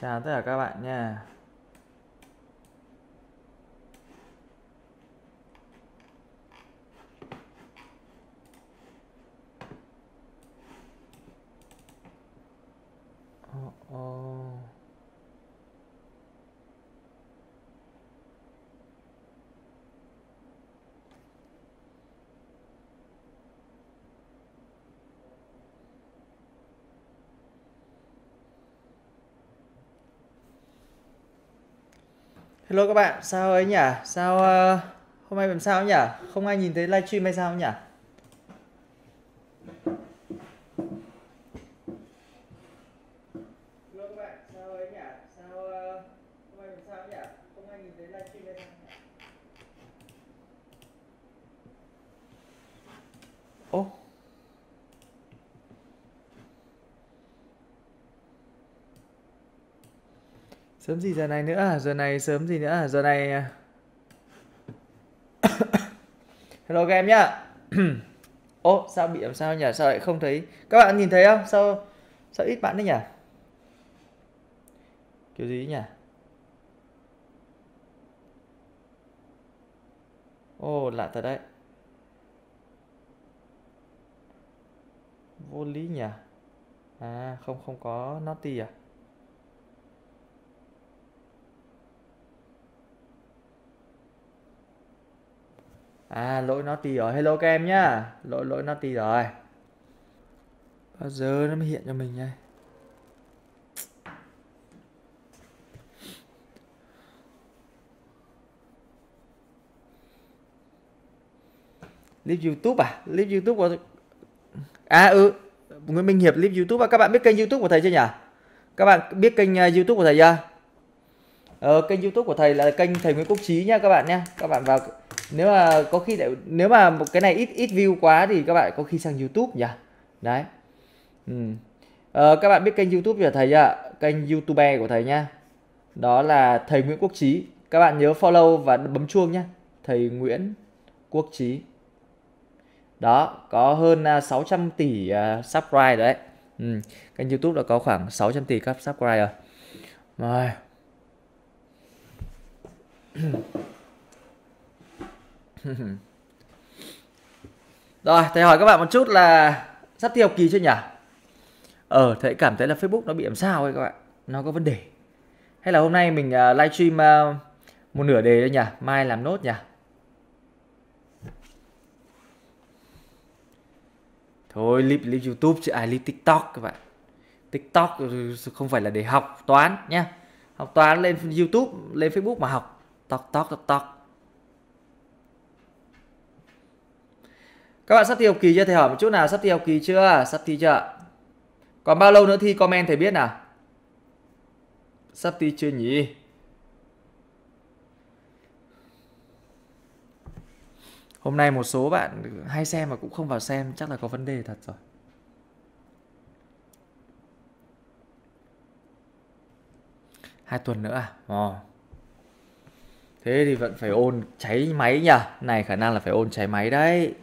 chào tất cả các bạn nha Hello các bạn, sao ấy nhỉ? Sao uh, hôm nay làm sao nhỉ? Không ai nhìn thấy livestream hay sao nhỉ? sớm gì giờ này nữa à, giờ này sớm gì nữa à, giờ này à. hello các em nhá ô sao bị làm sao nhỉ sao lại không thấy các bạn nhìn thấy không sao sao ít bạn đấy nhỉ kiểu gì nhỉ ô lạ thật đấy vô lý nhỉ à không không có nó à à lỗi nó tì rồi hello các em nhá lỗi lỗi nó tì rồi bao giờ nó mới hiện cho mình đây clip YouTube à? Clip YouTube của À ừ, Nguyễn Minh Hiệp clip YouTube à? Các bạn biết kênh YouTube của thầy chưa nhỉ? Các bạn biết kênh à, YouTube của thầy chưa? Ờ, kênh YouTube của thầy là kênh thầy Nguyễn Quốc Chí nha các bạn nha. Các bạn vào nếu mà có khi lại nếu mà một cái này ít ít view quá thì các bạn có khi sang YouTube nhỉ đấy ừ. ờ, các bạn biết kênh YouTube của thầy ạ kênh YouTube của thầy nha, đó là thầy Nguyễn Quốc Chí, các bạn nhớ follow và bấm chuông nhé thầy Nguyễn Quốc Chí, đó có hơn 600 à, tỷ uh, subscribe đấy ừ. kênh YouTube đã có khoảng 600 tỷ các subscribe rồi rồi Rồi, thầy hỏi các bạn một chút là sắp thi học kỳ chưa nhỉ? Ờ, thầy cảm thấy là Facebook nó bị làm sao ấy các bạn. Nó có vấn đề. Hay là hôm nay mình uh, livestream uh, một nửa đề thôi nhỉ? Mai làm nốt nhỉ? Thôi, clip clip YouTube chứ ai clip TikTok các bạn. TikTok không phải là để học toán nhá. Học toán lên YouTube, lên Facebook mà học. Tok tok tok tok. Các bạn sắp thi học kỳ chưa? Thầy hỏi một chút nào, sắp thi học kỳ chưa? Sắp thi chưa? Còn bao lâu nữa thi comment thầy biết nào? Sắp thi chưa nhỉ? Hôm nay một số bạn hay xem mà cũng không vào xem, chắc là có vấn đề thật rồi. Hai tuần nữa à? Ồ. Thế thì vẫn phải ôn cháy máy nhỉ? Này khả năng là phải ôn cháy máy đấy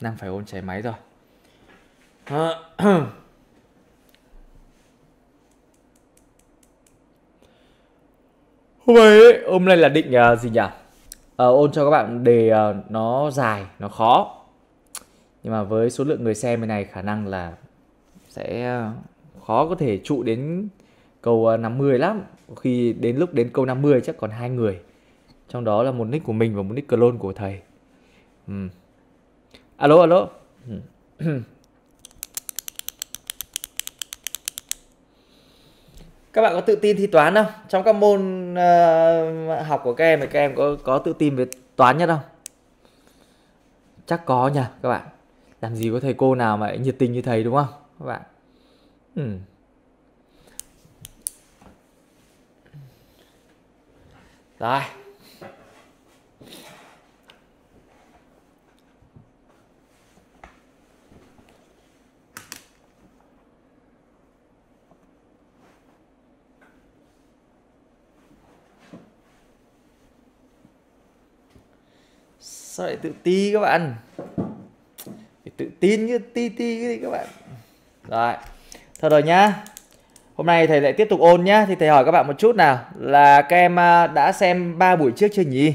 đang phải ôn cháy máy rồi hôm nay hôm nay là định uh, gì nhỉ uh, ôn cho các bạn đề uh, nó dài nó khó nhưng mà với số lượng người xem bên này khả năng là sẽ uh, khó có thể trụ đến câu uh, 50 lắm khi đến lúc đến câu 50 chắc còn hai người trong đó là một nick của mình và một nick clone của thầy ừ. Uhm alo alo các bạn có tự tin thi toán không trong các môn uh, học của các em thì các em có có tự tin về toán nhất không chắc có nha các bạn làm gì có thầy cô nào mà nhiệt tình như thầy đúng không các bạn ừ. rồi sao lại tự ti các bạn phải tự tin như ti ti cái gì các bạn rồi thôi rồi nhá hôm nay thầy lại tiếp tục ôn nhá thì thầy hỏi các bạn một chút nào là các em à, đã xem 3 buổi trước chưa nhỉ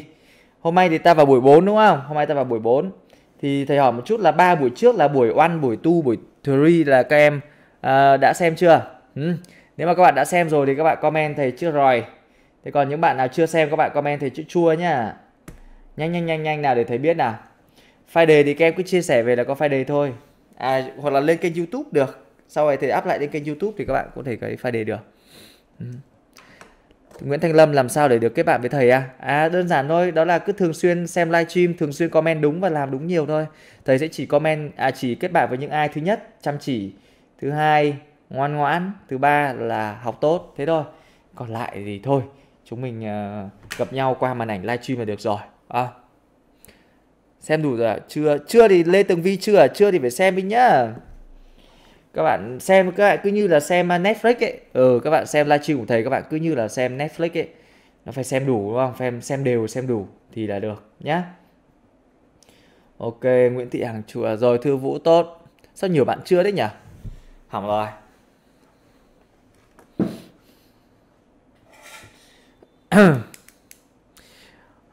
hôm nay thì ta vào buổi 4 đúng không hôm nay ta vào buổi 4 thì thầy hỏi một chút là ba buổi trước là buổi one buổi tu buổi three là các em uh, đã xem chưa ừ. nếu mà các bạn đã xem rồi thì các bạn comment thầy chưa rồi thế còn những bạn nào chưa xem các bạn comment thầy chữ chua nhá nhanh nhanh nhanh nhanh nào để thầy biết nào file đề thì các em cứ chia sẻ về là có file đề thôi à, hoặc là lên kênh youtube được sau này thầy up lại lên kênh youtube thì các bạn có thể cái file đề được ừ. Nguyễn Thanh Lâm làm sao để được kết bạn với thầy à? À đơn giản thôi, đó là cứ thường xuyên xem livestream, thường xuyên comment đúng và làm đúng nhiều thôi. Thầy sẽ chỉ comment à chỉ kết bạn với những ai thứ nhất chăm chỉ, thứ hai ngoan ngoãn, thứ ba là học tốt thế thôi. Còn lại thì thôi, chúng mình uh, gặp nhau qua màn ảnh livestream là được rồi à, xem đủ rồi à? chưa chưa thì lê tường vi chưa à? chưa thì phải xem đi nhá các bạn xem các bạn cứ như là xem à, Netflix ấy ừ, các bạn xem livestream của thầy các bạn cứ như là xem Netflix ấy nó phải xem đủ đúng không xem xem đều xem đủ thì là được nhá ok Nguyễn Thị Hằng chùa rồi thư vũ tốt sao nhiều bạn chưa đấy nhỉ hỏng rồi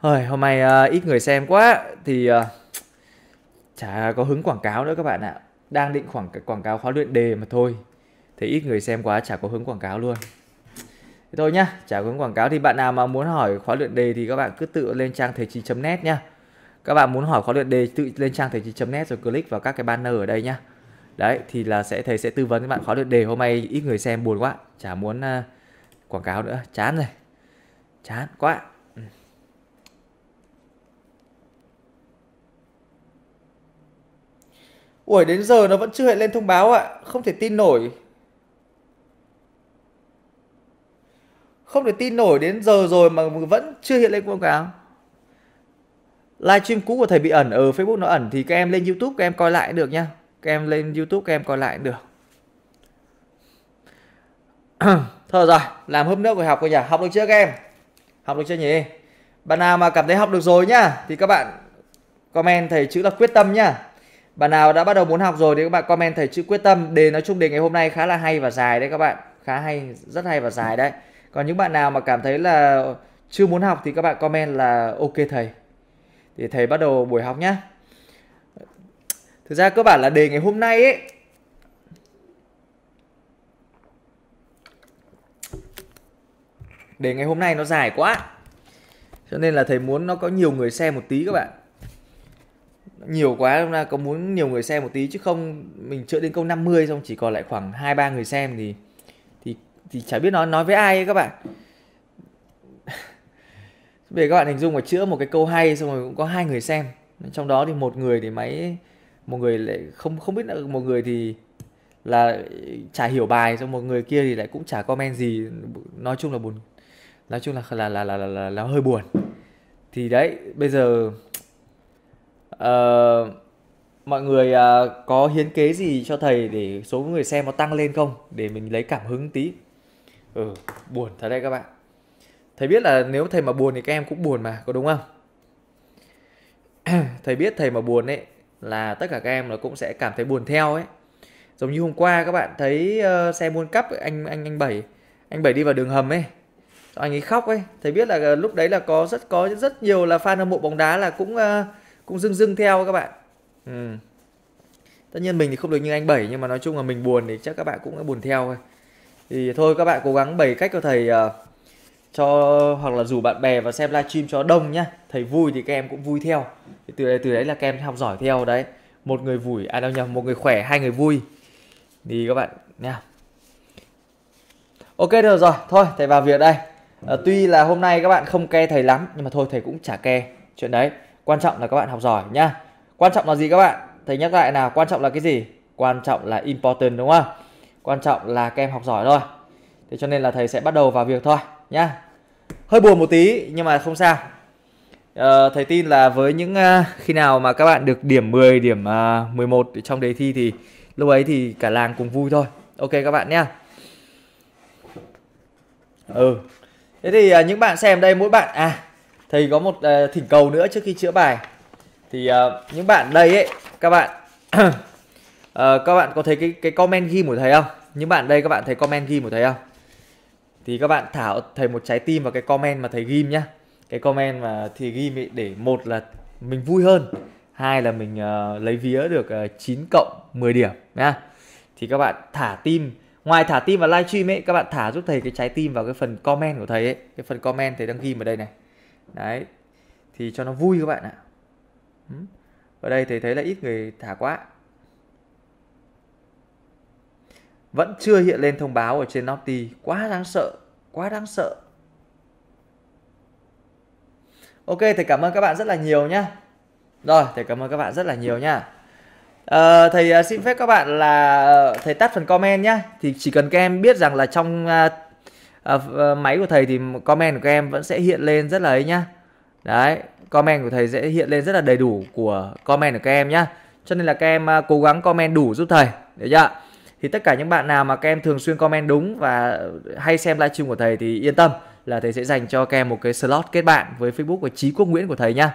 Hồi hôm nay uh, ít người xem quá thì uh, chả có hứng quảng cáo nữa các bạn ạ. Đang định khoảng quảng cáo khóa luyện đề mà thôi. Thấy ít người xem quá chả có hứng quảng cáo luôn. Thế thôi nhá, chả có hứng quảng cáo thì bạn nào mà muốn hỏi khóa luyện đề thì các bạn cứ tự lên trang thầy trí.net nhá. Các bạn muốn hỏi khóa luyện đề tự lên trang thầy trí.net rồi click vào các cái banner ở đây nhá. Đấy thì là sẽ thầy sẽ tư vấn các bạn khóa luyện đề hôm nay ít người xem buồn quá, chả muốn uh, quảng cáo nữa, chán rồi. Chán quá. Ủa đến giờ nó vẫn chưa hiện lên thông báo ạ. Không thể tin nổi. Không thể tin nổi đến giờ rồi mà vẫn chưa hiện lên quảng cáo. Livestream cũ của thầy bị ẩn ở Facebook nó ẩn thì các em lên YouTube các em coi lại được nha. Các em lên YouTube các em coi lại được. Thôi rồi, làm hớp nước rồi học rồi nhỉ? Học được chưa các em? Học được chưa nhỉ? Bạn nào mà cảm thấy học được rồi nhá thì các bạn comment thầy chữ là quyết tâm nhá bạn nào đã bắt đầu muốn học rồi thì các bạn comment thầy chữ quyết tâm đề nói chung đề ngày hôm nay khá là hay và dài đấy các bạn khá hay rất hay và dài đấy còn những bạn nào mà cảm thấy là chưa muốn học thì các bạn comment là ok thầy thì thầy bắt đầu buổi học nhá thực ra cơ bản là đề ngày hôm nay ấy đề ngày hôm nay nó dài quá cho nên là thầy muốn nó có nhiều người xem một tí các bạn nhiều quá là có muốn nhiều người xem một tí chứ không mình chữa đến câu 50 xong chỉ còn lại khoảng hai ba người xem thì thì thì chả biết nó nói với ai ấy các bạn về các bạn hình dung mà chữa một cái câu hay xong rồi cũng có hai người xem trong đó thì một người thì máy một người lại không không biết là một người thì là chả hiểu bài xong một người kia thì lại cũng chả comment gì nói chung là buồn nói chung là là là là là, là, là hơi buồn thì đấy bây giờ Ờ, mọi người à, có hiến kế gì cho thầy để số người xem nó tăng lên không để mình lấy cảm hứng tí ừ buồn thật đấy các bạn thầy biết là nếu thầy mà buồn thì các em cũng buồn mà có đúng không thầy biết thầy mà buồn ấy là tất cả các em nó cũng sẽ cảm thấy buồn theo ấy giống như hôm qua các bạn thấy uh, xem World Cup anh anh anh bảy anh bảy đi vào đường hầm ấy anh ấy khóc ấy thầy biết là ờ, lúc đấy là có rất có rất nhiều là fan hâm mộ bóng đá là cũng uh, cũng dưng dưng theo các bạn ừ. tất nhiên mình thì không được như anh bảy nhưng mà nói chung là mình buồn thì chắc các bạn cũng buồn theo thôi thì thôi các bạn cố gắng bày cách cho thầy uh, cho hoặc là rủ bạn bè và xem livestream cho đông nhá thầy vui thì các em cũng vui theo thì từ từ đấy là các em học giỏi theo đấy một người vui à đâu nhầm một người khỏe hai người vui thì các bạn nha ok được rồi thôi thầy vào việc đây à, tuy là hôm nay các bạn không ke thầy lắm nhưng mà thôi thầy cũng chả ke chuyện đấy quan trọng là các bạn học giỏi nhá quan trọng là gì các bạn thầy nhắc lại nào quan trọng là cái gì quan trọng là important đúng không quan trọng là các em học giỏi thôi thế cho nên là thầy sẽ bắt đầu vào việc thôi nhá hơi buồn một tí nhưng mà không sao à, thầy tin là với những uh, khi nào mà các bạn được điểm 10 điểm uh, à, 11 trong đề thi thì lúc ấy thì cả làng cùng vui thôi ok các bạn nhé. ừ thế thì uh, những bạn xem đây mỗi bạn à thầy có một uh, thỉnh cầu nữa trước khi chữa bài thì uh, những bạn đây ấy các bạn uh, các bạn có thấy cái cái comment ghi của thầy không những bạn đây các bạn thấy comment ghi của thầy không thì các bạn thả thầy một trái tim vào cái comment mà thầy ghi nhá cái comment mà thì ghi để một là mình vui hơn hai là mình uh, lấy vía được uh, 9 cộng 10 điểm nha thì các bạn thả tim ngoài thả tim vào livestream ấy các bạn thả giúp thầy cái trái tim vào cái phần comment của thầy ấy cái phần comment thầy đang ghi ở đây này đấy thì cho nó vui các bạn ạ ở đây thầy thấy là ít người thả quá vẫn chưa hiện lên thông báo ở trên Nopti quá đáng sợ quá đáng sợ Ok thầy cảm ơn các bạn rất là nhiều nhá rồi thầy cảm ơn các bạn rất là nhiều nhá ờ, à, thầy xin phép các bạn là ờ, thầy tắt phần comment nhá thì chỉ cần các em biết rằng là trong à, À, à, máy của thầy thì comment của các em vẫn sẽ hiện lên rất là ấy nhá đấy comment của thầy sẽ hiện lên rất là đầy đủ của comment của các em nhá cho nên là các em à, cố gắng comment đủ giúp thầy được chưa thì tất cả những bạn nào mà các em thường xuyên comment đúng và hay xem livestream của thầy thì yên tâm là thầy sẽ dành cho các em một cái slot kết bạn với Facebook của Chí Quốc Nguyễn của thầy nhá.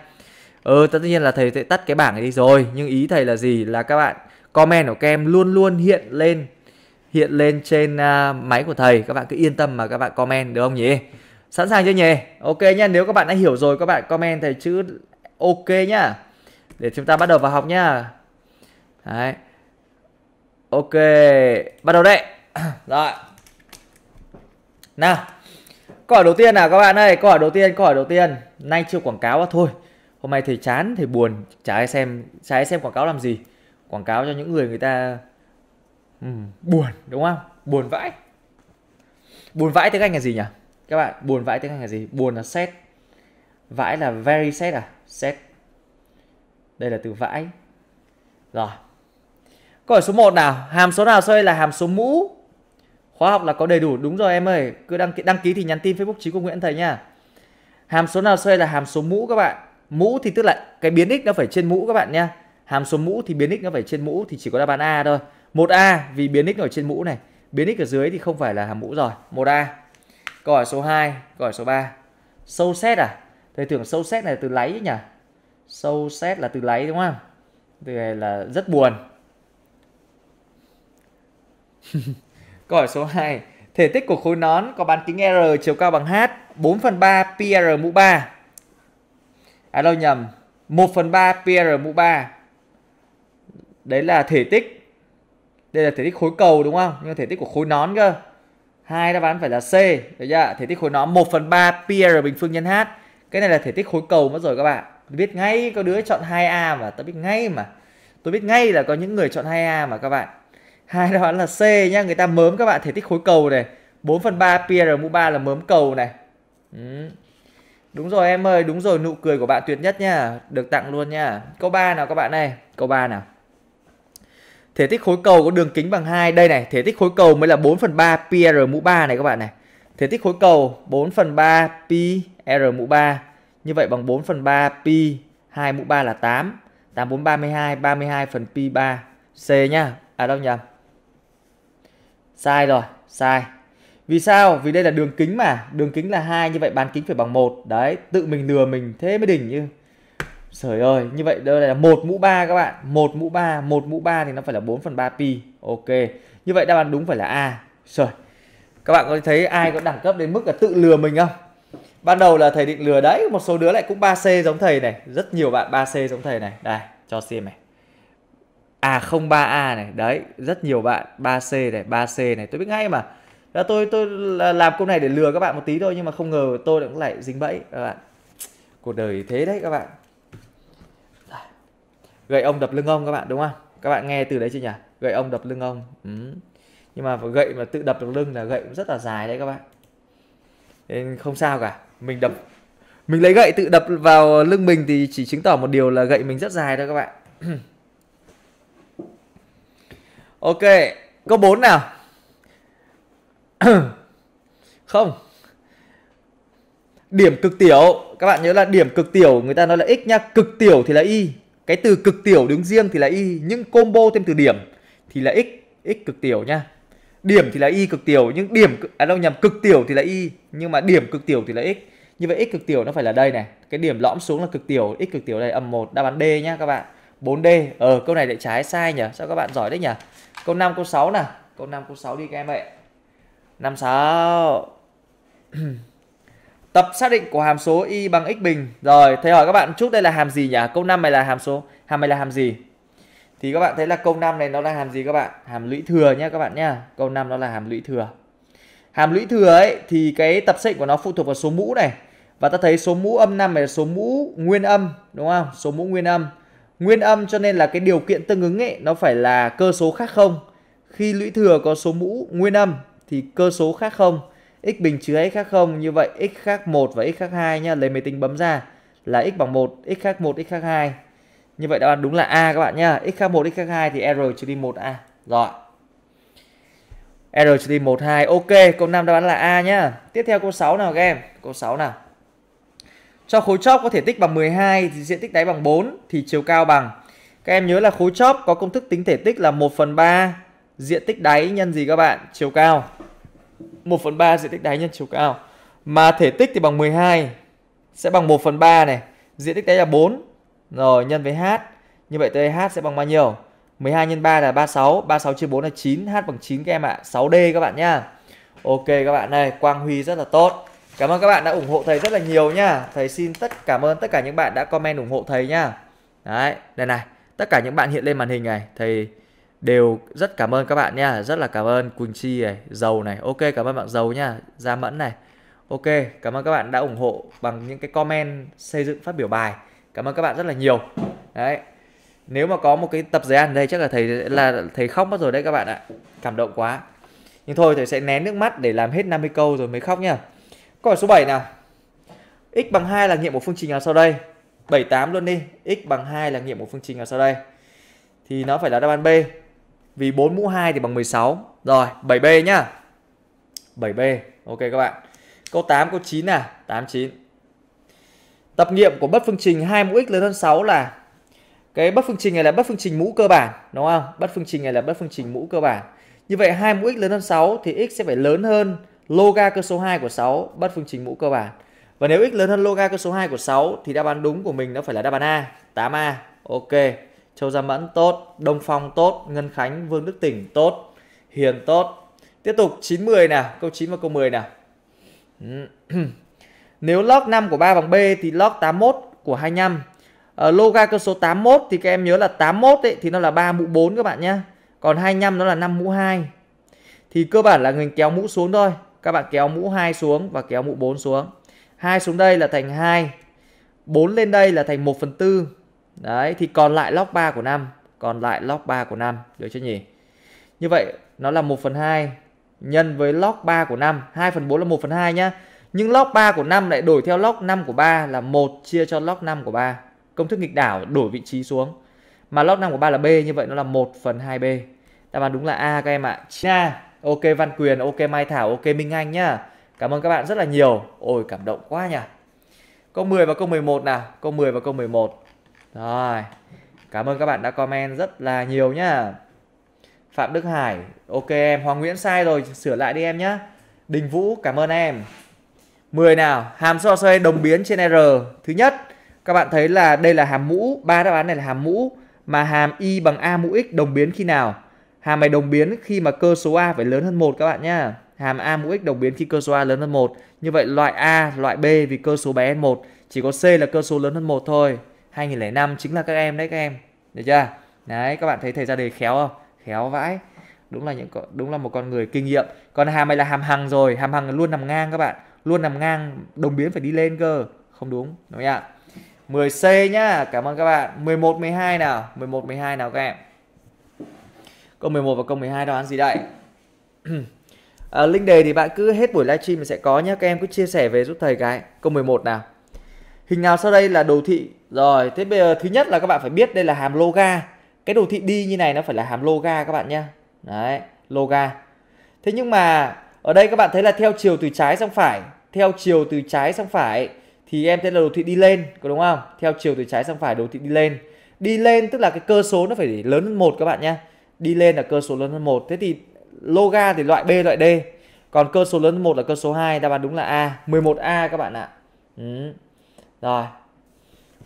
Ừ, tất nhiên là thầy sẽ tắt cái bảng này đi rồi, nhưng ý thầy là gì là các bạn comment của các em luôn luôn hiện lên hiện lên trên uh, máy của thầy các bạn cứ yên tâm mà các bạn comment được không nhỉ sẵn sàng chưa nhỉ ok nhá nếu các bạn đã hiểu rồi các bạn comment thầy chữ ok nhá để chúng ta bắt đầu vào học nhá đấy ok bắt đầu đấy rồi nào câu hỏi đầu tiên nào các bạn ơi câu hỏi đầu tiên câu hỏi đầu tiên nay chưa quảng cáo quá thôi hôm nay thầy chán thầy buồn trái xem trái xem quảng cáo làm gì quảng cáo cho những người người ta ừ. buồn đúng không buồn vãi buồn vãi tiếng anh là gì nhỉ các bạn buồn vãi tiếng anh là gì buồn là sad vãi là very sad à sad đây là từ vãi rồi câu hỏi số 1 nào hàm số nào sau đây là hàm số mũ khóa học là có đầy đủ đúng rồi em ơi cứ đăng ký đăng ký thì nhắn tin facebook trí của nguyễn thầy nha hàm số nào sau đây là hàm số mũ các bạn mũ thì tức là cái biến x nó phải trên mũ các bạn nha hàm số mũ thì biến x nó phải trên mũ thì chỉ có đáp án a thôi một a vì biến x ở trên mũ này, biến x ở dưới thì không phải là hàm mũ rồi. một a Câu hỏi số 2, câu hỏi số 3. Sâu xét à? Thầy tưởng sâu xét này là từ lấy nhỉ? Sâu xét là từ lấy đúng không? Từ này là rất buồn. câu hỏi số 2. Thể tích của khối nón có bán kính R chiều cao bằng H, 4 phần 3 PR mũ 3. À đâu nhầm, 1 phần 3 PR mũ 3. Đấy là thể tích đây là thể tích khối cầu đúng không nhưng thể tích của khối nón cơ hai đáp án phải là C được chưa thể tích khối nón 1 phần ba pi r bình phương nhân H cái này là thể tích khối cầu mất rồi các bạn tôi biết ngay có đứa chọn 2A mà tôi biết ngay mà tôi biết ngay là có những người chọn 2A mà các bạn hai đáp án là C nhá người ta mớm các bạn thể tích khối cầu này 4 phần ba pi r mũ ba là mớm cầu này ừ. Đúng rồi em ơi, đúng rồi nụ cười của bạn tuyệt nhất nha Được tặng luôn nha Câu ba nào các bạn này Câu ba nào Thể tích khối cầu có đường kính bằng 2. Đây này, thể tích khối cầu mới là 4 phần 3 PR mũ 3 này các bạn này. Thể tích khối cầu 4 phần 3 PR mũ 3. Như vậy bằng 4 phần 3 pi 2 mũ 3 là 8. 8 4 32, 32 phần pi 3. C nhá. À đâu nhầm. Sai rồi, sai. Vì sao? Vì đây là đường kính mà, đường kính là 2 như vậy bán kính phải bằng 1. Đấy, tự mình lừa mình thế mới đỉnh như. Trời ơi, như vậy đây là một mũ 3 các bạn, một mũ 3, một mũ 3 thì nó phải là 4 phần 3 pi. Ok. Như vậy đáp án đúng phải là A. Trời. Các bạn có thấy ai có đẳng cấp đến mức là tự lừa mình không? Ban đầu là thầy định lừa đấy, một số đứa lại cũng 3C giống thầy này, rất nhiều bạn 3C giống thầy này. Đây, cho xem này. À 03A này, đấy, rất nhiều bạn 3C này, 3C này, tôi biết ngay mà. Là tôi tôi làm câu này để lừa các bạn một tí thôi nhưng mà không ngờ tôi cũng lại dính bẫy các bạn. Cuộc đời thế đấy các bạn gậy ông đập lưng ông các bạn đúng không các bạn nghe từ đấy chưa nhỉ gậy ông đập lưng ông ừ. nhưng mà gậy mà tự đập được lưng là gậy cũng rất là dài đấy các bạn nên không sao cả mình đập mình lấy gậy tự đập vào lưng mình thì chỉ chứng tỏ một điều là gậy mình rất dài thôi các bạn ok câu 4 nào không điểm cực tiểu các bạn nhớ là điểm cực tiểu người ta nói là x nhá cực tiểu thì là y cái từ cực tiểu đứng riêng thì là y nhưng combo thêm từ điểm thì là x x cực tiểu nha điểm thì là y cực tiểu nhưng điểm à đâu nhầm cực tiểu thì là y nhưng mà điểm cực tiểu thì là x như vậy x cực tiểu nó phải là đây này cái điểm lõm xuống là cực tiểu x cực tiểu đây âm một đáp án D nhá các bạn 4D ờ câu này lại trái sai nhỉ sao các bạn giỏi đấy nhỉ câu 5 câu 6 nè câu 5 câu 6 đi các em ạ năm sáu Tập xác định của hàm số y bằng x bình. Rồi, thầy hỏi các bạn chút đây là hàm gì nhỉ? Câu 5 này là hàm số, hàm này là hàm gì? Thì các bạn thấy là câu 5 này nó là hàm gì các bạn? Hàm lũy thừa nhé các bạn nhá. Câu 5 nó là hàm lũy thừa. Hàm lũy thừa ấy thì cái tập xác định của nó phụ thuộc vào số mũ này. Và ta thấy số mũ âm 5 này là số mũ nguyên âm đúng không? Số mũ nguyên âm. Nguyên âm cho nên là cái điều kiện tương ứng ấy nó phải là cơ số khác không. Khi lũy thừa có số mũ nguyên âm thì cơ số khác không x bình chứa x khác 0 như vậy x khác 1 và x khác 2 nhá, lấy máy tính bấm ra là x bằng 1, x khác 1, x khác 2. Như vậy đáp án đúng là A các bạn nhá. x khác 1, x khác 2 thì r trừ đi 1a. Rồi. R trừ đi 1 2. Ok, câu 5 đáp án là A nhá. Tiếp theo câu 6 nào các em. Câu 6 nào. Cho khối chóp có thể tích bằng 12 thì diện tích đáy bằng 4 thì chiều cao bằng. Các em nhớ là khối chóp có công thức tính thể tích là 1 phần 3 diện tích đáy nhân gì các bạn? Chiều cao. 1 phần 3 diện tích đáy nhân chiều cao mà thể tích thì bằng 12 sẽ bằng 1 phần 3 này diện tích đáy là 4 rồi nhân với h như vậy tới h sẽ bằng bao nhiêu 12 x 3 là 36 36 chia 4 là 9 h bằng 9 các em ạ 6D các bạn nhá Ok các bạn này Quang Huy rất là tốt Cảm ơn các bạn đã ủng hộ thầy rất là nhiều nha Thầy xin tất cảm ơn tất cả những bạn đã comment ủng hộ thầy nha Đấy, đây này Tất cả những bạn hiện lên màn hình này Thầy đều rất cảm ơn các bạn nha rất là cảm ơn Quỳnh Chi này dầu này ok cảm ơn bạn dầu nha Gia Mẫn này ok cảm ơn các bạn đã ủng hộ bằng những cái comment xây dựng phát biểu bài cảm ơn các bạn rất là nhiều đấy nếu mà có một cái tập giấy ăn đây chắc là thầy là thầy khóc mất rồi đấy các bạn ạ cảm động quá nhưng thôi thầy sẽ nén nước mắt để làm hết 50 câu rồi mới khóc nha câu số 7 nào x bằng 2 là nghiệm một phương trình nào sau đây 78 luôn đi x bằng 2 là nghiệm một phương trình nào sau đây thì nó phải là đáp án B vì 4 mũ 2 thì bằng 16. Rồi, 7B nhá. 7B. Ok các bạn. Câu 8, câu 9 à? 8 9. Tập nghiệm của bất phương trình 2 mũ x lớn hơn 6 là cái bất phương trình này là bất phương trình mũ cơ bản, đúng không? Bất phương trình này là bất phương trình mũ cơ bản. Như vậy 2 mũ x lớn hơn 6 thì x sẽ phải lớn hơn loga cơ số 2 của 6 bất phương trình mũ cơ bản. Và nếu x lớn hơn loga cơ số 2 của 6 thì đáp án đúng của mình nó phải là đáp án A, 8A. Ok. Châu Gia Mẫn tốt, Đông Phong tốt, Ngân Khánh, Vương Đức Tỉnh tốt, Hiền tốt. Tiếp tục 9-10 nào, câu 9 và câu 10 nào. Nếu log 5 của 3 vòng B thì log 81 của 25. Ở ờ, loga cơ số 81 thì các em nhớ là 81 ấy, thì nó là 3 mũ 4 các bạn nhé. Còn 25 nó là 5 mũ 2. Thì cơ bản là mình kéo mũ xuống thôi. Các bạn kéo mũ 2 xuống và kéo mũ 4 xuống. 2 xuống đây là thành 2. 4 lên đây là thành 1 phần 4. Đấy thì còn lại log 3 của năm còn lại log 3 của năm được chưa nhỉ? Như vậy nó là 1 phần 2 nhân với log 3 của năm 2 phần 4 là 1 phần 2 nhá. Nhưng log 3 của năm lại đổi theo log 5 của 3 là 1 chia cho log 5 của 3. Công thức nghịch đảo đổi vị trí xuống. Mà log 5 của 3 là B như vậy nó là 1 phần 2B. Đáp án đúng là A các em ạ. Nha. Ok Văn Quyền, ok Mai Thảo, ok Minh Anh nhá. Cảm ơn các bạn rất là nhiều. Ôi cảm động quá nhỉ. Câu 10 và câu 11 nào. Câu 10 và câu 11 rồi cảm ơn các bạn đã comment rất là nhiều nhá phạm đức hải ok em hoàng nguyễn sai rồi sửa lại đi em nhá đình vũ cảm ơn em 10 nào hàm so sánh đồng biến trên r thứ nhất các bạn thấy là đây là hàm mũ ba đáp án này là hàm mũ mà hàm y bằng a mũ x đồng biến khi nào hàm này đồng biến khi mà cơ số a phải lớn hơn một các bạn nhá hàm a mũ x đồng biến khi cơ số a lớn hơn một như vậy loại a loại b vì cơ số bé hơn một chỉ có c là cơ số lớn hơn một thôi 2005 chính là các em đấy các em được chưa đấy các bạn thấy thầy ra đề khéo không khéo vãi đúng là những đúng là một con người kinh nghiệm còn hàm này là hàm hằng rồi hàm hằng luôn nằm ngang các bạn luôn nằm ngang đồng biến phải đi lên cơ không đúng đúng ạ 10C nhá cảm ơn các bạn 11 12 nào 11 12 nào các em câu 11 và câu 12 đoán gì đây à, link đề thì bạn cứ hết buổi livestream mình sẽ có nhá các em cứ chia sẻ về giúp thầy cái câu 11 nào Hình nào sau đây là đồ thị? Rồi, thế bây giờ thứ nhất là các bạn phải biết đây là hàm loga. Cái đồ thị đi như này nó phải là hàm loga các bạn nhé. Đấy, loga. Thế nhưng mà ở đây các bạn thấy là theo chiều từ trái sang phải, theo chiều từ trái sang phải thì em thấy là đồ thị đi lên, có đúng không? Theo chiều từ trái sang phải đồ thị đi lên. Đi lên tức là cái cơ số nó phải lớn hơn một các bạn nhé. Đi lên là cơ số lớn hơn một. Thế thì loga thì loại B loại D. Còn cơ số lớn hơn một là cơ số 2, đáp án đúng là A, 11A các bạn ạ. Ừ. Rồi.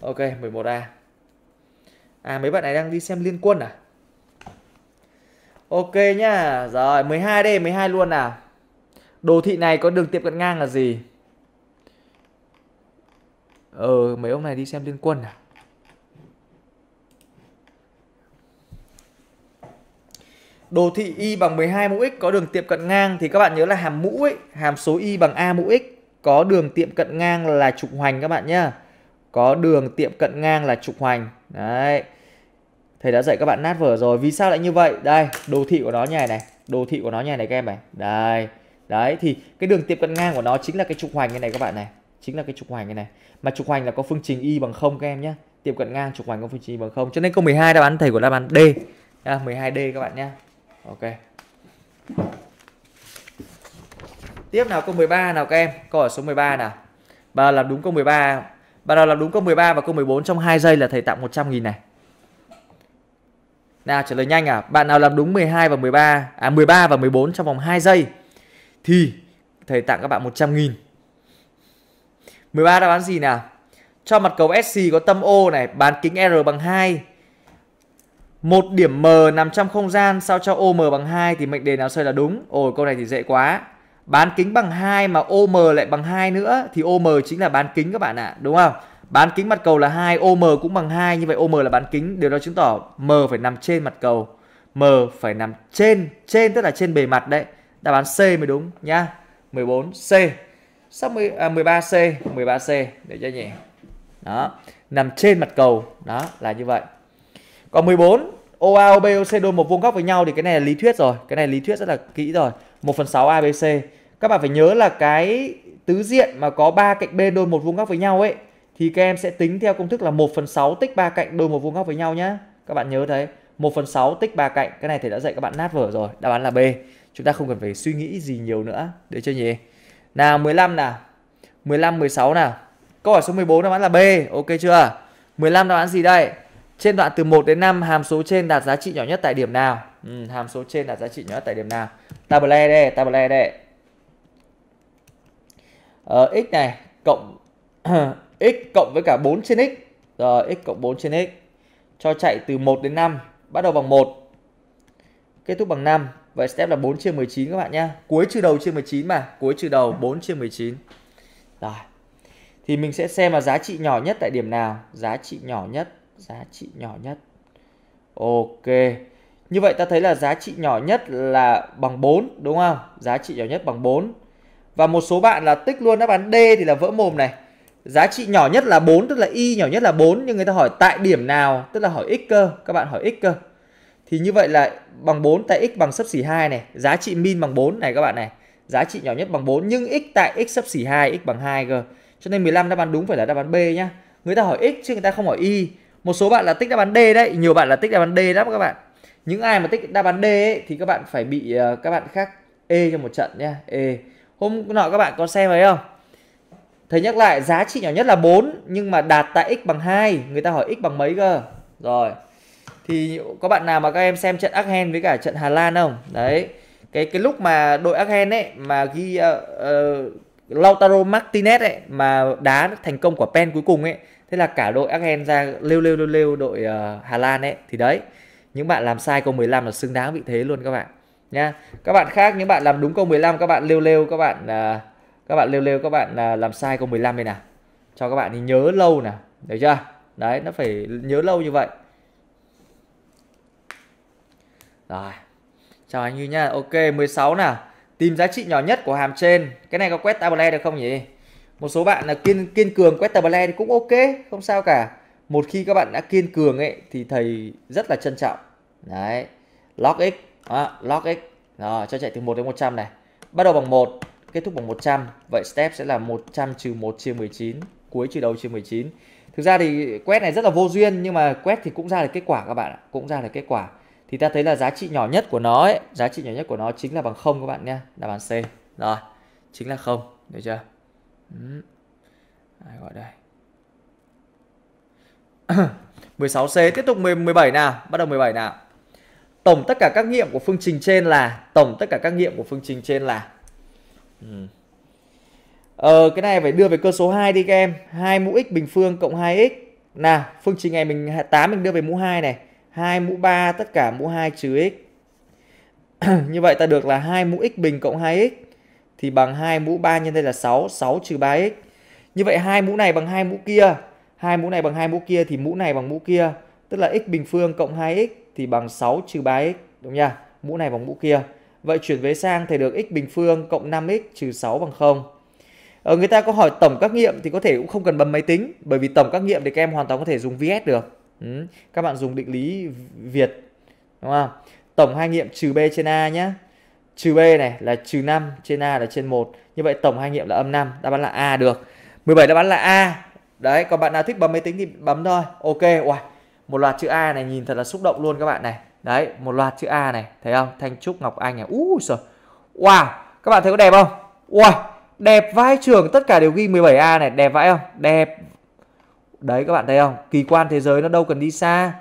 Ok, 11A. À mấy bạn này đang đi xem liên quân à? Ok nhá. Rồi, 12 đây, 12 luôn nào. Đồ thị này có đường tiệm cận ngang là gì? Ờ, mấy ông này đi xem liên quân à? Đồ thị y bằng 12 mũ x có đường tiệm cận ngang thì các bạn nhớ là hàm mũ ấy, hàm số y bằng a mũ x có đường tiệm cận ngang là trục hoành các bạn nhé, có đường tiệm cận ngang là trục hoành đấy thầy đã dạy các bạn nát vở rồi vì sao lại như vậy đây đồ thị của nó như này này đồ thị của nó như này, này các em này đây đấy thì cái đường tiệm cận ngang của nó chính là cái trục hoành như này các bạn này chính là cái trục hoành như này mà trục hoành là có phương trình y bằng không các em nhé tiệm cận ngang trục hoành có phương trình y bằng không cho nên câu 12 đáp án thầy của đáp án D à, 12D các bạn nhé ok Tiếp nào câu 13 nào các em. Câu ở số 13 nào. Bà làm đúng câu 13. Bà nào làm đúng câu 13 và câu 14 trong 2 giây là thầy tặng 100 nghìn này. Nào trả lời nhanh à. Bạn nào làm đúng 12 và 13 à 13 và 14 trong vòng 2 giây thì thầy tặng các bạn 100 000 13 đáp án gì nào? Cho mặt cầu SC có tâm O này, bán kính R bằng 2. Một điểm M nằm trong không gian sao cho OM bằng 2 thì mệnh đề nào xoay là đúng? Ồ câu này thì dễ quá bán kính bằng 2 mà OM lại bằng 2 nữa thì OM chính là bán kính các bạn ạ, đúng không? Bán kính mặt cầu là 2, OM cũng bằng 2 như vậy OM là bán kính, điều đó chứng tỏ M phải nằm trên mặt cầu. M phải nằm trên, trên tức là trên bề mặt đấy. Đáp án C mới đúng nhá. 14C. Sắp 10, à, 13C, 13C để cho nhỉ. Đó, nằm trên mặt cầu, đó là như vậy. Còn 14 OA OBOC đôi một vuông góc với nhau thì cái này là lý thuyết rồi cái này lý thuyết rất là kỹ rồi 1 phần 6 ABC các bạn phải nhớ là cái tứ diện mà có ba cạnh bên đôi một vuông góc với nhau ấy thì các em sẽ tính theo công thức là 1 phần 6 tích ba cạnh đôi một vuông góc với nhau nhá các bạn nhớ đấy 1 phần 6 tích ba cạnh cái này thầy đã dạy các bạn nát vở rồi đáp án là B chúng ta không cần phải suy nghĩ gì nhiều nữa để chưa nhỉ nào 15 nào 15 16 nào câu hỏi số 14 đáp án là B ok chưa 15 đáp án gì đây trên đoạn từ 1 đến 5 hàm số trên đạt giá trị nhỏ nhất tại điểm nào? Ừ, hàm số trên đạt giá trị nhỏ nhất tại điểm nào? Tablet e đây, tablet e đây. Ờ, x này cộng x cộng với cả 4 trên x. Rồi x cộng 4 trên x cho chạy từ 1 đến 5, bắt đầu bằng 1. Kết thúc bằng 5. Vậy step là 4 chia 19 các bạn nhá. Cuối trừ đầu chia 19 mà, cuối trừ đầu 4 chia 19. Rồi. Thì mình sẽ xem là giá trị nhỏ nhất tại điểm nào, giá trị nhỏ nhất giá trị nhỏ nhất. Ok. Như vậy ta thấy là giá trị nhỏ nhất là bằng 4 đúng không? Giá trị nhỏ nhất bằng 4. Và một số bạn là tích luôn đáp án D thì là vỡ mồm này. Giá trị nhỏ nhất là 4 tức là y nhỏ nhất là 4 nhưng người ta hỏi tại điểm nào, tức là hỏi x cơ, các bạn hỏi x cơ. Thì như vậy là bằng 4 tại x bằng sấp xỉ 2 này, giá trị min bằng 4 này các bạn này. Giá trị nhỏ nhất bằng 4 nhưng x tại x sấp xỉ 2, x bằng 2 cơ. Cho nên 15 đáp án đúng phải là đáp án B nhá. Người ta hỏi x chứ người ta không hỏi y một số bạn là tích đáp án D đấy nhiều bạn là tích đáp án D lắm các bạn những ai mà tích đáp án D ấy, thì các bạn phải bị ờ, các bạn khác E cho một trận nhá E hôm nọ các bạn có xem thấy không thầy nhắc lại giá trị nhỏ nhất là 4 nhưng mà đạt tại x bằng 2 người ta hỏi x bằng mấy cơ rồi thì có bạn nào mà các em xem trận Argen với cả trận Hà Lan không đấy cái cái lúc mà đội Argen ấy mà ghi uh, uh, Lautaro Martinez ấy mà đá thành công quả pen cuối cùng ấy thế là cả đội England ra lêu lêu lêu lêu đội uh, Hà Lan ấy thì đấy những bạn làm sai câu 15 là xứng đáng vị thế luôn các bạn nha các bạn khác những bạn làm đúng câu 15 các bạn lêu lêu các bạn uh, các bạn lêu lêu các bạn uh, làm sai câu 15 đây nè cho các bạn thì nhớ lâu nè được chưa đấy nó phải nhớ lâu như vậy rồi chào anh Huy nha ok 16 nè tìm giá trị nhỏ nhất của hàm trên cái này có quét tablet được không nhỉ một số bạn là kiên kiên cường quét tờ ballet thì cũng ok không sao cả một khi các bạn đã kiên cường ấy thì thầy rất là trân trọng đấy log x à, log x rồi cho chạy từ 1 đến 100 này bắt đầu bằng 1 kết thúc bằng 100 vậy step sẽ là 100 trừ 1 chia 19 cuối trừ đầu chia 19 thực ra thì quét này rất là vô duyên nhưng mà quét thì cũng ra được kết quả các bạn ạ cũng ra được kết quả thì ta thấy là giá trị nhỏ nhất của nó ấy, giá trị nhỏ nhất của nó chính là bằng không các bạn nhé đáp án C rồi chính là không được chưa ừ. gọi đây 16C tiếp tục 17 nào, bắt đầu 17 nào. Tổng tất cả các nghiệm của phương trình trên là tổng tất cả các nghiệm của phương trình trên là ừ. Ờ cái này phải đưa về cơ số 2 đi các em. 2 mũ x bình phương cộng 2x. Nào, phương trình này mình 8 mình đưa về mũ 2 này. 2 mũ 3 tất cả mũ 2 trừ x. Như vậy ta được là 2 mũ x bình cộng 2x thì bằng 2 mũ 3 nhân đây là 6, 6 trừ 3x. Như vậy hai mũ này bằng hai mũ kia, hai mũ này bằng hai mũ kia thì mũ này bằng mũ kia, tức là x bình phương cộng 2x thì bằng 6 trừ 3x, đúng nha? Mũ này bằng mũ kia. Vậy chuyển về sang thì được x bình phương cộng 5x trừ 6 bằng 0. Ờ, người ta có hỏi tổng các nghiệm thì có thể cũng không cần bấm máy tính bởi vì tổng các nghiệm thì các em hoàn toàn có thể dùng VS được. Ừ. Các bạn dùng định lý Việt đúng không? Tổng hai nghiệm trừ B trên A nhé trừ B này là trừ 5 trên A là trên 1 như vậy tổng hai nghiệm là âm 5 đáp án là A được 17 đáp án là A đấy còn bạn nào thích bấm máy tính thì bấm thôi ok wow. một loạt chữ A này nhìn thật là xúc động luôn các bạn này đấy một loạt chữ A này thấy không Thanh Trúc Ngọc Anh này ú uh, wow các bạn thấy có đẹp không wow đẹp vai trường tất cả đều ghi 17A này đẹp vãi không đẹp đấy các bạn thấy không kỳ quan thế giới nó đâu cần đi xa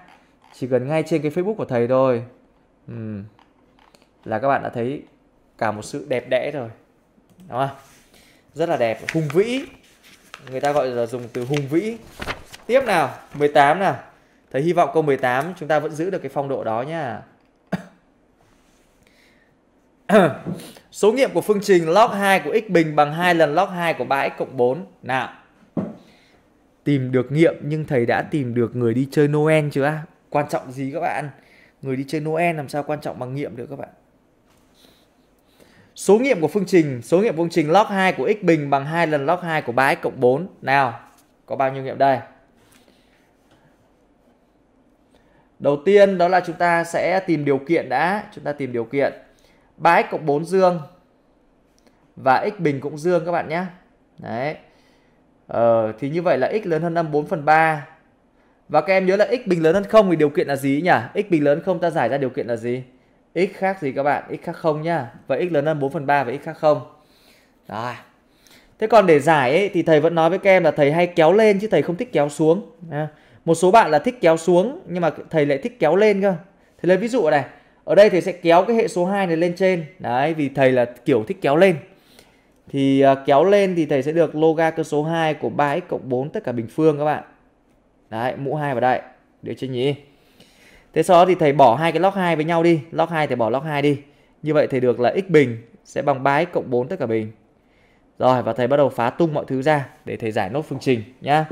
chỉ cần ngay trên cái Facebook của thầy thôi ừ là các bạn đã thấy cả một sự đẹp đẽ rồi đúng không rất là đẹp hùng vĩ người ta gọi là dùng từ hùng vĩ tiếp nào 18 nào thấy hy vọng câu 18 chúng ta vẫn giữ được cái phong độ đó nhá số nghiệm của phương trình log 2 của x bình bằng 2 lần log 2 của 3x cộng 4 nào tìm được nghiệm nhưng thầy đã tìm được người đi chơi Noel chưa quan trọng gì các bạn người đi chơi Noel làm sao quan trọng bằng nghiệm được các bạn Số nghiệm của phương trình, số nghiệm phương trình log 2 của x bình bằng 2 lần log 2 của 3x cộng 4. Nào, có bao nhiêu nghiệm đây? Đầu tiên đó là chúng ta sẽ tìm điều kiện đã, chúng ta tìm điều kiện. 3x cộng 4 dương và x bình cũng dương các bạn nhé. Đấy. Ờ, thì như vậy là x lớn hơn âm 4 phần 3. Và các em nhớ là x bình lớn hơn 0 thì điều kiện là gì nhỉ? x bình lớn hơn không ta giải ra điều kiện là gì? x khác gì các bạn? x khác không nhá. Và x lớn hơn 4 phần 3 và x khác không. Rồi. Thế còn để giải ấy, thì thầy vẫn nói với các em là thầy hay kéo lên chứ thầy không thích kéo xuống. À, một số bạn là thích kéo xuống nhưng mà thầy lại thích kéo lên cơ. Thầy lấy ví dụ này. Ở đây thầy sẽ kéo cái hệ số 2 này lên trên. Đấy, vì thầy là kiểu thích kéo lên. Thì uh, kéo lên thì thầy sẽ được loga cơ số 2 của 3x cộng 4 tất cả bình phương các bạn. Đấy, mũ 2 vào đây. Được chưa nhỉ? Thế sau đó thì thầy bỏ hai cái log 2 với nhau đi, log 2 thầy bỏ log 2 đi. Như vậy thầy được là x bình sẽ bằng 3x cộng 4 tất cả bình. Rồi và thầy bắt đầu phá tung mọi thứ ra để thầy giải nốt phương trình nhá.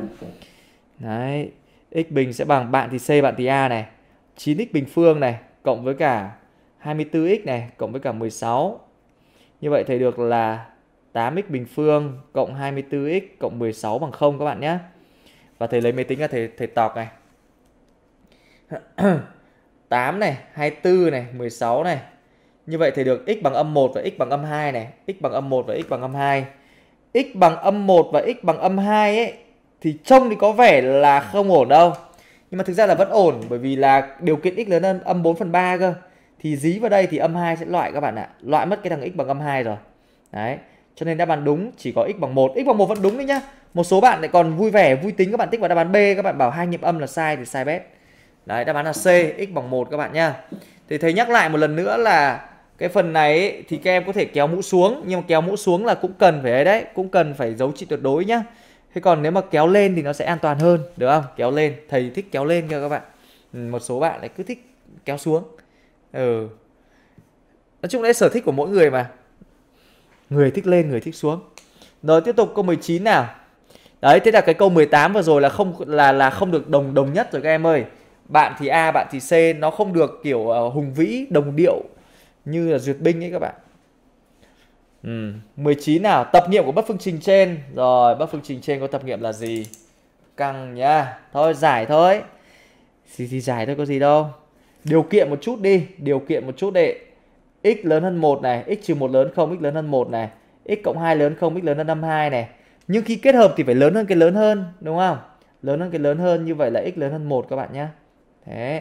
Đấy, x bình sẽ bằng bạn thì c bạn thì a này, 9x bình phương này cộng với cả 24x này cộng với cả 16. Như vậy thầy được là 8x bình phương cộng 24x cộng 16 bằng 0 các bạn nhé. Và thầy lấy máy tính ra thầy thầy tọc này. 8 này, 24 này, 16 này. Như vậy thì được x bằng âm 1 và x bằng âm 2 này, x bằng âm 1 và x bằng âm 2. x bằng âm 1 và x bằng âm 2 ấy thì trông thì có vẻ là không ổn đâu. Nhưng mà thực ra là vẫn ổn bởi vì là điều kiện x lớn hơn âm 4 phần 3 cơ. Thì dí vào đây thì âm 2 sẽ loại các bạn ạ. Loại mất cái thằng x bằng âm 2 rồi. Đấy. Cho nên đáp án đúng chỉ có x bằng 1. x bằng 1 vẫn đúng đấy nhá. Một số bạn lại còn vui vẻ, vui tính các bạn tích vào đáp án B. Các bạn bảo hai nhiệm âm là sai thì sai bét. Đấy, đáp án là C, x bằng 1 các bạn nha. Thì thầy nhắc lại một lần nữa là cái phần này ấy, thì các em có thể kéo mũ xuống nhưng mà kéo mũ xuống là cũng cần phải ấy đấy, cũng cần phải giấu trị tuyệt đối nhá. Thế còn nếu mà kéo lên thì nó sẽ an toàn hơn, được không? Kéo lên, thầy thích kéo lên cơ các bạn. Ừ, một số bạn lại cứ thích kéo xuống. Ừ. Nói chung đấy sở thích của mỗi người mà. Người thích lên, người thích xuống. Rồi tiếp tục câu 19 nào. Đấy, thế là cái câu 18 vừa rồi là không là là không được đồng đồng nhất rồi các em ơi bạn thì A bạn thì C nó không được kiểu uh, hùng vĩ đồng điệu như là duyệt binh ấy các bạn ừ. 19 nào tập nghiệm của bất phương trình trên rồi bất phương trình trên có tập nghiệm là gì căng nhá thôi giải thôi thì, thì giải thôi có gì đâu điều kiện một chút đi điều kiện một chút đệ x lớn hơn 1 này x trừ 1 lớn không x lớn hơn 1 này x cộng 2 lớn không x lớn hơn 52 này nhưng khi kết hợp thì phải lớn hơn cái lớn hơn đúng không lớn hơn cái lớn hơn như vậy là x lớn hơn 1 các bạn nhá Đấy.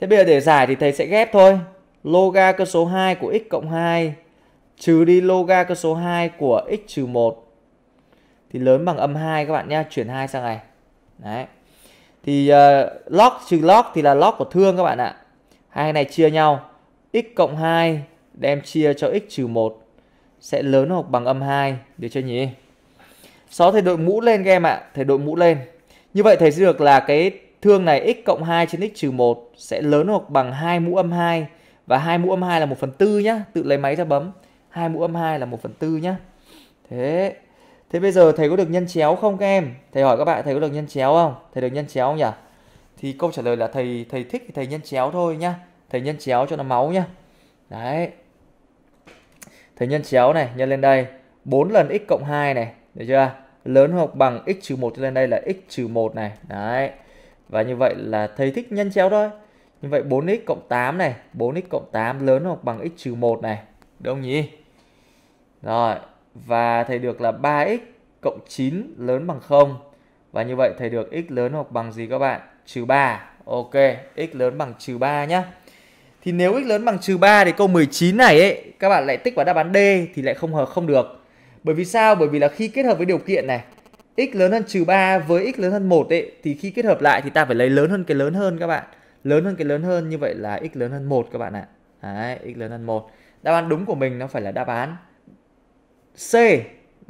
Thế bây giờ để giải thì thầy sẽ ghép thôi. Loga cơ số 2 của x cộng 2 trừ đi loga cơ số 2 của x trừ 1 thì lớn bằng âm 2 các bạn nhá, chuyển 2 sang này. Đấy. Thì uh, log trừ log thì là log của thương các bạn ạ. Hai này chia nhau. x cộng 2 đem chia cho x trừ 1 sẽ lớn hoặc bằng âm 2 được chưa nhỉ? Sau thầy đội mũ lên các em ạ, thầy đội mũ lên. Như vậy thầy sẽ được là cái Thương này x cộng 2trên x trừ 1 sẽ lớn hoặc bằng 2 mũ âm 2 và 2 mũ âm 2 là 1 phần 4 nhá, tự lấy máy ra bấm. 2 mũ âm 2 là 1 phần 4 nhá. Thế Thế bây giờ thầy có được nhân chéo không các em? Thầy hỏi các bạn thầy có được nhân chéo không? Thầy được nhân chéo không nhỉ? Thì câu trả lời là thầy thầy thích thì thầy nhân chéo thôi nhá. Thầy nhân chéo cho nó máu nhá. Đấy. Thầy nhân chéo này, nhân lên đây. 4 lần x cộng 2 này, được chưa? Lớn hoặc bằng x trừ 1 lên đây là x trừ 1 này. Đấy. Và như vậy là thầy thích nhân chéo thôi. Như vậy 4x cộng 8 này, 4x cộng 8 lớn hoặc bằng x trừ 1 này. đúng không nhỉ? Rồi, và thầy được là 3x cộng 9 lớn bằng 0. Và như vậy thầy được x lớn hoặc bằng gì các bạn? Trừ 3. Ok, x lớn bằng trừ 3 nhé. Thì nếu x lớn bằng trừ 3 thì câu 19 này ấy, các bạn lại tích vào đáp án D thì lại không hợp không được. Bởi vì sao? Bởi vì là khi kết hợp với điều kiện này x lớn hơn trừ 3 với x lớn hơn 1 ấy, thì khi kết hợp lại thì ta phải lấy lớn hơn cái lớn hơn các bạn. Lớn hơn cái lớn hơn như vậy là x lớn hơn 1 các bạn ạ. Đấy, x lớn hơn 1. Đáp án đúng của mình nó phải là đáp án C.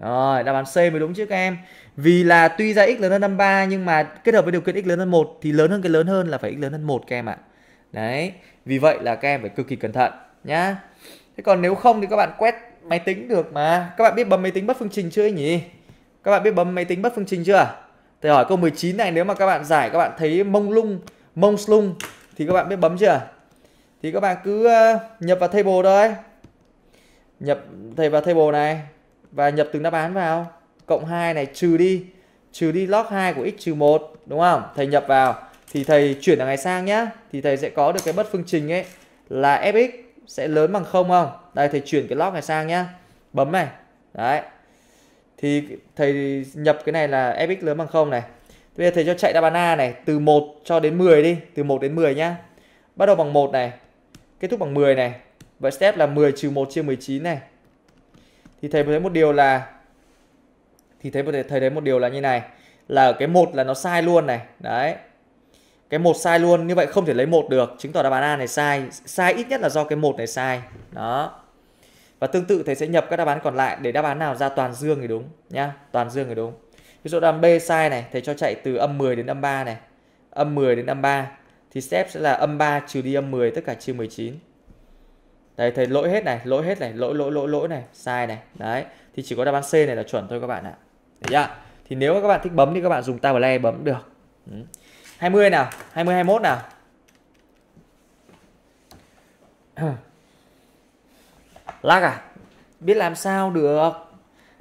Rồi, đáp án C mới đúng chứ các em. Vì là tuy ra x lớn hơn 53 nhưng mà kết hợp với điều kiện x lớn hơn 1 thì lớn hơn cái lớn hơn là phải x lớn hơn 1 các em ạ. Đấy, vì vậy là các em phải cực kỳ cẩn thận nhá. Thế còn nếu không thì các bạn quét máy tính được mà. Các bạn biết bấm máy tính bất phương trình chưa ấy nhỉ? Các bạn biết bấm máy tính bất phương trình chưa? Thầy hỏi câu 19 này nếu mà các bạn giải các bạn thấy mông lung, mông slung thì các bạn biết bấm chưa? Thì các bạn cứ ờ, nhập vào table thôi. Nhập thầy vào table này và nhập từng đáp án vào. Cộng 2 này trừ đi, trừ đi log 2 của x trừ 1 đúng không? Thầy nhập vào thì thầy chuyển đằng này sang nhá thì thầy sẽ có được cái bất phương trình ấy là fx sẽ lớn bằng không không đây thầy chuyển cái log này sang nhá bấm này đấy thì thầy nhập cái này là fx lớn bằng 0 này bây giờ thầy cho chạy đáp án a này từ 1 cho đến 10 đi từ 1 đến 10 nhá bắt đầu bằng 1 này kết thúc bằng 10 này vậy step là 10 trừ 1 chia 19 này thì thầy thấy một điều là thì thấy thầy thấy một điều là như này là cái một là nó sai luôn này đấy cái một sai luôn như vậy không thể lấy một được chứng tỏ đáp án a này sai sai ít nhất là do cái một này sai đó và tương tự thầy sẽ nhập các đáp án còn lại để đáp án nào ra toàn dương thì đúng nhá toàn dương thì đúng ví dụ đáp B sai này thầy cho chạy từ âm 10 đến âm 3 này âm 10 đến âm 3 thì step sẽ là âm 3 trừ đi âm 10 tất cả trừ 19 Đấy, thầy lỗi hết này, lỗi hết này, lỗi lỗi lỗi lỗi này, sai này. Đấy, thì chỉ có đáp án C này là chuẩn thôi các bạn ạ. Đấy chưa? Thì nếu các bạn thích bấm thì các bạn dùng tab play bấm được. Ừ. 20 nào, 20 21 nào. Ừ. Lắc à? Biết làm sao được.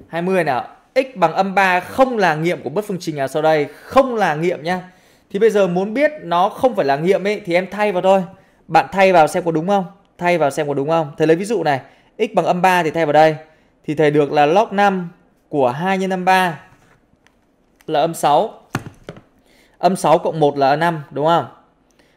20 nào. X bằng âm 3 không là nghiệm của bất phương trình nào sau đây. Không là nghiệm nhá. Thì bây giờ muốn biết nó không phải là nghiệm ấy thì em thay vào thôi. Bạn thay vào xem có đúng không? Thay vào xem có đúng không? Thầy lấy ví dụ này. X bằng âm 3 thì thay vào đây. Thì thầy được là log 5 của 2 nhân âm 3 là âm 6. Âm 6 cộng 1 là 5 đúng không?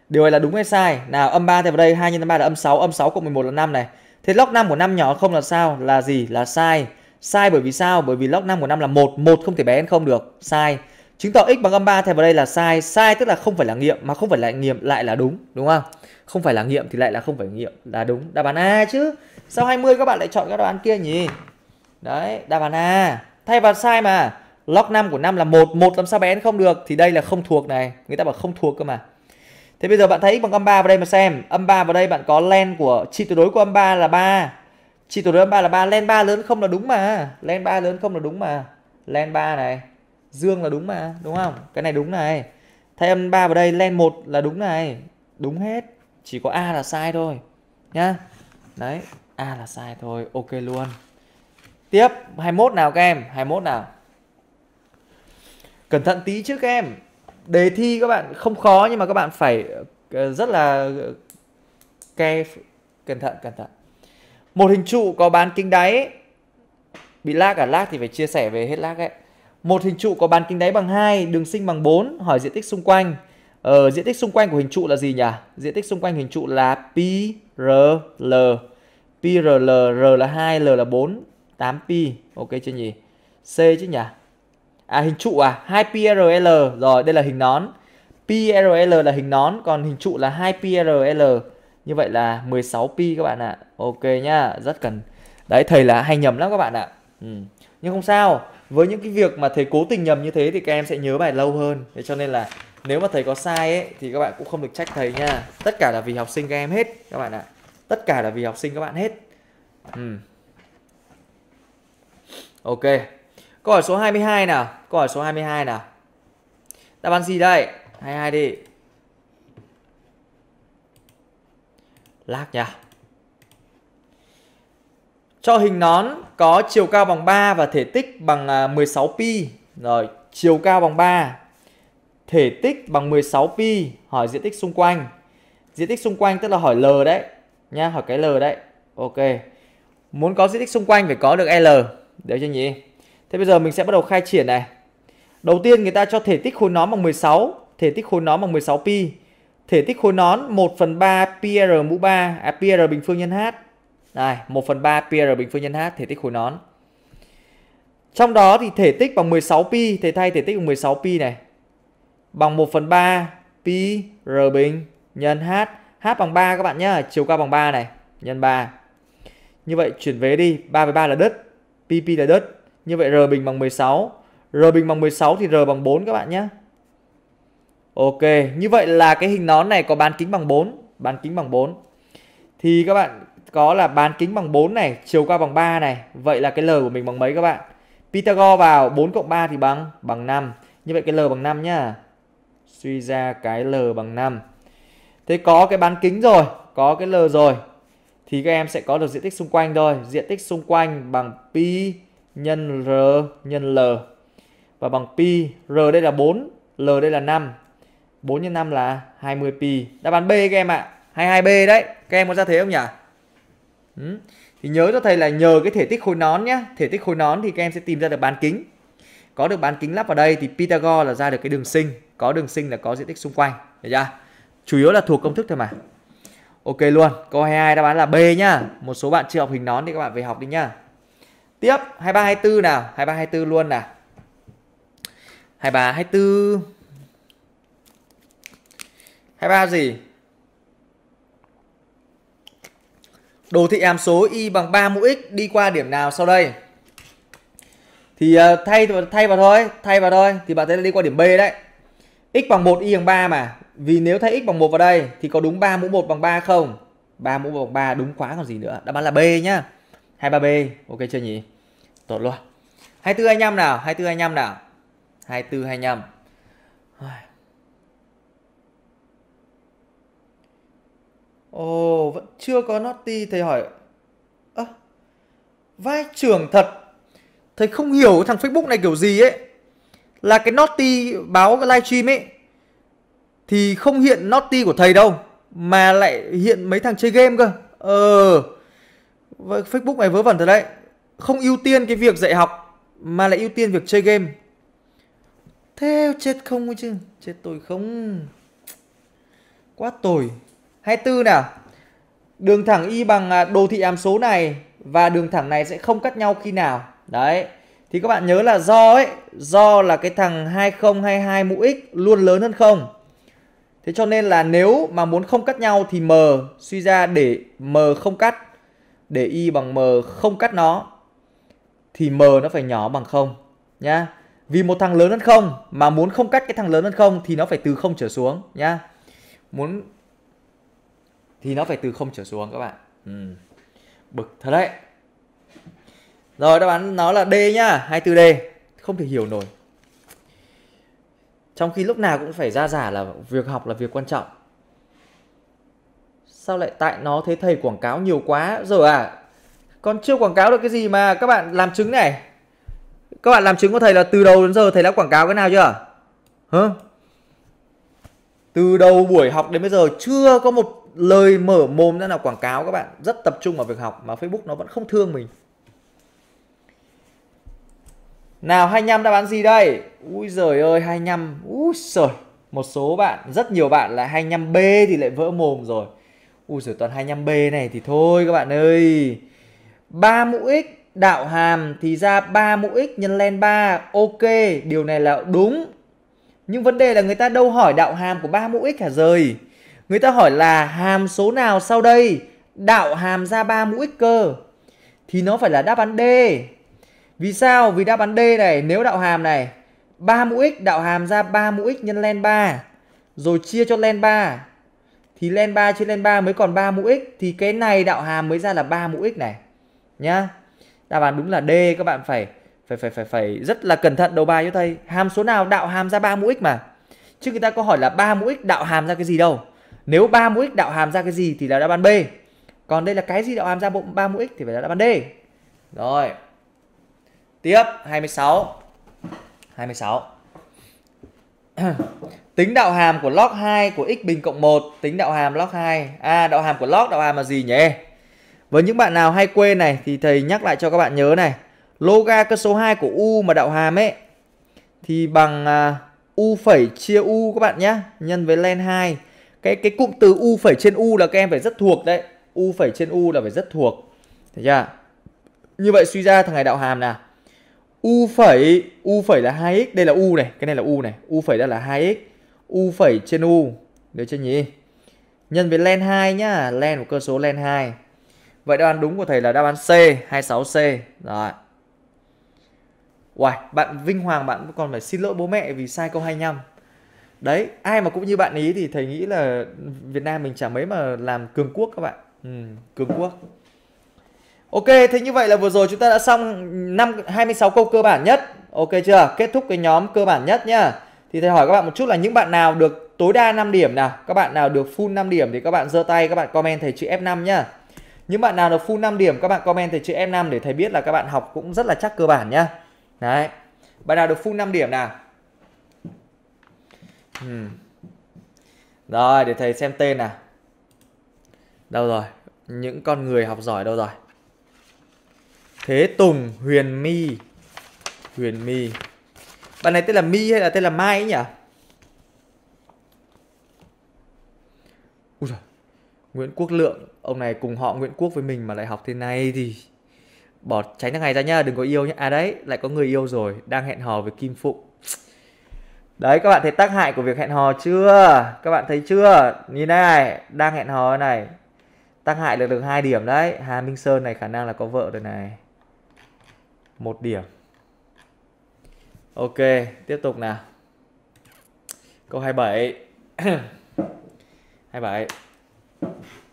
Điều này là đúng hay sai? Nào âm 3 thay vào đây 2 nhân âm 3 là âm 6, âm 6 cộng 11 là 5 này. Thế lock 5 của 5 nhỏ không là sao? Là gì? Là sai. Sai bởi vì sao? Bởi vì lock 5 của 5 là 1, 1 không thể bé hơn không được. Sai. Chứng tỏ x bằng âm 3 thay vào đây là sai. Sai tức là không phải là nghiệm mà không phải là nghiệm lại là đúng, đúng không? Không phải là nghiệm thì lại là không phải nghiệm là đúng. Đáp án A chứ. Sao 20 các bạn lại chọn các đáp án kia nhỉ? Đấy, đáp án A. Thay vào sai mà. lock 5 của 5 là 1, 1 làm sao bé hơn không được thì đây là không thuộc này. Người ta bảo không thuộc cơ mà. Thế bây giờ bạn thấy bằng âm 3 vào đây mà xem. Âm 3 vào đây bạn có len của chi tuyệt đối của âm 3 là 3. Chi tuyệt đối âm 3 là 3, len 3 lớn không là đúng mà. Len 3 lớn không là đúng mà. Len 3 này. Dương là đúng mà, đúng không? Cái này đúng này. Thay âm 3 vào đây len 1 là đúng này. Đúng hết. Chỉ có A là sai thôi. Nhá. Đấy, A là sai thôi. Ok luôn. Tiếp 21 nào các em, 21 nào. Cẩn thận tí trước các em đề thi các bạn không khó nhưng mà các bạn phải ờ, rất là ke cẩn thận cẩn thận một hình trụ có bán kính đáy bị lag cả à? lag thì phải chia sẻ về hết lag ấy một hình trụ có bán kính đáy bằng 2, đường sinh bằng 4, hỏi diện tích xung quanh. Ờ, diện tích xung quanh của hình trụ là gì nhỉ? Diện tích xung quanh hình trụ là pi r l. Pi r l, r là 2, l là 4, 8 pi. Ok chưa nhỉ? C chứ nhỉ? à hình trụ à 2 PRL rồi đây là hình nón PRL là hình nón còn hình trụ là 2 PRL như vậy là 16 pi các bạn ạ ok nhá rất cần đấy thầy là hay nhầm lắm các bạn ạ ừ. nhưng không sao với những cái việc mà thầy cố tình nhầm như thế thì các em sẽ nhớ bài lâu hơn thế cho nên là nếu mà thầy có sai ấy thì các bạn cũng không được trách thầy nha tất cả là vì học sinh các em hết các bạn ạ tất cả là vì học sinh các bạn hết ừ. ok Câu hỏi số 22 nào. Câu hỏi số 22 nào. Đáp án gì đây? 22 đi. Lác nha. Cho hình nón có chiều cao bằng 3 và thể tích bằng 16pi. À, Rồi, chiều cao bằng 3. Thể tích bằng 16pi. Hỏi diện tích xung quanh. Diện tích xung quanh tức là hỏi L đấy. Nha, hỏi cái L đấy. Ok. Muốn có diện tích xung quanh phải có được L. Được chưa nhỉ? Thế bây giờ mình sẽ bắt đầu khai triển này. Đầu tiên người ta cho thể tích khối nón bằng 16, thể tích khối nón bằng 16 pi. Thể tích khối nón 1 phần 3 PR mũ 3, à, PR bình phương nhân H. Này, 1 phần 3 PR bình phương nhân H, thể tích khối nón. Trong đó thì thể tích bằng 16 pi, thầy thay thể tích bằng 16 pi này. Bằng 1 phần 3 pi R bình nhân H. H bằng 3 các bạn nhé, chiều cao bằng 3 này, nhân 3. Như vậy chuyển vế đi, 3 với 3 là đất, pi pi là đất, như vậy R bình bằng 16. R bình bằng 16 thì R bằng 4 các bạn nhé. Ok, như vậy là cái hình nón này có bán kính bằng 4, bán kính bằng 4. Thì các bạn có là bán kính bằng 4 này, chiều cao bằng 3 này. Vậy là cái L của mình bằng mấy các bạn? Pythagore vào 4 cộng 3 thì bằng bằng 5. Như vậy cái L bằng 5 nhá. Suy ra cái L bằng 5. Thế có cái bán kính rồi, có cái L rồi. Thì các em sẽ có được diện tích xung quanh thôi. Diện tích xung quanh bằng pi nhân R nhân L và bằng pi. R đây là 4, L đây là 5. 4 x 5 là 20 pi. Đáp án B các em ạ. À. 22B đấy. Các em có ra thế không nhỉ? Ừ. Thì nhớ cho thầy là nhờ cái thể tích khối nón nhá. Thể tích khối nón thì các em sẽ tìm ra được bán kính. Có được bán kính lắp vào đây thì Pythagore là ra được cái đường sinh. Có đường sinh là có diện tích xung quanh. Được chưa? Chủ yếu là thuộc công thức thôi mà. Ok luôn. Câu 22 đáp án là B nhá. Một số bạn chưa học hình nón thì các bạn về học đi nhá. Tiếp 23 nào, 2324 luôn nào. 2324, 23 gì? Đồ thị hàm số y bằng 3 mũ x đi qua điểm nào sau đây? Thì ờ, thay thay vào thôi, thay vào thôi thì bạn thấy là đi qua điểm B đấy. x bằng 1 y bằng 3 mà. Vì nếu thay x bằng 1 vào đây thì có đúng 3 mũ 1 bằng 3 không? 3 mũ 1 bằng 3 đúng quá còn gì nữa. Đáp án là B nhá. 23B, ok chưa nhỉ? Tốt luôn. 24 25 nào, 24 25 nào. 24 25. Ồ, oh, vẫn chưa có Notty thầy hỏi. À, vai trưởng thật. Thầy không hiểu thằng Facebook này kiểu gì ấy. Là cái Notty báo cái livestream ấy thì không hiện Notty của thầy đâu mà lại hiện mấy thằng chơi game cơ. Ờ. Facebook này vớ vẩn thật đấy không ưu tiên cái việc dạy học mà lại ưu tiên việc chơi game thế chết không ấy chứ chết tôi không quá tồi 24 nào đường thẳng y bằng à, đồ thị hàm số này và đường thẳng này sẽ không cắt nhau khi nào đấy thì các bạn nhớ là do ấy do là cái thằng 2022 mũ x luôn lớn hơn không thế cho nên là nếu mà muốn không cắt nhau thì m suy ra để m không cắt để y bằng m không cắt nó thì m nó phải nhỏ bằng không nhá. Vì một thằng lớn hơn không mà muốn không cách cái thằng lớn hơn không thì nó phải từ không trở xuống nhá. Muốn thì nó phải từ không trở xuống các bạn. Ừ. Bực thật đấy. Rồi đáp án nó là D nhá, 24D. Không thể hiểu nổi. Trong khi lúc nào cũng phải ra giả là việc học là việc quan trọng. Sao lại tại nó thấy thầy quảng cáo nhiều quá rồi à? con chưa quảng cáo được cái gì mà các bạn làm chứng này các bạn làm chứng có thầy là từ đầu đến giờ thầy đã quảng cáo cái nào chưa hả từ đầu buổi học đến bây giờ chưa có một lời mở mồm ra nào quảng cáo các bạn rất tập trung vào việc học mà Facebook nó vẫn không thương mình nào 25 đã bán gì đây ui giời ơi 25 ui giời Một số bạn Rất nhiều bạn là 25B thì lại vỡ mồm rồi ui giời toàn 25B này thì thôi các bạn ơi 3 mũ x đạo hàm thì ra 3 mũ x nhân len 3. Ok, điều này là đúng. Nhưng vấn đề là người ta đâu hỏi đạo hàm của 3 mũ x hả rời. Người ta hỏi là hàm số nào sau đây đạo hàm ra 3 mũ x cơ. Thì nó phải là đáp án D. Vì sao? Vì đáp án D này nếu đạo hàm này 3 mũ x đạo hàm ra 3 mũ x nhân len 3 rồi chia cho len 3 thì len 3 chia len 3 mới còn 3 mũ x thì cái này đạo hàm mới ra là 3 mũ x này nhá đáp án đúng là D các bạn phải phải phải phải phải rất là cẩn thận đầu bài cho thầy hàm số nào đạo hàm ra ba mũ x mà chứ người ta có hỏi là ba mũ x đạo hàm ra cái gì đâu nếu ba mũ x đạo hàm ra cái gì thì là đáp án B còn đây là cái gì đạo hàm ra ba mũ x thì phải là đáp án D rồi tiếp 26 26 tính đạo hàm của log 2 của x bình cộng 1 tính đạo hàm log 2 à đạo hàm của log đạo hàm là gì nhỉ với những bạn nào hay quên này thì thầy nhắc lại cho các bạn nhớ này. Loga cơ số 2 của U mà đạo hàm ấy thì bằng à, U phẩy chia U các bạn nhé. Nhân với len 2. Cái cái cụm từ U phẩy trên U là các em phải rất thuộc đấy. U phẩy trên U là phải rất thuộc. Thấy chưa? Như vậy suy ra thằng này đạo hàm là U phẩy, U phẩy là 2x, đây là U này, cái này là U này, U phẩy đây là 2x. U phẩy trên U, được chưa nhỉ? Nhân với len 2 nhá, len của cơ số len 2. Vậy đáp án đúng của thầy là đáp án C 26C Rồi Uầy, bạn Vinh Hoàng bạn còn phải xin lỗi bố mẹ vì sai câu 25 Đấy, ai mà cũng như bạn ý thì thầy nghĩ là Việt Nam mình chả mấy mà làm cường quốc các bạn ừ, Cường quốc Ok, thế như vậy là vừa rồi chúng ta đã xong 5, 26 câu cơ bản nhất Ok chưa? Kết thúc cái nhóm cơ bản nhất nhá Thì thầy hỏi các bạn một chút là những bạn nào được tối đa 5 điểm nào Các bạn nào được full 5 điểm thì các bạn giơ tay các bạn comment thầy chữ F5 nhá những bạn nào được full 5 điểm các bạn comment thì chữ F5 để thầy biết là các bạn học cũng rất là chắc cơ bản nhá đấy bạn nào được full 5 điểm nào uhm. rồi để thầy xem tên nào đâu rồi những con người học giỏi đâu rồi Thế Tùng Huyền Mi Huyền Mi Bạn này tên là Mi hay là tên là Mai ấy nhỉ Ui giời. Nguyễn Quốc Lượng ông này cùng họ Nguyễn Quốc với mình mà lại học thế này thì bỏ tránh thằng này ra nhá đừng có yêu nhá à đấy lại có người yêu rồi đang hẹn hò với Kim Phụng đấy các bạn thấy tác hại của việc hẹn hò chưa các bạn thấy chưa nhìn này đang hẹn hò này tác hại được được hai điểm đấy Hà Minh Sơn này khả năng là có vợ rồi này một điểm ok tiếp tục nào câu 27 27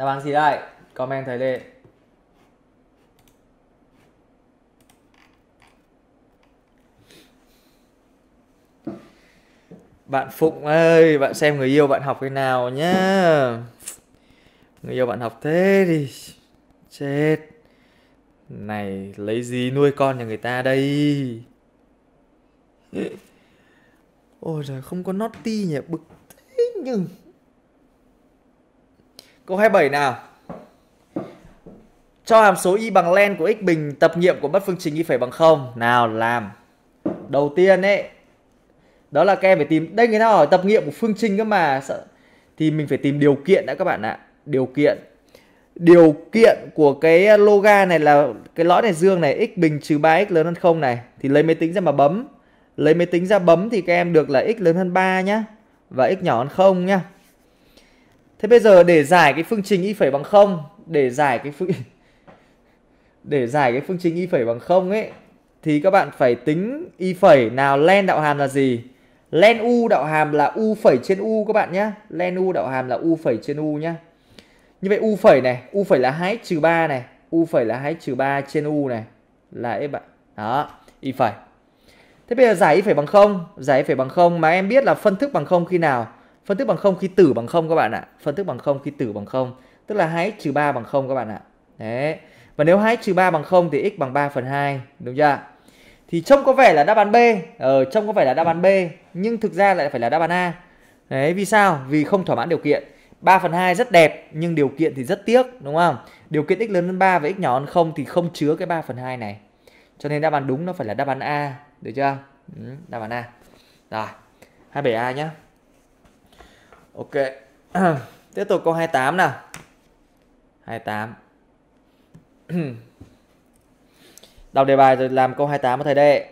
Đáp án gì đây? Comment thấy lên. Bạn Phụng ơi, bạn xem người yêu bạn học cái nào nhá. Người yêu bạn học thế thì chết. Này, lấy gì nuôi con nhà người ta đây? Ôi trời, không có naughty nhỉ, bực thế nhưng Câu 27 nào. Cho hàm số y bằng len của x bình tập nghiệm của bất phương trình y phải bằng 0. Nào làm. Đầu tiên ấy đó là các em phải tìm đây người ta hỏi tập nghiệm của phương trình cơ mà thì mình phải tìm điều kiện đã các bạn ạ. Điều kiện. Điều kiện của cái loga này là cái lõi này dương này x bình trừ 3x lớn hơn 0 này thì lấy máy tính ra mà bấm. Lấy máy tính ra bấm thì các em được là x lớn hơn 3 nhá và x nhỏ hơn 0 nhá. Thế bây giờ để giải cái phương trình y phẩy bằng 0, để giải cái phương để giải cái phương trình y phẩy bằng 0 ấy thì các bạn phải tính y phẩy nào len đạo hàm là gì? Len u đạo hàm là u phẩy trên u các bạn nhé. Len u đạo hàm là u phẩy trên u nhé. Như vậy u phẩy này, u phẩy là 2 trừ 3 này, u phẩy là 2 trừ 3 trên u này là ấy bạn. Đó, y phẩy. Thế bây giờ giải y phẩy bằng 0, giải y phẩy bằng 0 mà em biết là phân thức bằng 0 khi nào? Phân thức bằng không khi tử bằng không các bạn ạ. Phân thức bằng không khi tử bằng không, tức là 2x trừ 3 bằng không các bạn ạ. Đấy. Và nếu 2x trừ 3 bằng không thì x bằng 3 phần 2, đúng chưa Thì trông có vẻ là đáp án B, ờ, trông có vẻ là đáp án B, nhưng thực ra lại phải là đáp án A. Đấy, vì sao? Vì không thỏa mãn điều kiện. 3 phần 2 rất đẹp nhưng điều kiện thì rất tiếc, đúng không? Điều kiện x lớn hơn 3 và x nhỏ hơn không thì không chứa cái 3 phần 2 này. Cho nên đáp án đúng nó phải là đáp án A, được chưa? Ừ, đáp án A. Rồi, 27A nhé. Ok. Tiếp tục câu 28 nào. 28. Đọc đề bài rồi làm câu 28 của thầy đây.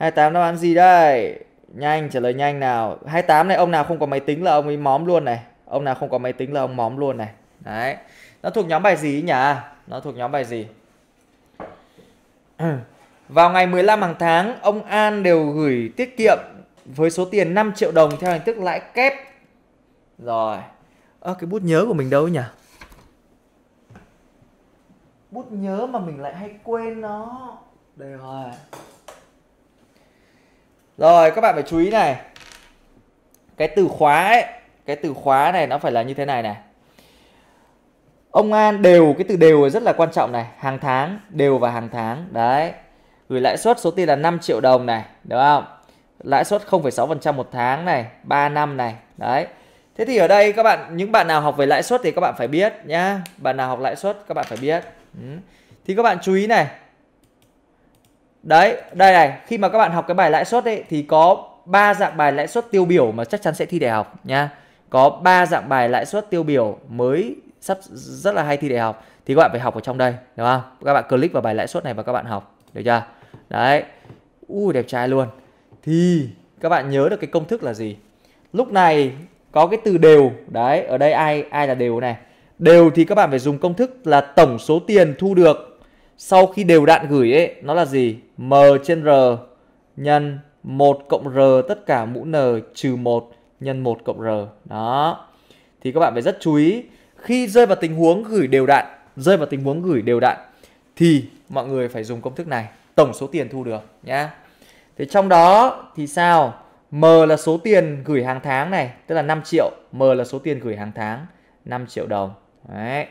hai tám đáp án gì đây nhanh trả lời nhanh nào 28 này ông nào không có máy tính là ông ấy móm luôn này ông nào không có máy tính là ông móm luôn này đấy nó thuộc nhóm bài gì nhỉ nó thuộc nhóm bài gì Ừ. Vào ngày 15 hàng tháng, ông An đều gửi tiết kiệm với số tiền 5 triệu đồng theo hình thức lãi kép. Rồi. À, cái bút nhớ của mình đâu nhỉ? Bút nhớ mà mình lại hay quên nó. Đây rồi. Rồi, các bạn phải chú ý này. Cái từ khóa ấy, cái từ khóa này nó phải là như thế này này ông An đều cái từ đều rất là quan trọng này hàng tháng đều và hàng tháng đấy gửi lãi suất số tiền là 5 triệu đồng này đúng không lãi suất 0,6% một tháng này 3 năm này đấy thế thì ở đây các bạn những bạn nào học về lãi suất thì các bạn phải biết nhá bạn nào học lãi suất các bạn phải biết ừ. thì các bạn chú ý này đấy đây này khi mà các bạn học cái bài lãi suất ấy thì có ba dạng bài lãi suất tiêu biểu mà chắc chắn sẽ thi đại học nhá có ba dạng bài lãi suất tiêu biểu mới sắp rất là hay thi đại học thì các bạn phải học ở trong đây đúng không các bạn click vào bài lãi suất này và các bạn học được chưa đấy u đẹp trai luôn thì các bạn nhớ được cái công thức là gì lúc này có cái từ đều đấy ở đây ai ai là đều này đều thì các bạn phải dùng công thức là tổng số tiền thu được sau khi đều đạn gửi ấy nó là gì m trên r nhân 1 cộng r tất cả mũ n trừ 1 nhân 1 cộng r đó thì các bạn phải rất chú ý khi rơi vào tình huống gửi đều đạn rơi vào tình huống gửi đều đạn thì mọi người phải dùng công thức này tổng số tiền thu được nhá thế trong đó thì sao M là số tiền gửi hàng tháng này tức là 5 triệu M là số tiền gửi hàng tháng 5 triệu đồng đấy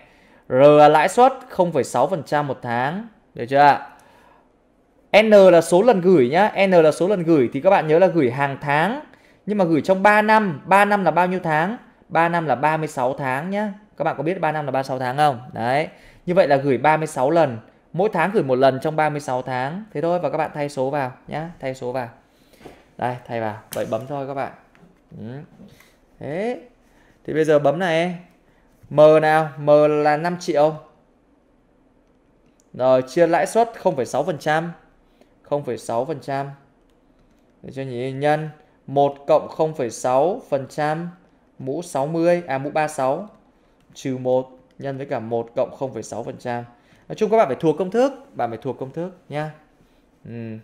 R là lãi suất 0,6% một tháng được chưa ạ N là số lần gửi nhá N là số lần gửi thì các bạn nhớ là gửi hàng tháng nhưng mà gửi trong 3 năm 3 năm là bao nhiêu tháng 3 năm là 36 tháng nhá các bạn có biết 3 năm là 36 tháng không? Đấy. Như vậy là gửi 36 lần. Mỗi tháng gửi một lần trong 36 tháng. Thế thôi và các bạn thay số vào nhá, thay số vào. Đây, thay vào. Vậy bấm thôi các bạn. Thế. Thì bây giờ bấm này. M nào? M là 5 triệu. Rồi chia lãi suất 0,6%. 0,6%. Để cho nhỉ nhân 1 cộng 0,6% mũ 60 à mũ 36 trừ 1 nhân với cả 1 cộng 0,6%. Nói chung các bạn phải thuộc công thức, bạn phải thuộc công thức nha. Ừ.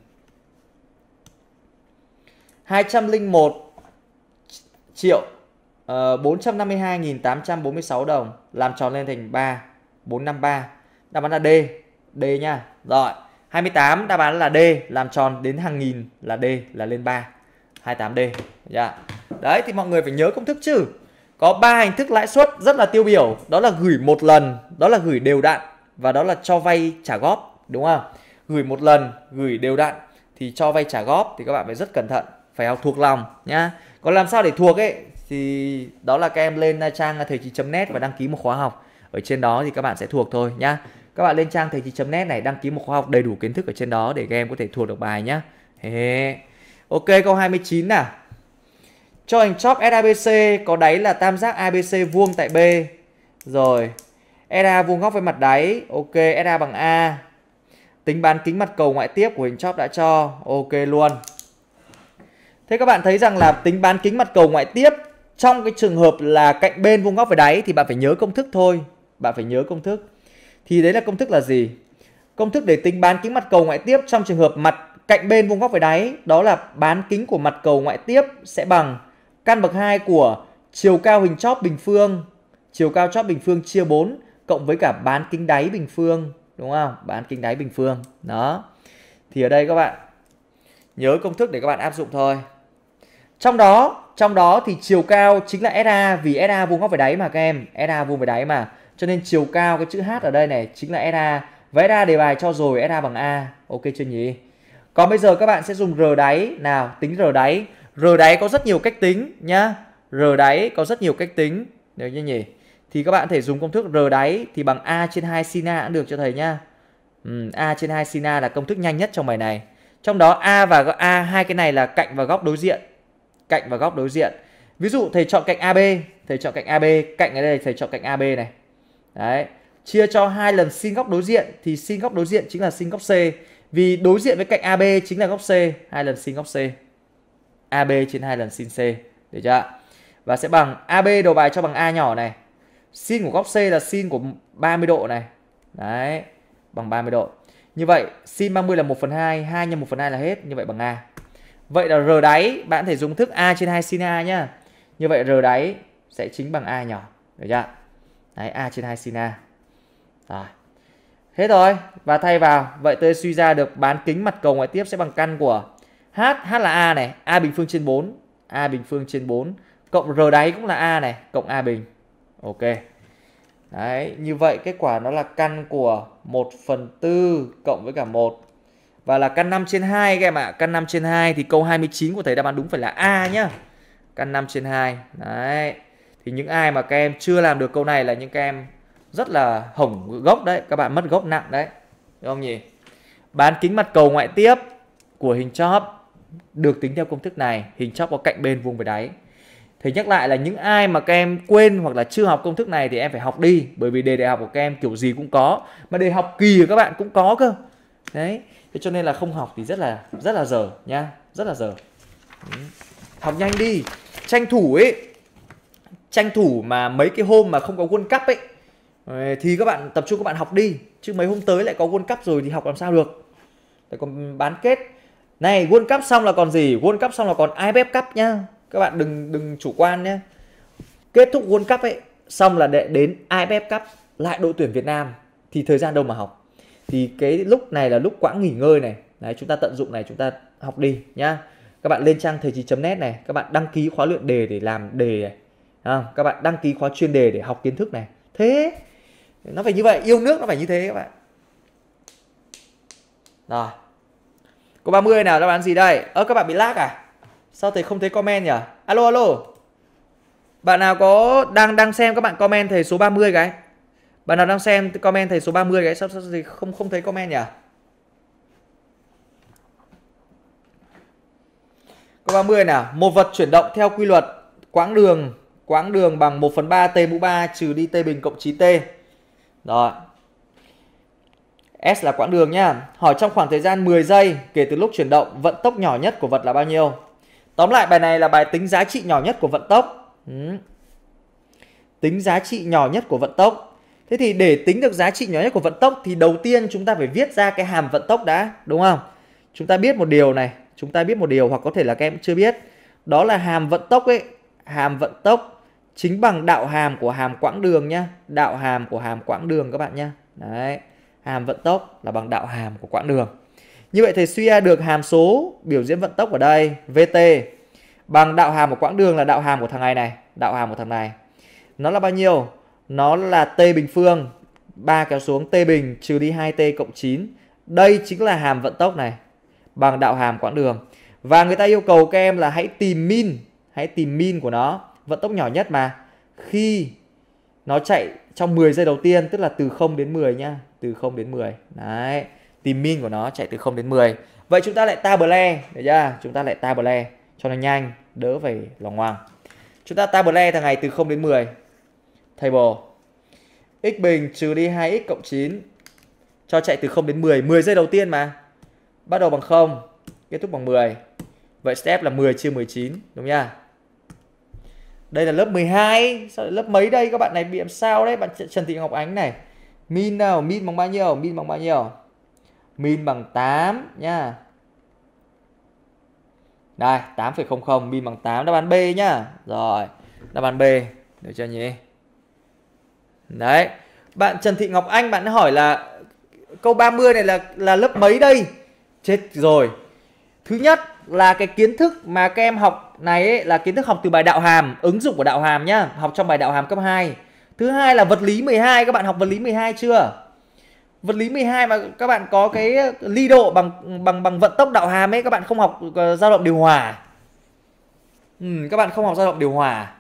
201 triệu ờ, uh, 452.846 đồng làm tròn lên thành 3 453. Đáp án là D. D nha. Rồi, 28 đáp án là D, làm tròn đến hàng nghìn là D là lên 3. 28D. Dạ. Yeah. Đấy thì mọi người phải nhớ công thức chứ có ba hình thức lãi suất rất là tiêu biểu đó là gửi một lần đó là gửi đều đặn và đó là cho vay trả góp đúng không gửi một lần gửi đều đặn thì cho vay trả góp thì các bạn phải rất cẩn thận phải học thuộc lòng nhá còn làm sao để thuộc ấy thì đó là các em lên trang thầy trí net và đăng ký một khóa học ở trên đó thì các bạn sẽ thuộc thôi nhá các bạn lên trang thầy trí net này đăng ký một khóa học đầy đủ kiến thức ở trên đó để các em có thể thuộc được bài nhá ok câu 29 nào cho hình chóp SABC có đáy là tam giác ABC vuông tại B. Rồi, SA vuông góc với mặt đáy. Ok, SA bằng A. Tính bán kính mặt cầu ngoại tiếp của hình chóp đã cho. Ok luôn. Thế các bạn thấy rằng là tính bán kính mặt cầu ngoại tiếp trong cái trường hợp là cạnh bên vuông góc với đáy thì bạn phải nhớ công thức thôi. Bạn phải nhớ công thức. Thì đấy là công thức là gì? Công thức để tính bán kính mặt cầu ngoại tiếp trong trường hợp mặt cạnh bên vuông góc với đáy đó là bán kính của mặt cầu ngoại tiếp sẽ bằng Căn bậc 2 của chiều cao hình chóp bình phương, chiều cao chóp bình phương chia 4 cộng với cả bán kính đáy bình phương, đúng không? Bán kính đáy bình phương. Đó. Thì ở đây các bạn nhớ công thức để các bạn áp dụng thôi. Trong đó, trong đó thì chiều cao chính là SA vì SA vuông góc với đáy mà các em, SA vuông với đáy mà. Cho nên chiều cao cái chữ H ở đây này chính là SA. Vẽ ra đề bài cho rồi SA bằng A. Ok chưa nhỉ? Còn bây giờ các bạn sẽ dùng R đáy. Nào, tính R đáy. R đáy có rất nhiều cách tính nhá. R đáy có rất nhiều cách tính. Được như nhỉ? Thì các bạn có thể dùng công thức R đáy thì bằng A trên 2 sin A cũng được cho thầy nhá. Ừ, A trên 2 sin A là công thức nhanh nhất trong bài này. Trong đó A và A hai cái này là cạnh và góc đối diện. Cạnh và góc đối diện. Ví dụ thầy chọn cạnh AB, thầy chọn cạnh AB, cạnh ở đây thầy chọn cạnh AB này. Đấy, chia cho hai lần sin góc đối diện thì sin góc đối diện chính là sin góc C vì đối diện với cạnh AB chính là góc C, hai lần sin góc C. AB trên 2 lần sin C. Được chưa Và sẽ bằng AB đầu bài cho bằng A nhỏ này. Sin của góc C là sin của 30 độ này. Đấy, bằng 30 độ. Như vậy sin 30 là 1 phần 2, 2 nhân 1 phần 2 là hết. Như vậy bằng A. Vậy là R đáy, bạn có thể dùng thức A trên 2 sin A nhá. Như vậy R đáy sẽ chính bằng A nhỏ. Được chưa Đấy, A trên 2 sin A. Rồi. Hết rồi. Và thay vào. Vậy tôi suy ra được bán kính mặt cầu ngoại tiếp sẽ bằng căn của h h là a này a bình phương trên 4 a bình phương trên 4 cộng r đáy cũng là a này cộng a bình ok Đấy, như vậy kết quả nó là căn của 1 phần 4 cộng với cả 1. Và là căn 5 trên 2 các em ạ. Căn 5 trên 2 thì câu 29 của thầy đáp án đúng phải là A nhá. Căn 5 trên 2. Đấy. Thì những ai mà các em chưa làm được câu này là những các em rất là hỏng gốc đấy. Các bạn mất gốc nặng đấy. Đúng không nhỉ? Bán kính mặt cầu ngoại tiếp của hình chóp được tính theo công thức này, hình chóp có cạnh bên vuông với đáy. Thì nhắc lại là những ai mà các em quên hoặc là chưa học công thức này thì em phải học đi bởi vì đề đại học của các em kiểu gì cũng có mà đề học kỳ của các bạn cũng có cơ. Đấy, thế cho nên là không học thì rất là rất là dở nha, rất là dở. Học nhanh đi, tranh thủ ấy. Tranh thủ mà mấy cái hôm mà không có World Cup ấy thì các bạn tập trung các bạn học đi chứ mấy hôm tới lại có World Cup rồi thì học làm sao được. Lại còn bán kết này World Cup xong là còn gì World Cup xong là còn AFF Cup nhá các bạn đừng đừng chủ quan nhé kết thúc World Cup ấy xong là để đến AFF Cup lại đội tuyển Việt Nam thì thời gian đâu mà học thì cái lúc này là lúc quãng nghỉ ngơi này đấy chúng ta tận dụng này chúng ta học đi nhá các bạn lên trang thời trí net này các bạn đăng ký khóa luyện đề để làm đề này à, các bạn đăng ký khóa chuyên đề để học kiến thức này thế nó phải như vậy yêu nước nó phải như thế các bạn rồi có 30 nào đáp án gì đây? Ơ các bạn bị lag à? Sao thầy không thấy comment nhỉ? Alo alo. Bạn nào có đang đang xem các bạn comment thầy số 30 cái. Bạn nào đang xem comment thầy số 30 cái sao, sao thì không không thấy comment nhỉ? Có 30 nào, một vật chuyển động theo quy luật quãng đường quãng đường bằng 1 phần 3 t mũ 3 trừ đi t bình cộng 9t. Rồi, S là quãng đường nha. Hỏi trong khoảng thời gian 10 giây kể từ lúc chuyển động, vận tốc nhỏ nhất của vật là bao nhiêu? Tóm lại bài này là bài tính giá trị nhỏ nhất của vận tốc. Ừ. Tính giá trị nhỏ nhất của vận tốc. Thế thì để tính được giá trị nhỏ nhất của vận tốc thì đầu tiên chúng ta phải viết ra cái hàm vận tốc đã, đúng không? Chúng ta biết một điều này, chúng ta biết một điều hoặc có thể là các em chưa biết, đó là hàm vận tốc ấy, hàm vận tốc chính bằng đạo hàm của hàm quãng đường nhá, đạo hàm của hàm quãng đường các bạn nhá. Đấy hàm vận tốc là bằng đạo hàm của quãng đường. Như vậy thầy suy ra được hàm số biểu diễn vận tốc ở đây VT bằng đạo hàm của quãng đường là đạo hàm của thằng này này, đạo hàm của thằng này. Nó là bao nhiêu? Nó là t bình phương 3 kéo xuống t bình trừ đi 2t cộng 9. Đây chính là hàm vận tốc này bằng đạo hàm quãng đường. Và người ta yêu cầu các em là hãy tìm min, hãy tìm min của nó, vận tốc nhỏ nhất mà. Khi nó chạy trong 10 giây đầu tiên, tức là từ 0 đến 10 nha, từ 0 đến 10 đấy tìm min của nó chạy từ 0 đến 10 vậy chúng ta lại table được chưa chúng ta lại table cho nó nhanh đỡ phải lòng ngoằng chúng ta table thằng này từ 0 đến 10 table x bình trừ đi 2x cộng 9 cho chạy từ 0 đến 10 10 giây đầu tiên mà bắt đầu bằng 0 kết thúc bằng 10 vậy step là 10 chia 19 đúng nha đây là lớp 12 sao lớp mấy đây các bạn này bị làm sao đấy bạn Trần Thị Ngọc Ánh này min nào min bằng bao nhiêu min bằng bao nhiêu min bằng 8 nha đây 8,00 min bằng 8 đáp án B nhá rồi đáp án B được chưa nhỉ đấy bạn Trần Thị Ngọc Anh bạn hỏi là câu 30 này là là lớp mấy đây chết rồi thứ nhất là cái kiến thức mà các em học này ấy, là kiến thức học từ bài đạo hàm ứng dụng của đạo hàm nhá học trong bài đạo hàm cấp 2 Thứ hai là vật lý 12 các bạn học vật lý 12 chưa? Vật lý 12 mà các bạn có cái ly độ bằng bằng bằng vận tốc đạo hàm ấy các bạn không học dao ờ, động điều hòa. Ừ, các bạn không học dao động điều hòa.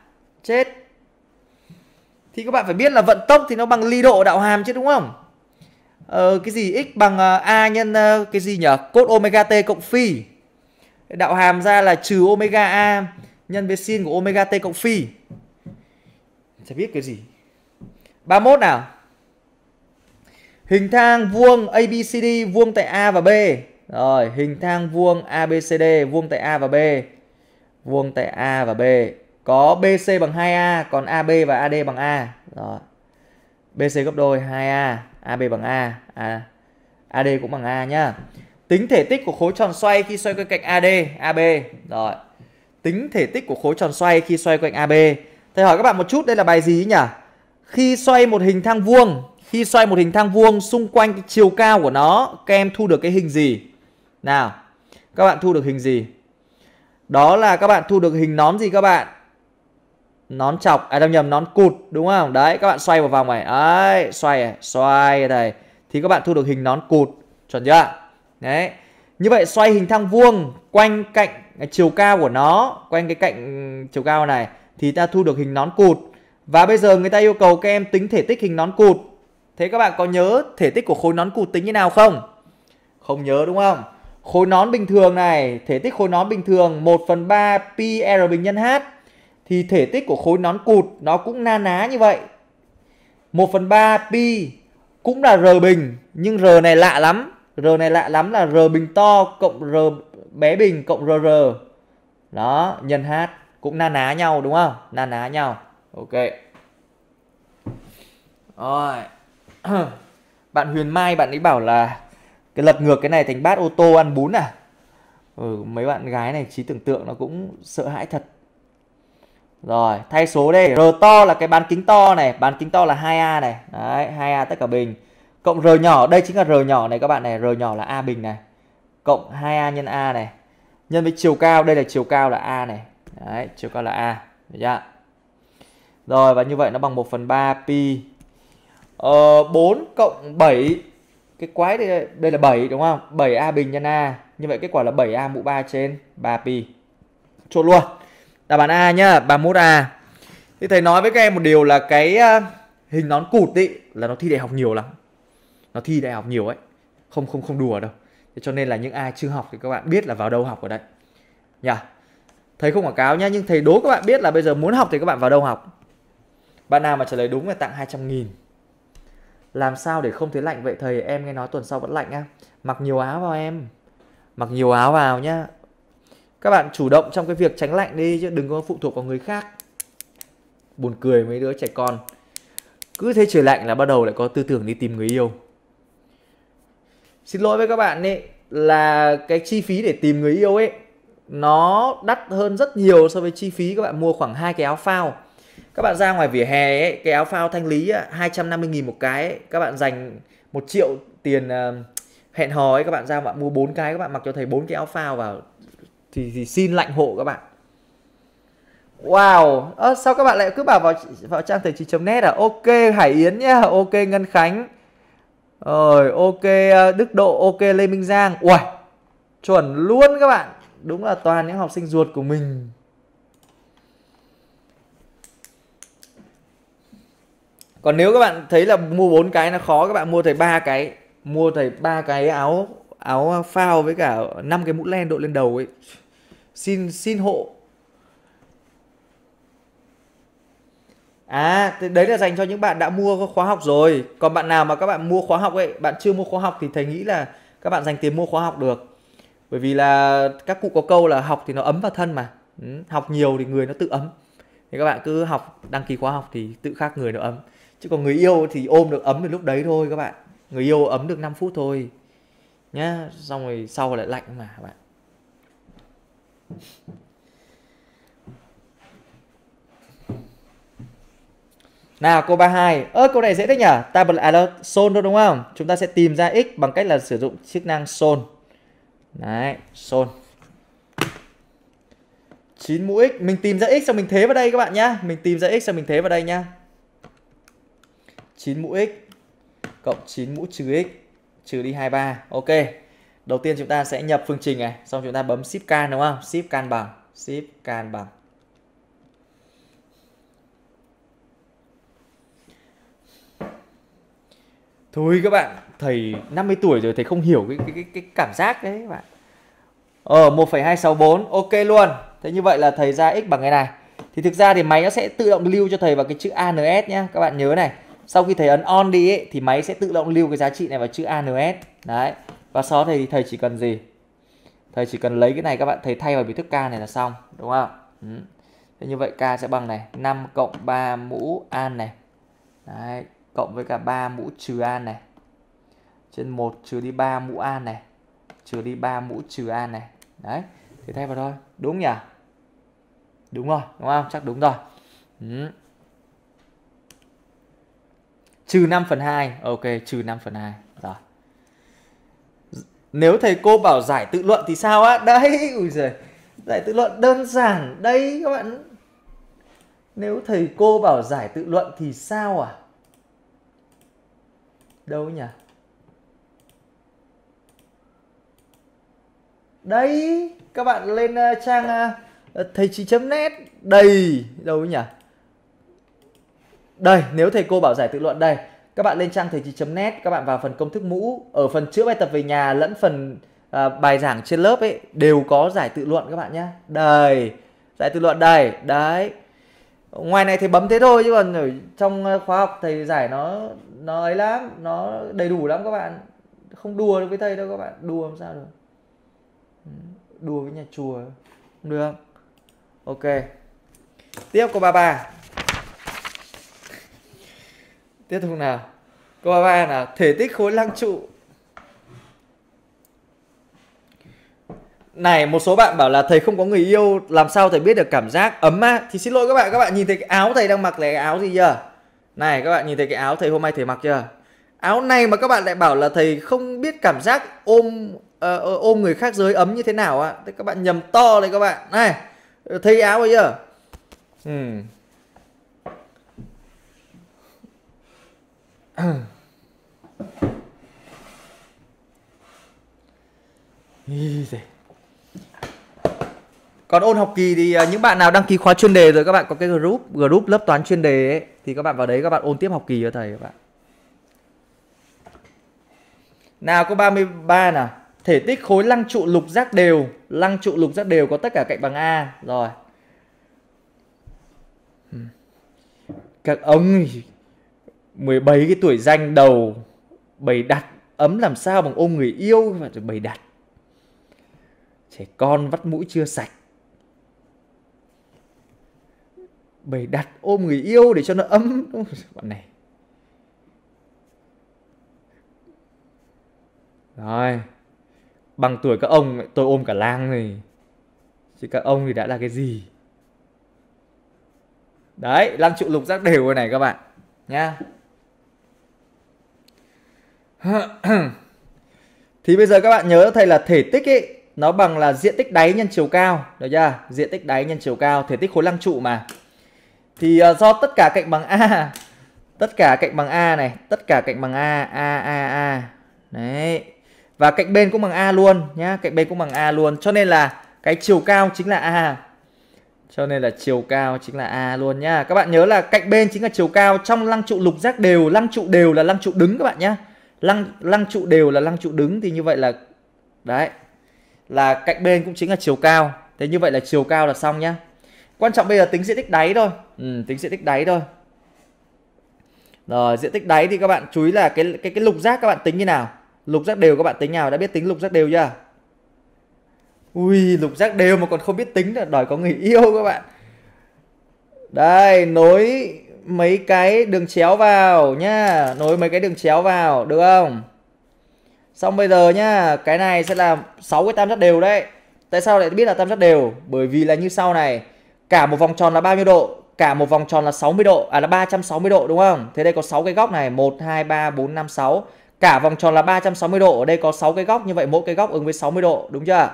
Chết. Thì các bạn phải biết là vận tốc thì nó bằng ly độ đạo hàm chứ đúng không? Ờ, cái gì x bằng ờ, a nhân ờ, cái gì nhỉ? Cốt omega t cộng phi. Đạo hàm ra là trừ omega a nhân với sin của omega t cộng phi. Chả biết cái gì. 31 nào. Hình thang vuông ABCD vuông tại A và B. Rồi, hình thang vuông ABCD vuông tại A và B. Vuông tại A và B. Có BC bằng 2A, còn AB và AD bằng A. Rồi. BC gấp đôi 2A, AB bằng A, a AD cũng bằng A nhá. Tính thể tích của khối tròn xoay khi xoay quanh cạnh AD, AB. Rồi. Tính thể tích của khối tròn xoay khi xoay quanh AB. Thầy hỏi các bạn một chút, đây là bài gì nhỉ? khi xoay một hình thang vuông khi xoay một hình thang vuông xung quanh cái chiều cao của nó các em thu được cái hình gì nào các bạn thu được hình gì đó là các bạn thu được hình nón gì các bạn nón chọc à đâu nhầm nón cụt đúng không đấy các bạn xoay một vòng này đấy xoay xoay này thì các bạn thu được hình nón cụt chuẩn chưa đấy như vậy xoay hình thang vuông quanh cạnh chiều cao của nó quanh cái cạnh chiều cao này thì ta thu được hình nón cụt và bây giờ người ta yêu cầu các em tính thể tích hình nón cụt. Thế các bạn có nhớ thể tích của khối nón cụt tính như nào không? Không nhớ đúng không? Khối nón bình thường này, thể tích khối nón bình thường 1 phần 3 pi r bình nhân h thì thể tích của khối nón cụt nó cũng na ná như vậy. 1 phần 3 pi cũng là r bình nhưng r này lạ lắm. R này lạ lắm là r bình to cộng r bé bình cộng rr. Đó, nhân h cũng na ná nhau đúng không? Na ná nhau ok rồi bạn Huyền Mai bạn ấy bảo là cái lật ngược cái này thành bát ô tô ăn bún à ừ, mấy bạn gái này trí tưởng tượng nó cũng sợ hãi thật rồi thay số đây r to là cái bán kính to này bán kính to là 2a này đấy 2a tất cả bình cộng r nhỏ đây chính là r nhỏ này các bạn này r nhỏ là a bình này cộng 2a nhân a này nhân với chiều cao đây là chiều cao là a này đấy chiều cao là a được chưa rồi và như vậy nó bằng 1 phần 3 pi ờ, 4 cộng 7 Cái quái đây, đây là 7 đúng không? 7A bình nhân A Như vậy kết quả là 7A mũ 3 trên 3 pi Chốt luôn Đáp án A nhá 31A Thì thầy nói với các em một điều là cái ờ, hình nón cụt ý Là nó thi đại học nhiều lắm Nó thi đại học nhiều ấy Không không không đùa đâu Thế cho nên là những ai chưa học thì các bạn biết là vào đâu học ở đây nhá thầy không quảng cáo nhá nhưng thầy đố các bạn biết là bây giờ muốn học thì các bạn vào đâu học bạn nào mà trả lời đúng là tặng 200 nghìn Làm sao để không thấy lạnh vậy thầy Em nghe nói tuần sau vẫn lạnh á Mặc nhiều áo vào em Mặc nhiều áo vào nhá Các bạn chủ động trong cái việc tránh lạnh đi Chứ đừng có phụ thuộc vào người khác Buồn cười mấy đứa trẻ con Cứ thấy trời lạnh là bắt đầu lại có tư tưởng đi tìm người yêu Xin lỗi với các bạn ấy Là cái chi phí để tìm người yêu ấy Nó đắt hơn rất nhiều so với chi phí các bạn mua khoảng hai cái áo phao các bạn ra ngoài vỉa hè ấy, cái áo phao thanh lý 250.000 một cái ấy, các bạn dành một triệu tiền ờ, hẹn hò ấy các bạn ra bạn mua bốn cái các bạn mặc cho thầy bốn cái áo phao vào thì thì xin lạnh hộ các bạn Wow, à, sao các bạn lại cứ bảo vào vào trang thầy chị net à? Ok Hải Yến nhá, ok Ngân Khánh. Rồi, ok ờ, Đức Độ, ok Lê Minh Giang. ui chuẩn luôn các bạn. Đúng là toàn những học sinh ruột của mình. còn nếu các bạn thấy là mua bốn cái nó khó các bạn mua thầy ba cái mua thầy ba cái áo áo phao với cả năm cái mũ len đội lên đầu ấy xin xin hộ À, đấy là dành cho những bạn đã mua khóa học rồi. Còn bạn nào mà các bạn mua khóa học ấy, bạn chưa mua khóa học thì thầy nghĩ là các bạn dành tiền mua khóa học được. Bởi vì là các cụ có câu là học thì nó ấm vào thân mà. Ừ, học nhiều thì người nó tự ấm. Thì các bạn cứ học đăng ký khóa học thì tự khác người nó ấm chứ còn người yêu thì ôm được ấm được lúc đấy thôi các bạn người yêu ấm được 5 phút thôi nhá xong rồi sau lại lạnh mà các bạn Nào câu 32 Ơ câu này dễ đấy nhỉ Ta bật alert sol thôi đúng không Chúng ta sẽ tìm ra x bằng cách là sử dụng chức năng sol Đấy sol 9 mũ x Mình tìm ra x xong mình thế vào đây các bạn nhá Mình tìm ra x xong mình thế vào đây nhá 9 mũ x cộng 9 mũ trừ x trừ đi 23. Ok. Đầu tiên chúng ta sẽ nhập phương trình này, xong chúng ta bấm shift can đúng không? Shift can bằng, shift can bằng. Thôi các bạn, thầy 50 tuổi rồi thầy không hiểu cái cái cái cảm giác đấy các bạn. Ờ 1,264, ok luôn. Thế như vậy là thầy ra x bằng cái này. Thì thực ra thì máy nó sẽ tự động lưu cho thầy vào cái chữ ANS nhá, các bạn nhớ này sau khi thầy ấn on đi ấy, thì máy sẽ tự động lưu cái giá trị này vào chữ ANS đấy và sau đó thì thầy chỉ cần gì thầy chỉ cần lấy cái này các bạn thầy thay vào biểu thức k này là xong đúng không ừ. thế như vậy k sẽ bằng này 5 cộng 3 mũ an này đấy, cộng với cả 3 mũ trừ an này trên 1 trừ đi 3 mũ an này trừ đi 3 mũ trừ an này đấy thì thay vào thôi đúng nhỉ đúng rồi đúng không chắc đúng rồi ừ trừ 5 phần 2 ok trừ 5 phần 2 rồi nếu thầy cô bảo giải tự luận thì sao á đấy ui giời giải tự luận đơn giản đây các bạn nếu thầy cô bảo giải tự luận thì sao à đâu nhỉ đấy các bạn lên ờ, trang ờ, ờ, thầy chỉ chấm nét đầy đâu nhỉ đây, nếu thầy cô bảo giải tự luận đây, các bạn lên trang thầy trí.net, các bạn vào phần công thức mũ, ở phần chữa bài tập về nhà lẫn phần à, bài giảng trên lớp ấy đều có giải tự luận các bạn nhé. Đây, giải tự luận đây, đấy. Ngoài này thầy bấm thế thôi chứ còn ở trong à, khóa học thầy giải nó nó ấy lắm, nó đầy đủ lắm các bạn. Không đùa được với thầy đâu các bạn, đùa làm sao được. Ừ, đùa với nhà chùa được không? Ok. Tiếp của bà bà tiếp tục nào câu 33 là thể tích khối lăng trụ này một số bạn bảo là thầy không có người yêu làm sao thầy biết được cảm giác ấm á thì xin lỗi các bạn các bạn nhìn thấy cái áo thầy đang mặc là cái áo gì chưa này các bạn nhìn thấy cái áo thầy hôm nay thầy mặc chưa áo này mà các bạn lại bảo là thầy không biết cảm giác ôm uh, ôm người khác dưới ấm như thế nào á à? các bạn nhầm to đấy các bạn này thấy áo rồi chưa ừ. Còn ôn học kỳ thì à, những bạn nào đăng ký khóa chuyên đề rồi các bạn có cái group group lớp toán chuyên đề ấy thì các bạn vào đấy các bạn ôn tiếp học kỳ cho thầy các bạn. Nào có 33 nào. Thể tích khối lăng trụ lục giác đều, lăng trụ lục giác đều có tất cả cạnh bằng A rồi. Các ông 17 cái tuổi danh đầu bày đặt ấm làm sao bằng ôm người yêu và rồi bày đặt trẻ con vắt mũi chưa sạch bày đặt ôm người yêu để cho nó ấm bọn này rồi bằng tuổi các ông tôi ôm cả lang này chứ các ông thì đã là cái gì đấy lang trụ lục giác đều rồi này các bạn nha thì bây giờ các bạn nhớ thầy là thể tích ấy nó bằng là diện tích đáy nhân chiều cao được chưa diện tích đáy nhân chiều cao thể tích khối lăng trụ mà thì uh, do tất cả cạnh bằng a tất cả cạnh bằng a này tất cả cạnh bằng a a a a đấy và cạnh bên cũng bằng a luôn nhá cạnh bên cũng bằng a luôn cho nên là cái chiều cao chính là a cho nên là chiều cao chính là a luôn nhá các bạn nhớ là cạnh bên chính là chiều cao trong lăng trụ lục giác đều lăng trụ đều là lăng trụ đứng các bạn nhá lăng lăng trụ đều là lăng trụ đứng thì như vậy là đấy là cạnh bên cũng chính là chiều cao thế như vậy là chiều cao là xong nhá quan trọng bây giờ tính diện tích đáy thôi ừ, tính diện tích đáy thôi rồi diện tích đáy thì các bạn chú ý là cái cái cái lục giác các bạn tính như nào lục giác đều các bạn tính nào đã biết tính lục giác đều chưa ui lục giác đều mà còn không biết tính là đòi có người yêu các bạn đây nối mấy cái đường chéo vào nhá nối mấy cái đường chéo vào được không xong bây giờ nhá cái này sẽ là 6 cái tam giác đều đấy tại sao lại biết là tam giác đều bởi vì là như sau này cả một vòng tròn là bao nhiêu độ cả một vòng tròn là 60 độ à là 360 độ đúng không thế đây có 6 cái góc này 1 2 3 4 5 6 cả vòng tròn là 360 độ ở đây có 6 cái góc như vậy mỗi cái góc ứng với 60 độ đúng chưa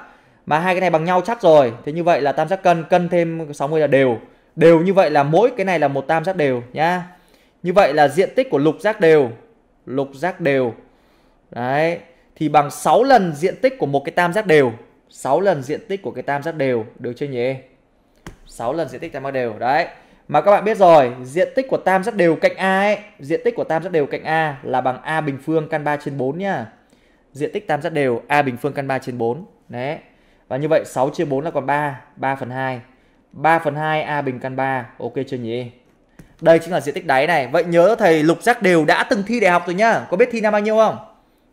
mà hai cái này bằng nhau chắc rồi thế như vậy là tam giác cân cân thêm 60 là đều đều như vậy là mỗi cái này là một tam giác đều nhá như vậy là diện tích của lục giác đều lục giác đều đấy thì bằng 6 lần diện tích của một cái tam giác đều 6 lần diện tích của cái tam giác đều được chưa nhỉ 6 lần diện tích tam giác đều đấy mà các bạn biết rồi diện tích của tam giác đều cạnh A ấy diện tích của tam giác đều cạnh A là bằng A bình phương căn 3 trên 4 nhá diện tích tam giác đều A bình phương căn 3 trên 4 đấy và như vậy 6 chia 4 là còn 3 3 phần 2 3 phần 2 A bình căn 3 Ok chưa nhỉ Đây chính là diện tích đáy này Vậy nhớ thầy Lục Giác Đều đã từng thi đại học rồi nhá Có biết thi năm bao nhiêu không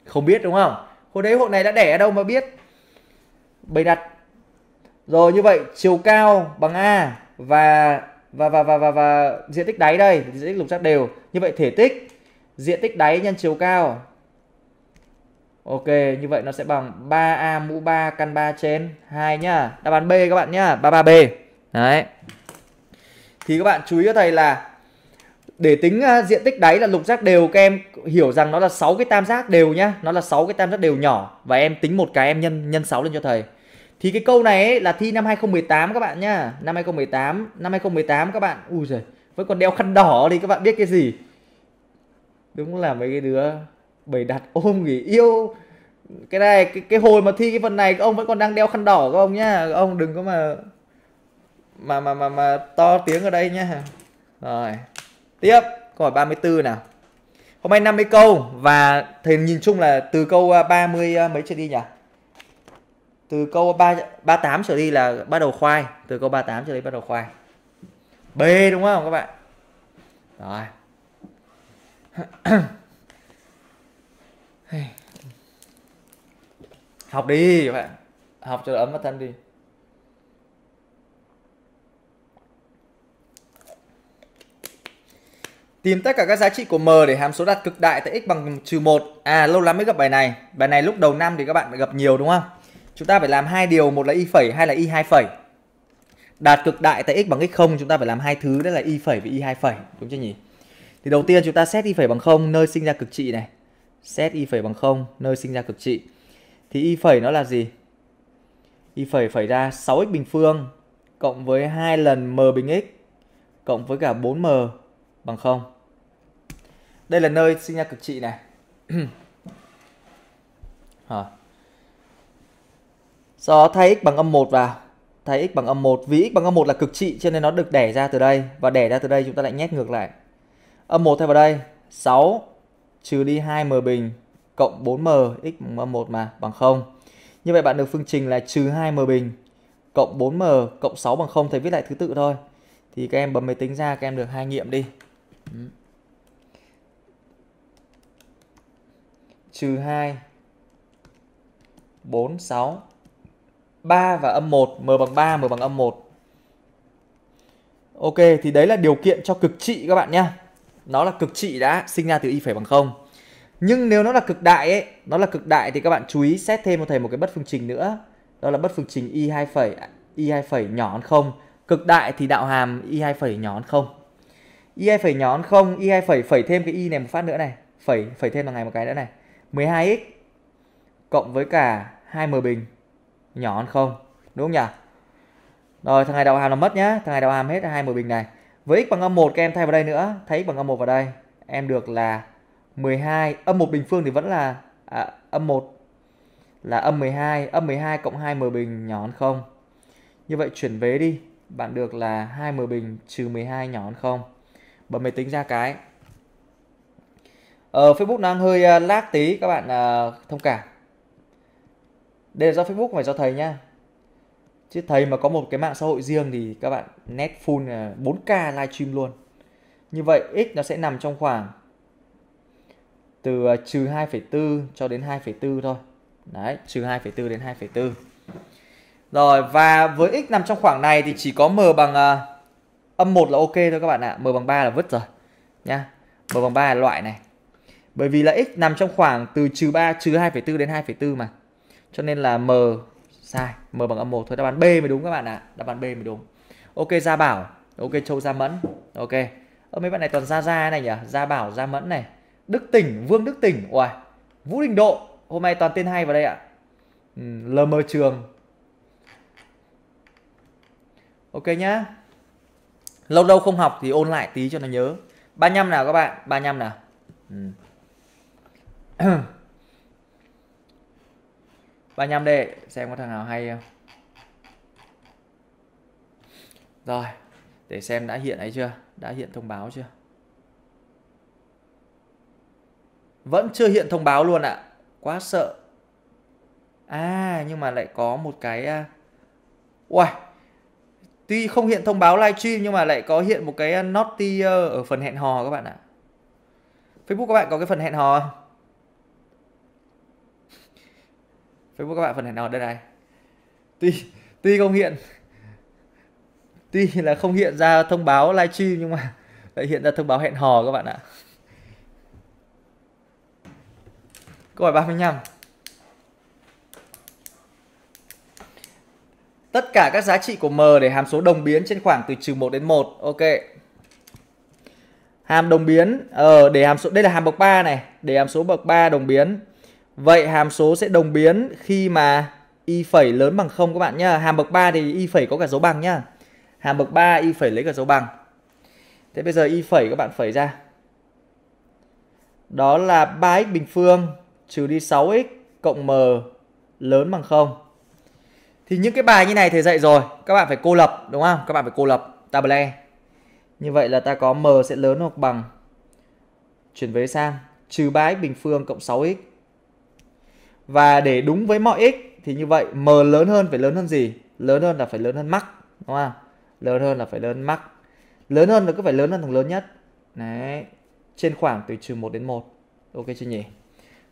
Không biết đúng không Hồi đấy hội này đã đẻ ở đâu mà biết Bày đặt Rồi như vậy chiều cao bằng A Và và và và và, và diện tích đáy đây diện tích lục giác đều như vậy thể tích diện tích đáy nhân chiều cao ok như vậy nó sẽ bằng 3a mũ 3 căn 3 trên 2 nhá đáp án b các bạn nhá 33b đấy thì các bạn chú ý cho thầy là để tính à, diện tích đáy là lục giác đều các em hiểu rằng nó là 6 cái tam giác đều nhá nó là 6 cái tam giác đều nhỏ và em tính một cái em nhân nhân 6 lên cho thầy thì cái câu này ấy là thi năm 2018 các bạn nhá năm 2018 năm 2018 các bạn ui giời vẫn còn đeo khăn đỏ thì các bạn biết cái gì đúng là mấy cái đứa bày đặt ôm nghỉ yêu cái này cái, cái hồi mà thi cái phần này ông vẫn còn đang đeo khăn đỏ các ông nhá ông đừng có mà mà mà mà mà to tiếng ở đây nhá. Rồi. Tiếp, câu hỏi 34 nào. Hôm nay 50 câu và thầy nhìn chung là từ câu 30 à, à, mấy trở đi nhỉ? Từ câu 3 38 trở đi là bắt đầu khoai, từ câu 38 trở đi bắt đầu khoai. B đúng không các bạn? Rồi. học đi các bạn học cho ấm vào thân đi Tìm tất cả các giá trị của m để hàm số đặt cực đại tại x bằng trừ một À lâu lắm mới gặp bài này. Bài này lúc đầu năm thì các bạn gặp nhiều đúng không? Chúng ta phải làm hai điều, một là y phẩy, hai là y hai phẩy. Đạt cực đại tại x bằng x không chúng ta phải làm hai thứ đó là y phẩy và y hai phẩy, đúng chưa nhỉ? Thì đầu tiên chúng ta xét y phẩy bằng không nơi sinh ra cực trị này. Xét y phẩy bằng không nơi sinh ra cực trị. Thì y phẩy nó là gì? Y phẩy phẩy ra 6x bình phương cộng với 2 lần m bình x cộng với cả 4m bằng 0 đây là nơi sinh ra cực trị này Sau đó thay x bằng âm 1 vào thay x bằng âm 1 vì x bằng âm 1 là cực trị cho nên nó được đẻ ra từ đây và đẻ ra từ đây chúng ta lại nhét ngược lại âm 1 thay vào đây 6 trừ đi 2m bình cộng 4m x bằng âm 1 mà bằng 0 như vậy bạn được phương trình là trừ 2m bình cộng 4m cộng 6 bằng 0 thầy viết lại thứ tự thôi thì các em bấm máy tính ra các em được hai nghiệm đi trừ 2, 4, 6, 3 và âm 1, m bằng 3, m bằng âm 1. Ok, thì đấy là điều kiện cho cực trị các bạn nhé. Nó là cực trị đã, sinh ra từ y phải bằng 0. Nhưng nếu nó là cực đại ấy, nó là cực đại thì các bạn chú ý xét thêm một thầy một cái bất phương trình nữa. Đó là bất phương trình y 2 phẩy, y 2 phẩy nhỏ hơn 0. Cực đại thì đạo hàm y 2 phẩy nhỏ hơn 0. Y 2 phẩy nhỏ hơn 0, y 2 phẩy phẩy thêm cái y này một phát nữa này. Phẩy, phẩy thêm vào ngày một cái nữa này. 12x cộng với cả 2m bình nhỏ hơn không đúng không nhỉ? Rồi thằng này đạo hàm là mất nhá, thằng này đạo hàm hết là 2m bình này. Với x bằng âm 1 các em thay vào đây nữa, thấy x bằng âm 1 vào đây, em được là 12 âm 1 bình phương thì vẫn là à, âm 1 là âm 12, âm 12 cộng 2m bình nhỏ hơn không Như vậy chuyển vế đi, bạn được là 2m bình trừ 12 nhỏ hơn không Bấm máy tính ra cái ờ, Facebook đang hơi à, lag tí các bạn à, thông cảm đây là do Facebook phải do thầy nhá chứ thầy mà có một cái mạng xã hội riêng thì các bạn net full 4k à, livestream luôn như vậy x nó sẽ nằm trong khoảng từ trừ 2,4 cho đến 2,4 thôi đấy trừ 2,4 đến 2,4 rồi và với x nằm trong khoảng này thì chỉ có m bằng uh, âm 1 là ok thôi các bạn ạ m bằng 3 là vứt rồi Nhá, m bằng 3 là loại này bởi vì là x nằm trong khoảng từ trừ 3, trừ 2,4 đến 2,4 mà. Cho nên là m sai, m bằng âm 1 thôi. Đáp án B mới đúng các bạn ạ. À. Đáp án B mới đúng. Ok Gia Bảo, ok Châu Gia Mẫn. Ok. Ở mấy bạn này toàn Gia Gia này nhỉ? Gia Bảo, Gia Mẫn này. Đức Tỉnh, Vương Đức Tỉnh. Uầy. Vũ Đình Độ. Hôm nay toàn tên hay vào đây ạ. À. Ừ, LM Trường. Ok nhá. Lâu lâu không học thì ôn lại tí cho nó nhớ. 35 nào các bạn, 35 nào. Ừ. 35 đề xem có thằng nào hay không rồi để xem đã hiện ấy chưa đã hiện thông báo chưa vẫn chưa hiện thông báo luôn ạ à. quá sợ à nhưng mà lại có một cái à, ui tuy không hiện thông báo livestream nhưng mà lại có hiện một cái à, naughty ờ, ở phần hẹn hò các bạn ạ Facebook các bạn có cái phần hẹn hò không Facebook các bạn phần hẹn hò đây này tuy tuy không hiện tuy là không hiện ra thông báo livestream nhưng mà lại hiện ra thông báo hẹn hò các bạn ạ câu hỏi 35 tất cả các giá trị của m để hàm số đồng biến trên khoảng từ trừ 1 đến 1 ok hàm đồng biến ờ, để hàm số đây là hàm bậc 3 này để hàm số bậc 3 đồng biến Vậy hàm số sẽ đồng biến khi mà y phẩy lớn bằng 0 các bạn nhá. Hàm bậc 3 thì y phẩy có cả dấu bằng nhá. Hàm bậc 3 y phẩy lấy cả dấu bằng. Thế bây giờ y phẩy các bạn phẩy ra. Đó là 3x bình phương trừ đi 6x cộng m lớn bằng 0. Thì những cái bài như này thầy dạy rồi, các bạn phải cô lập đúng không? Các bạn phải cô lập table Như vậy là ta có m sẽ lớn hoặc bằng chuyển về sang trừ 3x bình phương cộng 6x và để đúng với mọi x thì như vậy m lớn hơn phải lớn hơn gì lớn hơn là phải lớn hơn max đúng không lớn hơn là phải lớn hơn max lớn hơn là cứ phải lớn hơn thằng lớn nhất đấy trên khoảng từ trừ 1 đến 1 ok chưa nhỉ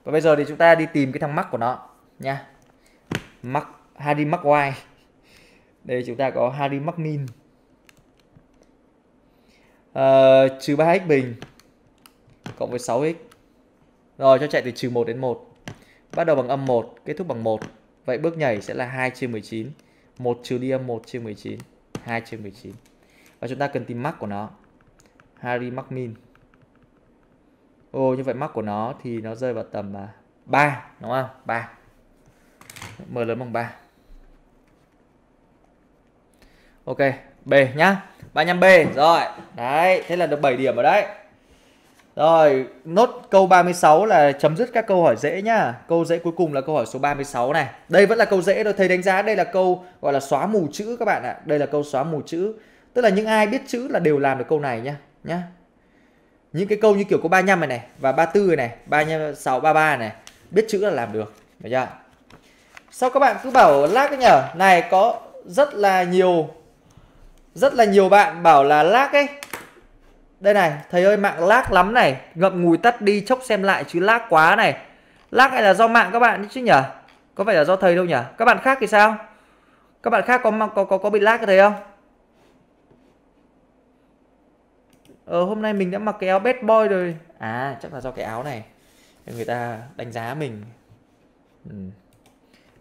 và bây giờ thì chúng ta đi tìm cái thằng max của nó nha max Harry Maguire đây chúng ta có hardy Magnin ờ, trừ uh, 3x bình cộng với 6x rồi cho chạy từ trừ 1 đến 1 Bắt đầu bằng âm 1, kết thúc bằng 1. Vậy bước nhảy sẽ là 2 chia 19. 1 trừ đi âm 1 chia 19. 2 chia 19. Và chúng ta cần tìm max của nó. Harry mắc min. Ồ, như vậy max của nó thì nó rơi vào tầm 3, à, đúng không? 3. M lớn bằng 3. Ok, B nhá. 35B rồi. Đấy, thế là được 7 điểm ở đấy. Rồi, nốt câu 36 là chấm dứt các câu hỏi dễ nhá. Câu dễ cuối cùng là câu hỏi số 36 này. Đây vẫn là câu dễ thôi, thầy đánh giá đây là câu gọi là xóa mù chữ các bạn ạ. Đây là câu xóa mù chữ. Tức là những ai biết chữ là đều làm được câu này nhá, nhá. Những cái câu như kiểu có 35 này này và 34 này, 36 33 này, biết chữ là làm được, được chưa? Sao các bạn cứ bảo lác ấy nhở? Này có rất là nhiều rất là nhiều bạn bảo là lác ấy đây này, thầy ơi mạng lag lắm này, ngậm ngùi tắt đi chốc xem lại chứ lag quá này. Lag này là do mạng các bạn chứ nhỉ? Có phải là do thầy đâu nhỉ? Các bạn khác thì sao? Các bạn khác có có có, có bị lag cái thầy không? Ờ hôm nay mình đã mặc cái áo bad boy rồi. À chắc là do cái áo này. Người ta đánh giá mình. Ừ.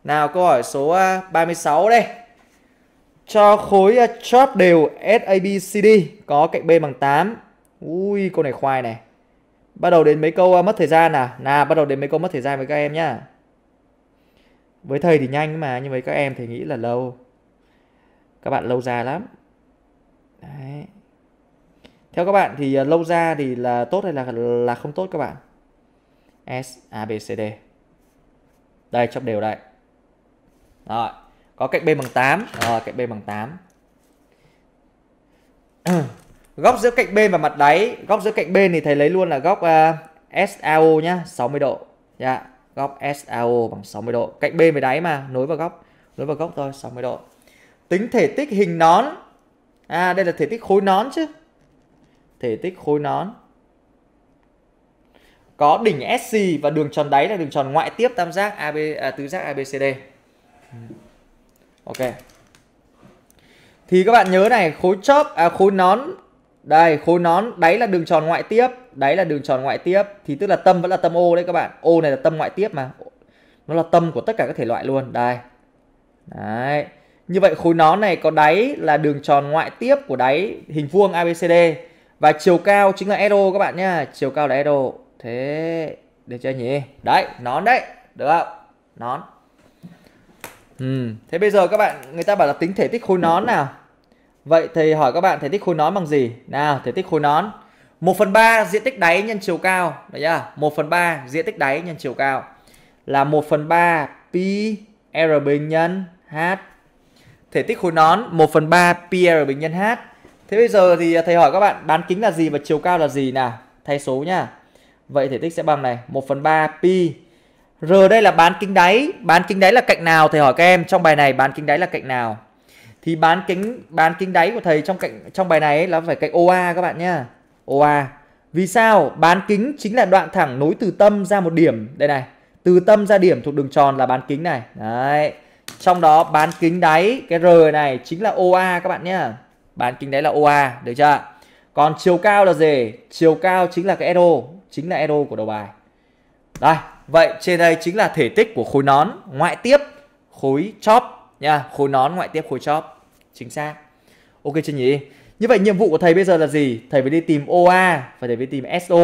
Nào câu hỏi số 36 à, đây cho khối à, chóp đều SABCD có cạnh B bằng 8 ui câu này khoai này bắt đầu đến mấy câu à, mất thời gian à là bắt đầu đến mấy câu mất thời gian với các em nhá với thầy thì nhanh mà nhưng với các em thì nghĩ là lâu các bạn lâu ra lắm Đấy. theo các bạn thì à, lâu ra thì là tốt hay là là không tốt các bạn S A B C D đây chop đều đây rồi có cạnh B bằng 8 rồi cạnh B bằng 8 Góc giữa cạnh bên và mặt đáy, góc giữa cạnh bên thì thầy lấy luôn là góc uh, à, SAO nhá, 60 độ. Dạ, góc SAO bằng 60 độ. Cạnh bên với đáy mà, nối vào góc, nối vào góc thôi, 60 độ. Tính thể tích hình nón. À đây là thể tích khối nón chứ. Thể tích khối nón. Có đỉnh SC và đường tròn đáy là đường tròn ngoại tiếp tam giác AB à, tứ giác ABCD. Ok. Thì các bạn nhớ này, khối chóp à khối nón đây, khối nón, đáy là đường tròn ngoại tiếp, đáy là đường tròn ngoại tiếp thì tức là tâm vẫn là tâm ô đấy các bạn. Ô này là tâm ngoại tiếp mà. Nó là tâm của tất cả các thể loại luôn. Đây. Đấy. Như vậy khối nón này có đáy là đường tròn ngoại tiếp của đáy hình vuông ABCD và chiều cao chính là ero các bạn nhá, chiều cao là ero. Thế để chưa nhỉ? Đấy, nón đấy, được không? Nón. Ừ, thế bây giờ các bạn người ta bảo là tính thể tích khối nón nào? Vậy thầy hỏi các bạn thể tích khối nón bằng gì? Nào, thể tích khối nón. 1 phần 3 diện tích đáy nhân chiều cao. Đấy chưa? 1 phần 3 diện tích đáy nhân chiều cao. Là 1 phần 3 pi r bình nhân h. Thể tích khối nón 1 phần 3 pi r bình nhân h. Thế bây giờ thì thầy hỏi các bạn bán kính là gì và chiều cao là gì nào? Thay số nhá. Vậy thể tích sẽ bằng này 1 phần 3 pi. R đây là bán kính đáy. Bán kính đáy là cạnh nào? Thầy hỏi các em trong bài này bán kính đáy là cạnh nào? thì bán kính bán kính đáy của thầy trong cạnh trong bài này ấy là phải cạnh OA các bạn nhá. OA. Vì sao? Bán kính chính là đoạn thẳng nối từ tâm ra một điểm đây này. Từ tâm ra điểm thuộc đường tròn là bán kính này. Đấy. Trong đó bán kính đáy cái R này chính là OA các bạn nhá. Bán kính đáy là OA, được chưa? Còn chiều cao là gì? Chiều cao chính là cái RO, chính là RO của đầu bài. Đây, vậy trên đây chính là thể tích của khối nón ngoại tiếp khối chóp nha, khối nón ngoại tiếp khối chóp chính xác ok chưa nhỉ như vậy nhiệm vụ của thầy bây giờ là gì thầy phải đi tìm OA và thầy phải tìm SO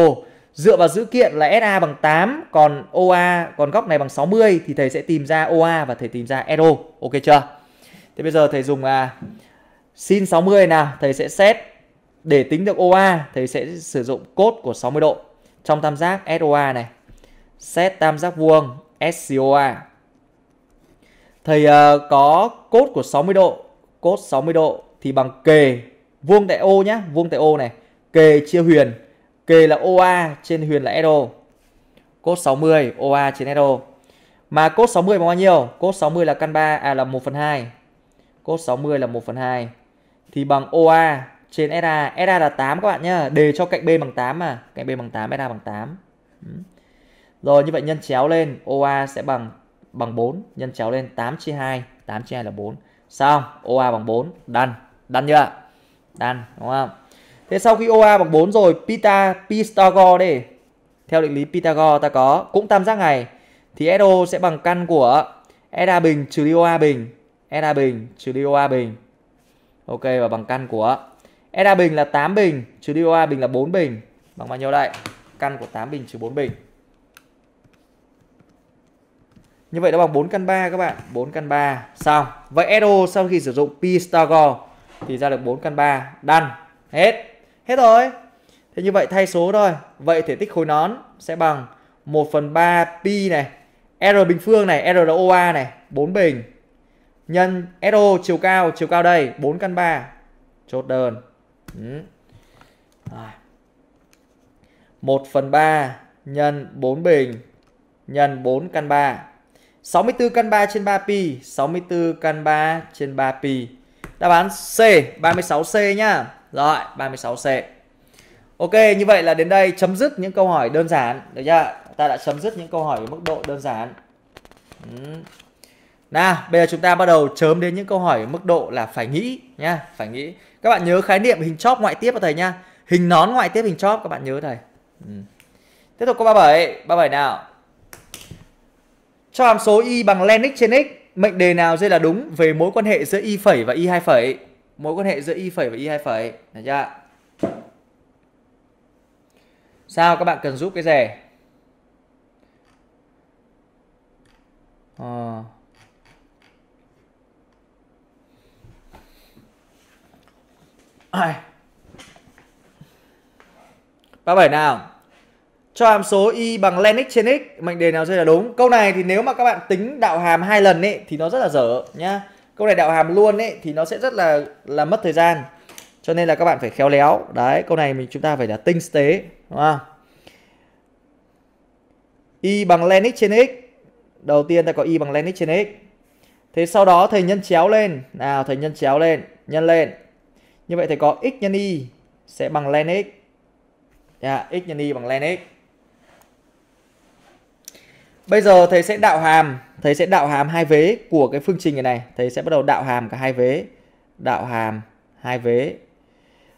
dựa vào dữ kiện là SA bằng 8 còn OA còn góc này bằng 60 thì thầy sẽ tìm ra OA và thầy tìm ra SO ok chưa thế bây giờ thầy dùng sin sin 60 nào thầy sẽ xét để tính được OA thầy sẽ sử dụng cốt của 60 độ trong tam giác SOA này xét tam giác vuông SCOA thầy uh, có cốt của 60 độ cos 60 độ thì bằng kề vuông tại ô nhé, vuông tại ô này, kề chia huyền, kề là OA trên huyền là SO. Cos 60 OA trên EDO, Mà cos 60 bằng bao nhiêu? Cos 60 là căn 3 à là 1/2. Cos 60 là 1/2 thì bằng OA trên SA, SA là 8 các bạn nhá, đề cho cạnh B bằng 8 mà, cạnh B bằng 8, SA bằng 8. Rồi như vậy nhân chéo lên, OA sẽ bằng bằng 4, nhân chéo lên 8 chia 2, 8 chia 2 là 4. Xong, OA bằng 4, đan, đan chưa? Đan, đúng không? Thế sau khi OA bằng 4 rồi, pita Pythagore đây. Theo định lý Pythagore ta có cũng tam giác này thì SO sẽ bằng căn của SA bình trừ đi OA bình, SA bình trừ đi OA bình. Ok và bằng căn của SA bình là 8 bình trừ đi OA bình là 4 bình bằng bao nhiêu đây? Căn của 8 bình trừ 4 bình. Như vậy nó bằng 4 căn 3 các bạn, 4 căn 3 xong. Vậy SO sau khi sử dụng Pythagore thì ra được 4 căn 3, đăng hết. Hết rồi. Thế như vậy thay số thôi. Vậy thể tích khối nón sẽ bằng 1 phần 3 pi này. R bình phương này, R là OA này, 4 bình. Nhân SO chiều cao, chiều cao đây, 4 căn 3. Chốt đơn. Ừ. 1 phần 3 nhân 4 bình nhân 4 căn 3 64 căn 3 trên 3 pi, 64 căn 3 trên 3 pi. Đáp án C, 36C nhá. Rồi, 36C. Ok, như vậy là đến đây chấm dứt những câu hỏi đơn giản, được chưa? Ta đã chấm dứt những câu hỏi mức độ đơn giản. Nào, bây giờ chúng ta bắt đầu chớm đến những câu hỏi mức độ là phải nghĩ nhá, phải nghĩ. Các bạn nhớ khái niệm hình chóp ngoại tiếp vào thầy nhá. Hình nón ngoại tiếp hình chóp các bạn nhớ thầy. Ừ. Tiếp tục câu 37, 37 nào. Cho hàm số y bằng len x trên x, mệnh đề nào dây là đúng về mối quan hệ giữa y phẩy và y hai phẩy? Mối quan hệ giữa y phẩy và y hai phẩy, được chưa? Sao các bạn cần giúp cái gì? À. Ai. 37 nào cho hàm số y bằng len x trên x mệnh đề nào sẽ là đúng câu này thì nếu mà các bạn tính đạo hàm hai lần ấy thì nó rất là dở nhá câu này đạo hàm luôn ấy thì nó sẽ rất là là mất thời gian cho nên là các bạn phải khéo léo đấy câu này mình chúng ta phải là tinh tế đúng không y bằng len x trên x đầu tiên ta có y bằng len x trên x thế sau đó thầy nhân chéo lên nào thầy nhân chéo lên nhân lên như vậy thầy có x nhân y sẽ bằng len x yeah, dạ, x nhân y bằng len x Bây giờ thầy sẽ đạo hàm, thầy sẽ đạo hàm hai vế của cái phương trình này này, thầy sẽ bắt đầu đạo hàm cả hai vế. Đạo hàm hai vế.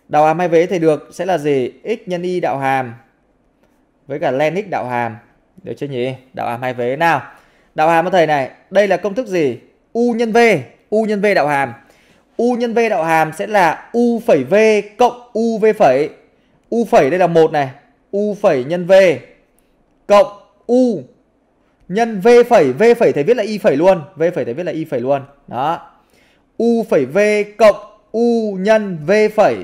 Đạo hàm hai vế thầy được sẽ là gì? x nhân y đạo hàm với cả len x đạo hàm. Được chưa nhỉ? Đạo hàm hai vế nào. Đạo hàm của thầy này, đây là công thức gì? u nhân v, u nhân v đạo hàm. u nhân v đạo hàm sẽ là u phẩy v cộng u v phẩy. u phẩy đây là một này, u phẩy nhân v cộng u nhân v phẩy v phẩy thầy viết là y phẩy luôn v phẩy thầy viết là y phẩy luôn đó u phẩy v cộng u nhân v phẩy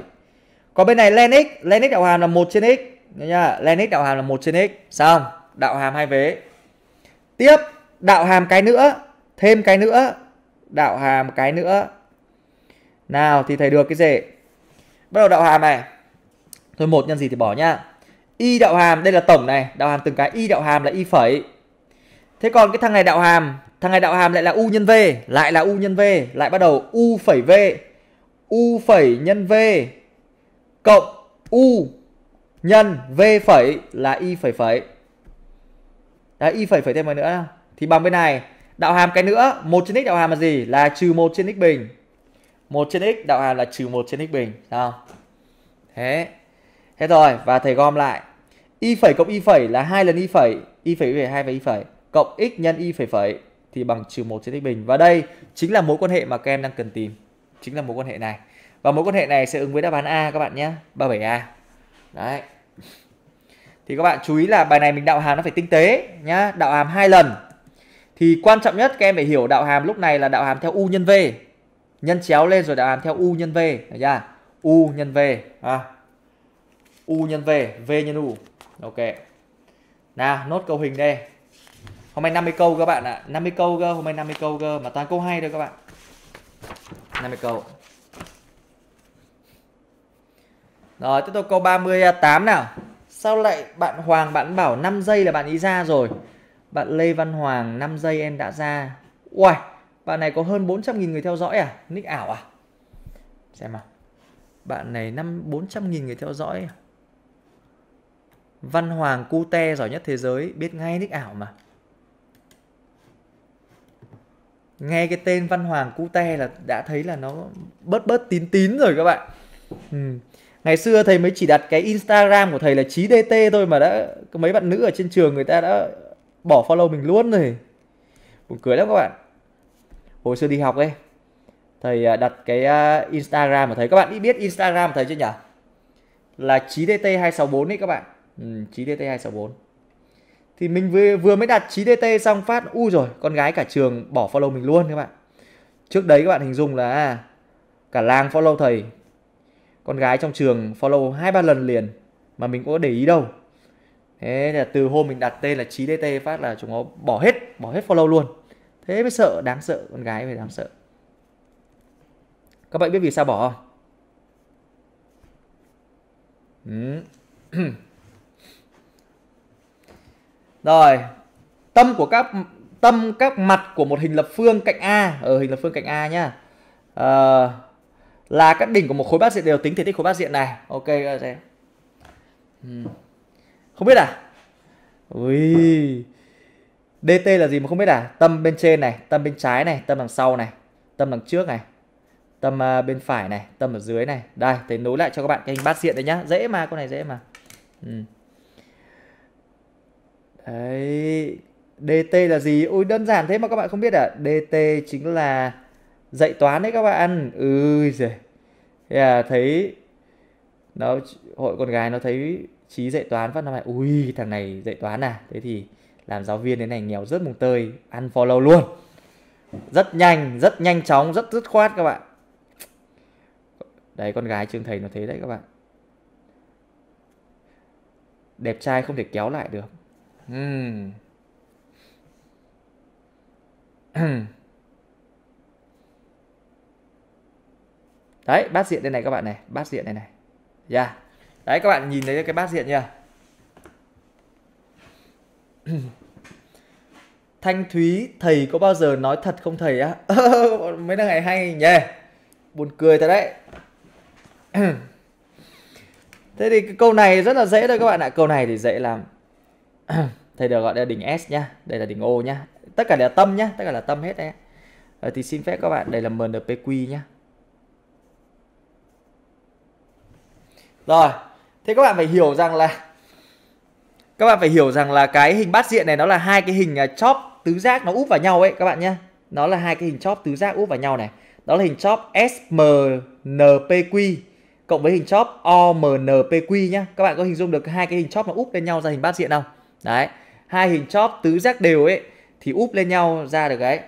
còn bên này len x len x đạo hàm là một trên x nha len x đạo hàm là một trên x xong đạo hàm hai vế tiếp đạo hàm cái nữa thêm cái nữa đạo hàm cái nữa nào thì thầy được cái gì bắt đầu đạo hàm này thôi một nhân gì thì bỏ nhá y đạo hàm đây là tổng này đạo hàm từng cái y đạo hàm là y phẩy Thế còn cái thằng này đạo hàm, thằng này đạo hàm lại là u nhân v, lại là u nhân v, lại bắt đầu u phẩy v, u phẩy nhân v cộng u nhân v phẩy là y phẩy phẩy. Đấy, y phẩy phẩy thêm một nữa thì bằng bên này đạo hàm cái nữa 1 trên x đạo hàm là gì là trừ 1 trên x bình 1 trên x đạo hàm là trừ 1 trên x bình sao thế thế rồi và thầy gom lại y phẩy cộng y phẩy là hai lần y phẩy y phẩy về hai và y phẩy cộng x nhân y phẩy phẩy thì bằng trừ 1 trên x bình. Và đây chính là mối quan hệ mà các em đang cần tìm. Chính là mối quan hệ này. Và mối quan hệ này sẽ ứng với đáp án A các bạn nhé. 37A. Đấy. Thì các bạn chú ý là bài này mình đạo hàm nó phải tinh tế nhá. Đạo hàm hai lần. Thì quan trọng nhất các em phải hiểu đạo hàm lúc này là đạo hàm theo U nhân V. Nhân chéo lên rồi đạo hàm theo U nhân V. Được chưa? U nhân V. À. U nhân V. V nhân U. Ok. Nào, nốt câu hình đây. Hôm nay 50 câu các bạn ạ. À. 50 câu cơ, hôm nay 50 câu cơ mà toàn câu hay thôi các bạn. 50 câu. Rồi, tiếp tục câu 38 nào. Sao lại bạn Hoàng bạn bảo 5 giây là bạn ý ra rồi. Bạn Lê Văn Hoàng 5 giây em đã ra. Uầy, bạn này có hơn 400.000 người theo dõi à? Nick ảo à? Xem nào. Bạn này 5 400.000 người theo dõi Văn Hoàng Cute giỏi nhất thế giới, biết ngay nick ảo mà. nghe cái tên văn hoàng te là đã thấy là nó bớt bớt tín tín rồi các bạn ừ. ngày xưa thầy mới chỉ đặt cái instagram của thầy là chí dt thôi mà đã mấy bạn nữ ở trên trường người ta đã bỏ follow mình luôn rồi buồn cười lắm các bạn hồi xưa đi học ấy thầy à, đặt cái à, instagram của thầy các bạn đi biết instagram của thầy chưa nhỉ là chí dt 264 đấy các bạn ừ, trí dt 264 thì mình vừa, mới đặt 9 DT xong phát u rồi con gái cả trường bỏ follow mình luôn các bạn trước đấy các bạn hình dung là à, cả làng follow thầy con gái trong trường follow hai ba lần liền mà mình có để ý đâu thế là từ hôm mình đặt tên là 9 DT phát là chúng nó bỏ hết bỏ hết follow luôn thế mới sợ đáng sợ con gái mới đáng sợ các bạn biết vì sao bỏ không ừ. Rồi, tâm của các tâm các mặt của một hình lập phương cạnh A, ở ờ, hình lập phương cạnh A nhá. À, là các đỉnh của một khối bát diện đều tính thể tích khối bát diện này. Ok sẽ. Hmm. Không biết à? Ui. DT là gì mà không biết à? Tâm bên trên này, tâm bên trái này, tâm đằng sau này, tâm đằng trước này, tâm à, bên phải này, tâm ở dưới này. Đây, thầy nối lại cho các bạn cái hình bát diện đấy nhá. Dễ mà, con này dễ mà. Ừ. Đấy, DT là gì? Ôi đơn giản thế mà các bạn không biết à? DT chính là dạy toán đấy các bạn. Ừ giời. Yeah, à, thấy nó hội con gái nó thấy trí dạy toán phát năm này ui thằng này dạy toán à thế thì làm giáo viên thế này nghèo rất mùng tơi ăn follow luôn rất nhanh rất nhanh chóng rất dứt khoát các bạn đấy con gái trường thầy nó thế đấy các bạn đẹp trai không thể kéo lại được Đấy, bát diện đây này các bạn này, bát diện đây này. Yeah. Dạ. Đấy các bạn nhìn thấy cái bát diện nha. Thanh Thúy, thầy có bao giờ nói thật không thầy á? Mấy thằng ngày hay nhỉ? Buồn cười thật đấy. Thế thì cái câu này rất là dễ thôi các bạn ạ. Câu này thì dễ làm thầy được gọi là đỉnh S nhá đây là đỉnh O nhá tất cả là tâm nhá tất cả là tâm hết đấy rồi ờ, thì xin phép các bạn đây là MNPQ nhá rồi thế các bạn phải hiểu rằng là các bạn phải hiểu rằng là cái hình bát diện này nó là hai cái hình à, chóp tứ giác nó úp vào nhau ấy các bạn nhá nó là hai cái hình chóp tứ giác úp vào nhau này đó là hình chóp SMNPQ cộng với hình chóp OMNPQ nhá các bạn có hình dung được hai cái hình chóp nó úp lên nhau ra hình bát diện không đấy hai hình chóp tứ giác đều ấy thì úp lên nhau ra được đấy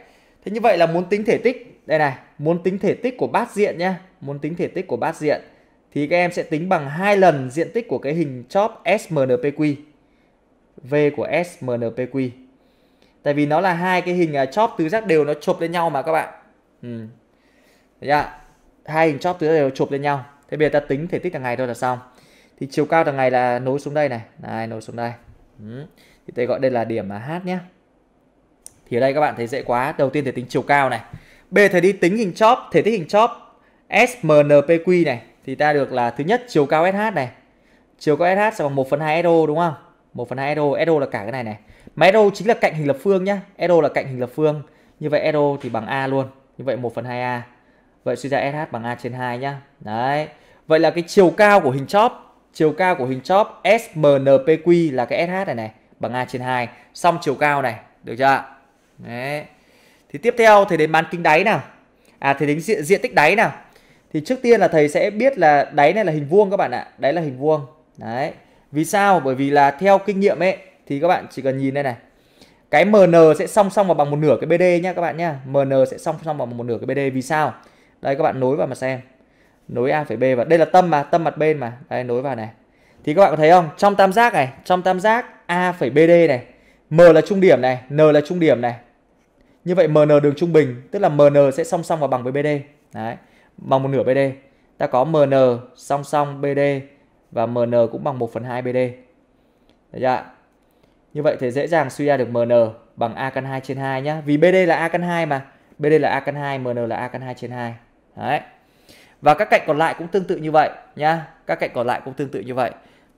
thế như vậy là muốn tính thể tích đây này muốn tính thể tích của bát diện nhá muốn tính thể tích của bát diện thì các em sẽ tính bằng hai lần diện tích của cái hình chóp SMNPQ V của SMNPQ tại vì nó là hai cái hình à, chóp tứ giác đều nó chộp lên nhau mà các bạn ừ. yeah. hai hình chóp tứ giác đều chộp lên nhau thế bây giờ ta tính thể tích thằng ngày thôi là xong thì chiều cao thằng ngày là nối xuống đây này này nối xuống đây ừ thì tôi gọi đây là điểm h nhé thì ở đây các bạn thấy dễ quá đầu tiên thì tính chiều cao này b thời đi tính hình chóp thể tích hình chóp smnpq này thì ta được là thứ nhất chiều cao sh này chiều cao sh sẽ bằng 1 phần 2 ro đúng không 1 phần 2 ro ro là cả cái này này mà ro chính là cạnh hình lập phương nhá ro là cạnh hình lập phương như vậy ro thì bằng a luôn như vậy 1 phần 2 a vậy suy ra sh bằng a trên 2 nhá đấy vậy là cái chiều cao của hình chóp chiều cao của hình chóp smnpq là cái sh này này bằng a trên 2 xong chiều cao này được chưa ạ đấy thì tiếp theo thầy đến bán kính đáy nào à thầy đến diện, diện tích đáy nào thì trước tiên là thầy sẽ biết là đáy này là hình vuông các bạn ạ đáy là hình vuông đấy vì sao bởi vì là theo kinh nghiệm ấy thì các bạn chỉ cần nhìn đây này cái MN sẽ song song và bằng một nửa cái BD nhá các bạn nhá MN sẽ song song bằng một nửa cái BD vì sao đây các bạn nối vào mà xem nối A phải B và đây là tâm mà tâm mặt bên mà đây nối vào này thì các bạn có thấy không trong tam giác này trong tam giác a phẩy bd này m là trung điểm này n là trung điểm này như vậy mn đường trung bình tức là mn sẽ song song và bằng với bd đấy bằng một nửa bd ta có mn song song bd và mn cũng bằng 1 phần 2 bd được chưa như vậy thì dễ dàng suy ra được mn bằng a căn 2 trên 2 nhá vì bd là a căn 2 mà bd là a căn 2 mn là a căn 2 trên 2 đấy và các cạnh còn lại cũng tương tự như vậy nhá các cạnh còn lại cũng tương tự như vậy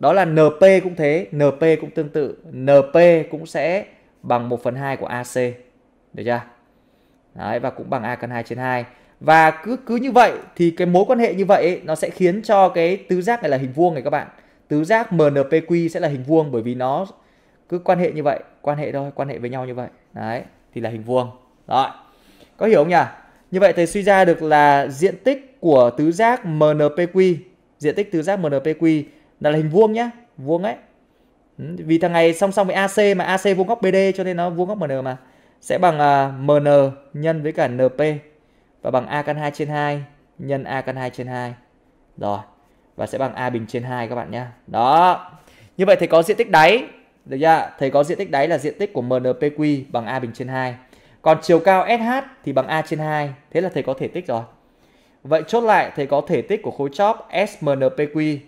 đó là NP cũng thế NP cũng tương tự NP cũng sẽ bằng 1 phần 2 của AC được chưa Đấy, và cũng bằng A căn 2 trên 2 và cứ cứ như vậy thì cái mối quan hệ như vậy ấy, nó sẽ khiến cho cái tứ giác này là hình vuông này các bạn tứ giác MNPQ sẽ là hình vuông bởi vì nó cứ quan hệ như vậy quan hệ thôi quan hệ với nhau như vậy đấy thì là hình vuông rồi có hiểu không nhỉ như vậy thầy suy ra được là diện tích của tứ giác MNPQ diện tích tứ giác MNPQ là hình vuông nhá vuông ấy ừ, vì thằng này song song với AC mà AC vuông góc BD cho nên nó vuông góc MN mà sẽ bằng uh, à, MN nhân với cả NP và bằng A căn 2 trên 2 nhân A căn 2 trên 2 rồi và sẽ bằng A bình trên 2 các bạn nhá. đó như vậy thì có diện tích đáy được chưa thầy có diện tích đáy là diện tích của MNPQ bằng A bình trên 2 còn chiều cao SH thì bằng A trên 2 thế là thầy có thể tích rồi vậy chốt lại thầy có thể tích của khối chóp SMNPQ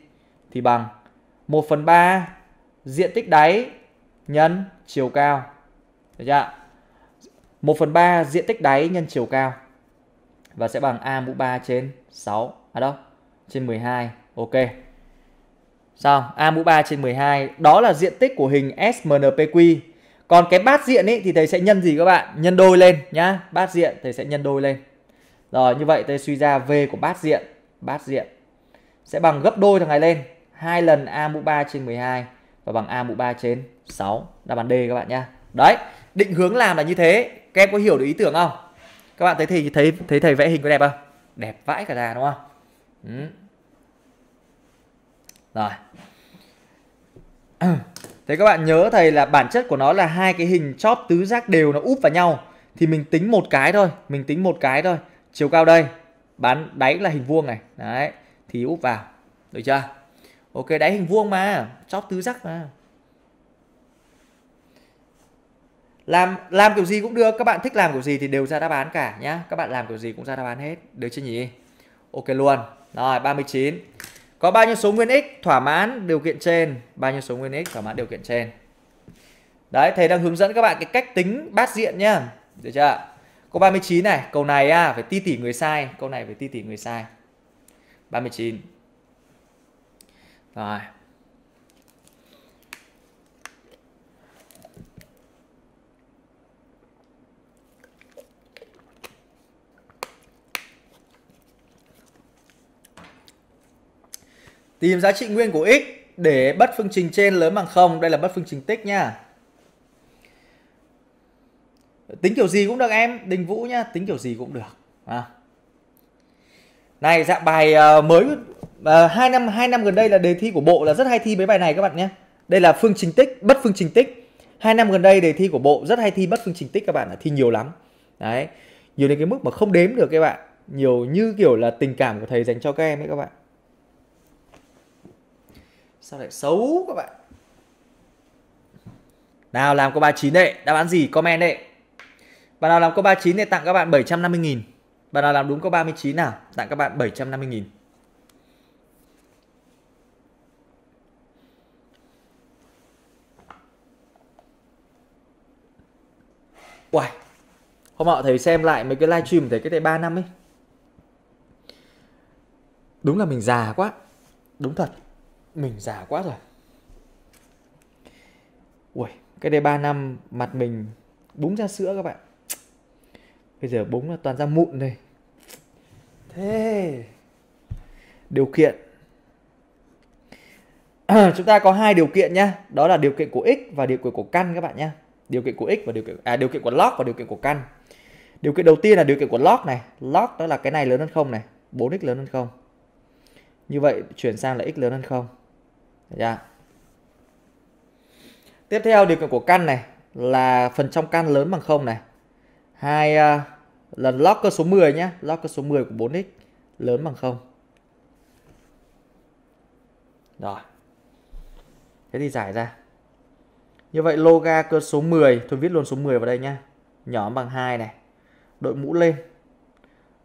thì bằng 1 phần 3 diện tích đáy nhân chiều cao. Được chưa 1 phần 3 diện tích đáy nhân chiều cao. Và sẽ bằng A mũ 3 trên 6. À đâu, trên 12. Ok. Xong, A mũ 3 trên 12. Đó là diện tích của hình SMNPQ. Còn cái bát diện ấy thì thầy sẽ nhân gì các bạn? Nhân đôi lên nhá. Bát diện thầy sẽ nhân đôi lên. Rồi như vậy thầy suy ra V của bát diện, bát diện sẽ bằng gấp đôi thằng này lên hai lần A mũ 3 trên 12 và bằng A mũ 3 trên 6 đáp án D các bạn nhé. Đấy, định hướng làm là như thế. Các em có hiểu được ý tưởng không? Các bạn thấy thì thấy thấy thầy vẽ hình có đẹp không? Đẹp vãi cả ra đúng không? Ừ. Rồi. Thế các bạn nhớ thầy là bản chất của nó là hai cái hình chóp tứ giác đều nó úp vào nhau thì mình tính một cái thôi, mình tính một cái thôi. Chiều cao đây, bán đáy là hình vuông này. Đấy, thì úp vào. Được chưa? ok đáy hình vuông mà chóp tứ giác mà làm làm kiểu gì cũng được các bạn thích làm kiểu gì thì đều ra đáp án cả nhá các bạn làm kiểu gì cũng ra đáp án hết được chưa nhỉ ok luôn rồi 39 có bao nhiêu số nguyên x thỏa mãn điều kiện trên bao nhiêu số nguyên x thỏa mãn điều kiện trên đấy thầy đang hướng dẫn các bạn cái cách tính bát diện nhá được chưa câu 39 này câu này à, phải ti tỉ người sai câu này phải ti tỉ người sai 39 rồi Tìm giá trị nguyên của x để bất phương trình trên lớn bằng 0. Đây là bất phương trình tích nha. Tính kiểu gì cũng được em, Đình Vũ nhá, tính kiểu gì cũng được. À. Này dạng bài ờ, mới và hai năm hai năm gần đây là đề thi của bộ là rất hay thi mấy bài này các bạn nhé đây là phương trình tích bất phương trình tích hai năm gần đây đề thi của bộ rất hay thi bất phương trình tích các bạn là thi nhiều lắm đấy nhiều đến cái mức mà không đếm được các bạn nhiều như kiểu là tình cảm của thầy dành cho các em ấy các bạn sao lại xấu các bạn nào làm câu 39 đệ đáp án gì comment đệ bạn nào làm câu 39 thì tặng các bạn 750 nghìn bạn nào làm đúng câu 39 nào tặng các bạn 750 nghìn Uầy, hôm nọ thầy xem lại mấy cái livestream thầy cái này 3 năm ấy. Đúng là mình già quá. Đúng thật, mình già quá rồi. Uầy, cái đây 3 năm mặt mình búng ra sữa các bạn. Bây giờ búng là toàn ra mụn đây. Thế điều kiện chúng ta có hai điều kiện nhá đó là điều kiện của x và điều kiện của căn các bạn nhá điều kiện của x và điều kiện à điều kiện của log và điều kiện của căn điều kiện đầu tiên là điều kiện của log này log đó là cái này lớn hơn không này 4x lớn hơn không như vậy chuyển sang là x lớn hơn không yeah. Dạ. tiếp theo điều kiện của căn này là phần trong căn lớn bằng không này hai uh, lần log cơ số 10 nhé log cơ số 10 của 4x lớn bằng không rồi thế thì giải ra như vậy loga cơ số 10, tôi viết luôn số 10 vào đây nhá. Nhỏ bằng 2 này. Đội mũ lên.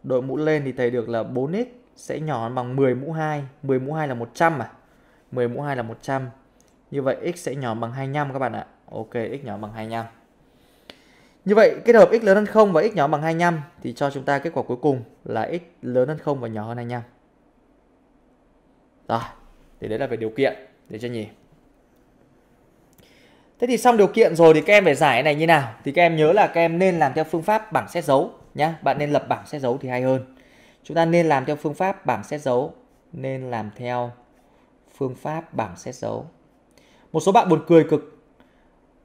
Đội mũ lên thì thầy được là 4x sẽ nhỏ bằng 10 mũ 2. 10 mũ 2 là 100 à? 10 mũ 2 là 100. Như vậy x sẽ nhỏ bằng 25 các bạn ạ. Ok, x nhỏ bằng 25. Như vậy kết hợp x lớn hơn 0 và x nhỏ bằng 25 thì cho chúng ta kết quả cuối cùng là x lớn hơn 0 và nhỏ hơn 25. Rồi, thì đấy là về điều kiện để cho nhỉ. Thế thì xong điều kiện rồi thì các em phải giải cái này như nào? Thì các em nhớ là các em nên làm theo phương pháp bảng xét dấu nhá. Bạn nên lập bảng xét dấu thì hay hơn. Chúng ta nên làm theo phương pháp bảng xét dấu, nên làm theo phương pháp bảng xét dấu. Một số bạn buồn cười cực.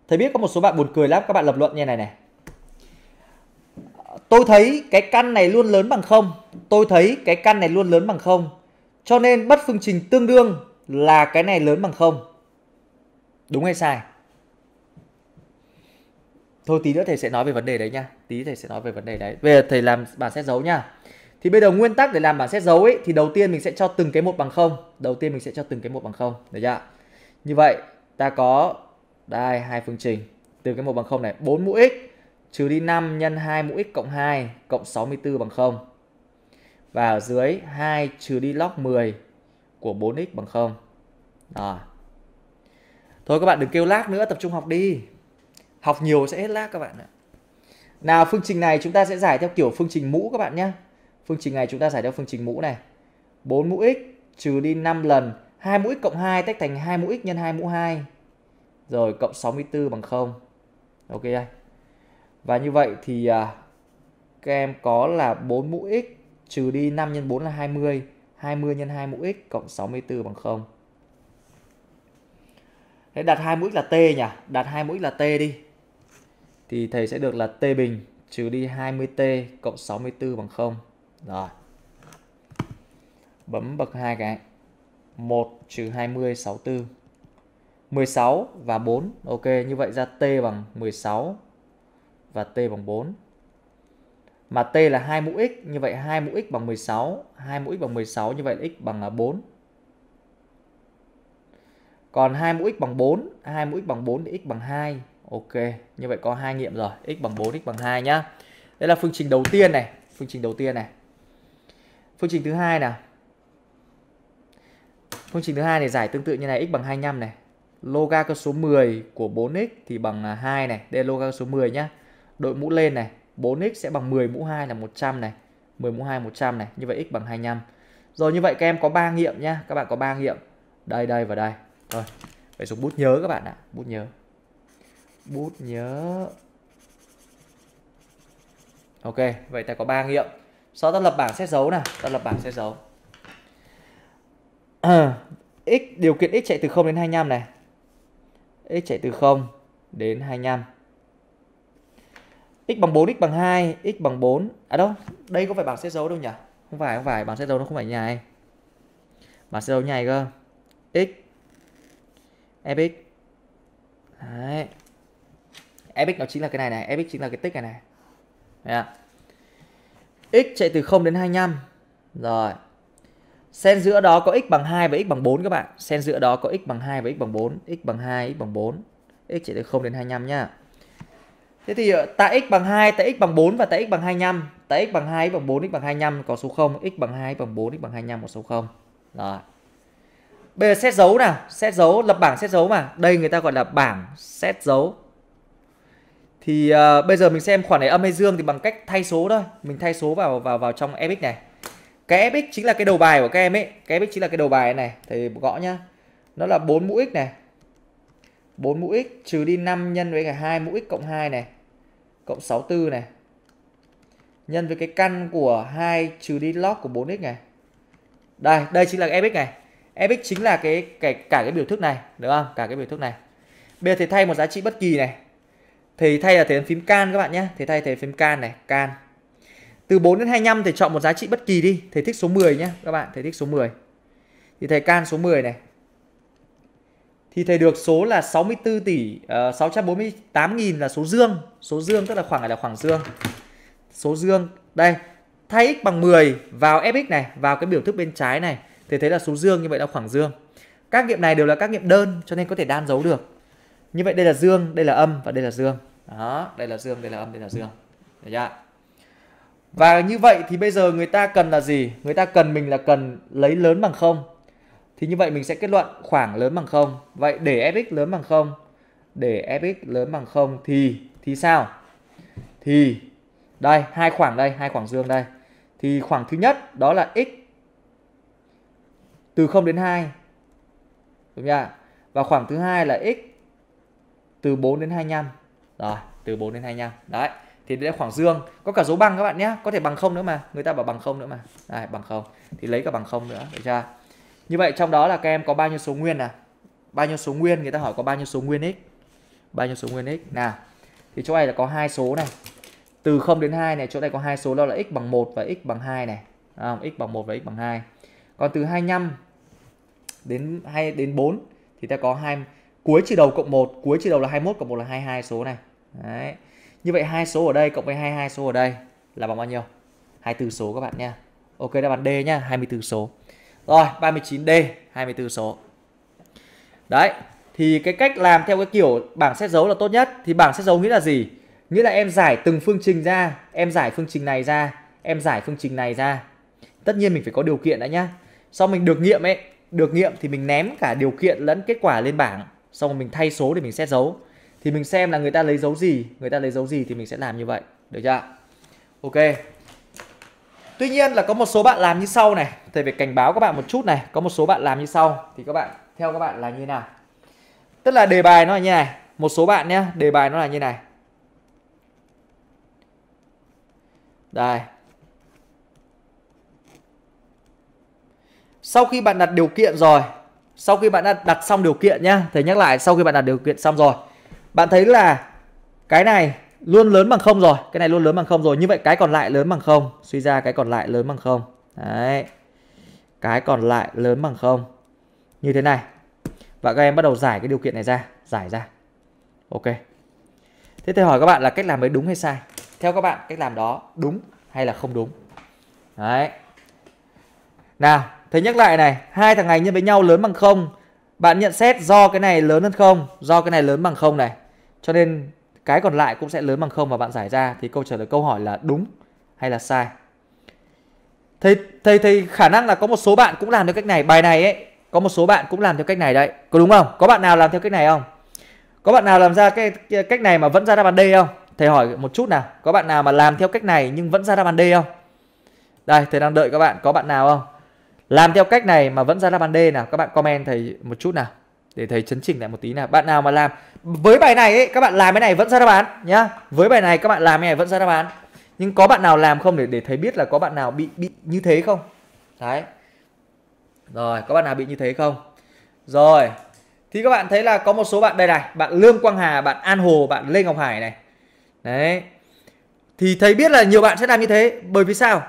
Thầy biết có một số bạn buồn cười lắm, các bạn lập luận như này này. Tôi thấy cái căn này luôn lớn bằng không. Tôi thấy cái căn này luôn lớn bằng không. Cho nên bất phương trình tương đương là cái này lớn bằng không. Đúng hay sai? thôi tí nữa thầy sẽ nói về vấn đề đấy nha tí thầy sẽ nói về vấn đề đấy bây giờ thầy làm bản xét dấu nha thì bây giờ nguyên tắc để làm bản xét dấu ấy thì đầu tiên mình sẽ cho từng cái một bằng không đầu tiên mình sẽ cho từng cái một bằng không được chưa như vậy ta có đây hai phương trình từ cái một bằng không này 4 mũ x trừ đi 5 nhân 2 mũ x cộng 2 cộng 64 bằng 0. Và ở dưới 2 trừ đi log 10 của 4x bằng 0. Đó. Thôi các bạn đừng kêu lác nữa, tập trung học đi học nhiều sẽ hết lag các bạn ạ nào phương trình này chúng ta sẽ giải theo kiểu phương trình mũ các bạn nhé phương trình này chúng ta giải theo phương trình mũ này 4 mũ x trừ đi 5 lần 2 mũ x cộng 2 tách thành 2 mũ x nhân 2 mũ 2 rồi cộng 64 bằng 0 ok đây và như vậy thì à, các em có là 4 mũ x trừ đi 5 nhân 4 là 20 20 nhân 2 mũ x cộng 64 bằng 0 Thế đặt 2 mũ x là t nhỉ đặt 2 mũ x là t đi thì thầy sẽ được là t bình trừ đi 20t cộng 64 bằng 0. Rồi. Bấm bậc hai cái. 1 trừ 20 64. 16 và 4. Ok, như vậy ra t bằng 16 và t bằng 4. Mà t là 2 mũ x, như vậy 2 mũ x bằng 16, 2 mũ x bằng 16 như vậy là x bằng 4. À, Còn 2 mũ x bằng 4, 2 mũ x bằng 4 thì x bằng 2 Ok, như vậy có hai nghiệm rồi, x bằng 4, x bằng 2 nhá. Đây là phương trình đầu tiên này, phương trình đầu tiên này. Phương trình thứ hai nào. Phương trình thứ hai này giải tương tự như này, x bằng 25 này. Loga cơ số 10 của 4x thì bằng 2 à, này, đây là loga cơ số 10 nhá. Đội mũ lên này, 4x sẽ bằng 10 mũ 2 là 100 này, 10 mũ 2 100 này, như vậy x bằng 25. Rồi như vậy các em có 3 nghiệm nhá, các bạn có 3 nghiệm. Đây đây và đây. Rồi, phải dùng bút nhớ các bạn ạ, bút nhớ bút nhớ ok vậy ta có ba nghiệm sau ta lập bảng xét dấu này ta lập bảng xét dấu x điều kiện x chạy từ 0 đến 25 này x chạy từ 0 đến 25 x bằng 4 x bằng 2 x bằng 4 à đâu đây có phải bảng xét dấu đâu nhỉ không phải không phải bảng xét dấu nó không phải nhài bảng xét dấu nhài cơ x fx Đấy epic nó chính là cái này này epic chính là cái tích này này Đấy x chạy từ 0 đến 25 rồi Sen giữa đó có x bằng 2 và x bằng 4 các bạn. Sen giữa đó có x bằng 2 và x bằng 4, x bằng 2, x bằng 4. x chạy từ 0 đến 25 nhá. Thế thì tại x bằng 2, tại x bằng 4 và tại x bằng 25, tại x bằng 2, x bằng 4, x bằng 25 có số 0, x bằng 2, x bằng 4, x bằng 25 có số 0. Rồi. Bây giờ xét dấu nào, xét dấu lập bảng xét dấu mà. Đây người ta gọi là bảng xét dấu thì uh, bây giờ mình xem khoản này âm hay dương thì bằng cách thay số thôi mình thay số vào vào vào trong epic này cái epic chính là cái đầu bài của các em ấy cái epic chính là cái đầu bài này thầy gõ nhá nó là 4 mũ x này 4 mũ x trừ đi 5 nhân với cả 2 mũ x cộng 2 này cộng 64 này nhân với cái căn của 2 trừ đi log của 4x này đây đây chính là epic này epic chính là cái, cái cả cái biểu thức này đúng không cả cái biểu thức này bây giờ thầy thay một giá trị bất kỳ này thì thay là thế phím can các bạn nhé thì thay thế phím can này can từ 4 đến 25 thì chọn một giá trị bất kỳ đi thầy thích số 10 nhé các bạn thầy thích số 10 thì thầy can số 10 này thì thầy được số là 64 tỷ ờ, uh, 648 nghìn là số dương số dương tức là khoảng là khoảng dương số dương đây thay x bằng 10 vào fx này vào cái biểu thức bên trái này thì thấy là số dương như vậy là khoảng dương các nghiệm này đều là các nghiệm đơn cho nên có thể đan dấu được như vậy đây là dương đây là âm và đây là dương đó đây là dương đây là âm đây là dương được chưa và như vậy thì bây giờ người ta cần là gì người ta cần mình là cần lấy lớn bằng không thì như vậy mình sẽ kết luận khoảng lớn bằng không vậy để fx lớn bằng không để fx lớn bằng không thì thì sao thì đây hai khoảng đây hai khoảng dương đây thì khoảng thứ nhất đó là x từ 0 đến 2 đúng chưa và khoảng thứ hai là x từ 4 đến 25 rồi từ 4 đến 25 đấy thì đây khoảng dương có cả dấu bằng các bạn nhé có thể bằng không nữa mà người ta bảo bằng không nữa mà đây, bằng không thì lấy cả bằng không nữa được chưa như vậy trong đó là các em có bao nhiêu số nguyên nào bao nhiêu số nguyên người ta hỏi có bao nhiêu số nguyên x bao nhiêu số nguyên x nào thì chỗ này là có hai số này từ 0 đến 2 này chỗ này có hai số đó là x bằng 1 và x bằng 2 này à, x bằng 1 và x bằng 2 còn từ 25 đến 2 đến 4 thì ta có hai cuối trừ đầu cộng 1, cuối trừ đầu là 21 cộng 1 là 22 số này. Đấy. Như vậy hai số ở đây cộng với 22 số ở đây là bằng bao nhiêu? 24 số các bạn nha. Ok đáp án D nhá, 24 số. Rồi, 39D, 24 số. Đấy, thì cái cách làm theo cái kiểu bảng xét dấu là tốt nhất. Thì bảng xét dấu nghĩa là gì? Nghĩa là em giải từng phương trình ra, em giải phương trình này ra, em giải phương trình này ra. Tất nhiên mình phải có điều kiện đã nhá. Sau mình được nghiệm ấy, được nghiệm thì mình ném cả điều kiện lẫn kết quả lên bảng xong rồi mình thay số để mình xét dấu thì mình xem là người ta lấy dấu gì người ta lấy dấu gì thì mình sẽ làm như vậy được chưa ok tuy nhiên là có một số bạn làm như sau này thầy phải cảnh báo các bạn một chút này có một số bạn làm như sau thì các bạn theo các bạn là như nào tức là đề bài nó là như này một số bạn nhé đề bài nó là như này đây sau khi bạn đặt điều kiện rồi sau khi bạn đã đặt xong điều kiện nhá thầy nhắc lại sau khi bạn đặt điều kiện xong rồi bạn thấy là cái này luôn lớn bằng không rồi cái này luôn lớn bằng không rồi như vậy cái còn lại lớn bằng không suy ra cái còn lại lớn bằng không đấy cái còn lại lớn bằng không như thế này và các em bắt đầu giải cái điều kiện này ra giải ra ok thế thầy hỏi các bạn là cách làm ấy đúng hay sai theo các bạn cách làm đó đúng hay là không đúng đấy nào Thế nhắc lại này, hai thằng này nhân với nhau lớn bằng không Bạn nhận xét do cái này lớn hơn không Do cái này lớn bằng không này Cho nên cái còn lại cũng sẽ lớn bằng không và bạn giải ra thì câu trả lời câu hỏi là đúng hay là sai. Thầy thầy thầy khả năng là có một số bạn cũng làm theo cách này, bài này ấy, có một số bạn cũng làm theo cách này đấy. Có đúng không? Có bạn nào làm theo cách này không? Có bạn nào làm ra cái, cái cách này mà vẫn ra đáp án D không? Thầy hỏi một chút nào, có bạn nào mà làm theo cách này nhưng vẫn ra đáp án D không? Đây, thầy đang đợi các bạn, có bạn nào không? Làm theo cách này mà vẫn ra đáp án D nào, các bạn comment thầy một chút nào để thầy chấn chỉnh lại một tí nào. Bạn nào mà làm với bài này ấy, các bạn làm cái này vẫn ra đáp án nhá. Với bài này các bạn làm cái này vẫn ra đáp án. Nhưng có bạn nào làm không để để thầy biết là có bạn nào bị bị như thế không? Đấy. Rồi, có bạn nào bị như thế không? Rồi. Thì các bạn thấy là có một số bạn đây này, bạn Lương Quang Hà, bạn An Hồ, bạn Lê Ngọc Hải này. Đấy. Thì thầy biết là nhiều bạn sẽ làm như thế, bởi vì sao?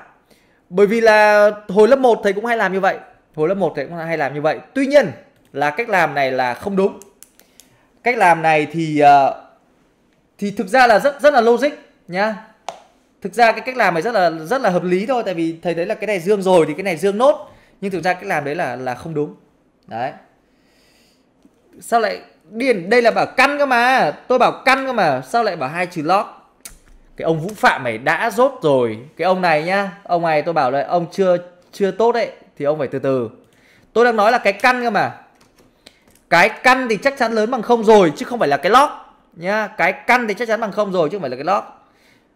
Bởi vì là hồi lớp 1 thầy cũng hay làm như vậy. Hồi lớp 1 thầy cũng hay làm như vậy. Tuy nhiên là cách làm này là không đúng. Cách làm này thì ờ, thì thực ra là rất rất là logic nhá. Thực ra cái cách làm này rất là rất là hợp lý thôi tại vì thầy thấy là cái này dương rồi thì cái này dương nốt. Nhưng thực ra cách làm đấy là là không đúng. Đấy. Sao lại điền đây là bảo căn cơ mà, tôi bảo căn cơ mà sao lại bảo hai trừ log? cái ông Vũ Phạm này đã rốt rồi cái ông này nhá ông này tôi bảo là ông chưa chưa tốt đấy thì ông phải từ từ tôi đang nói là cái căn cơ mà cái căn thì chắc chắn lớn bằng không rồi chứ không phải là cái lót nhá cái căn thì chắc chắn bằng không rồi chứ không phải là cái lót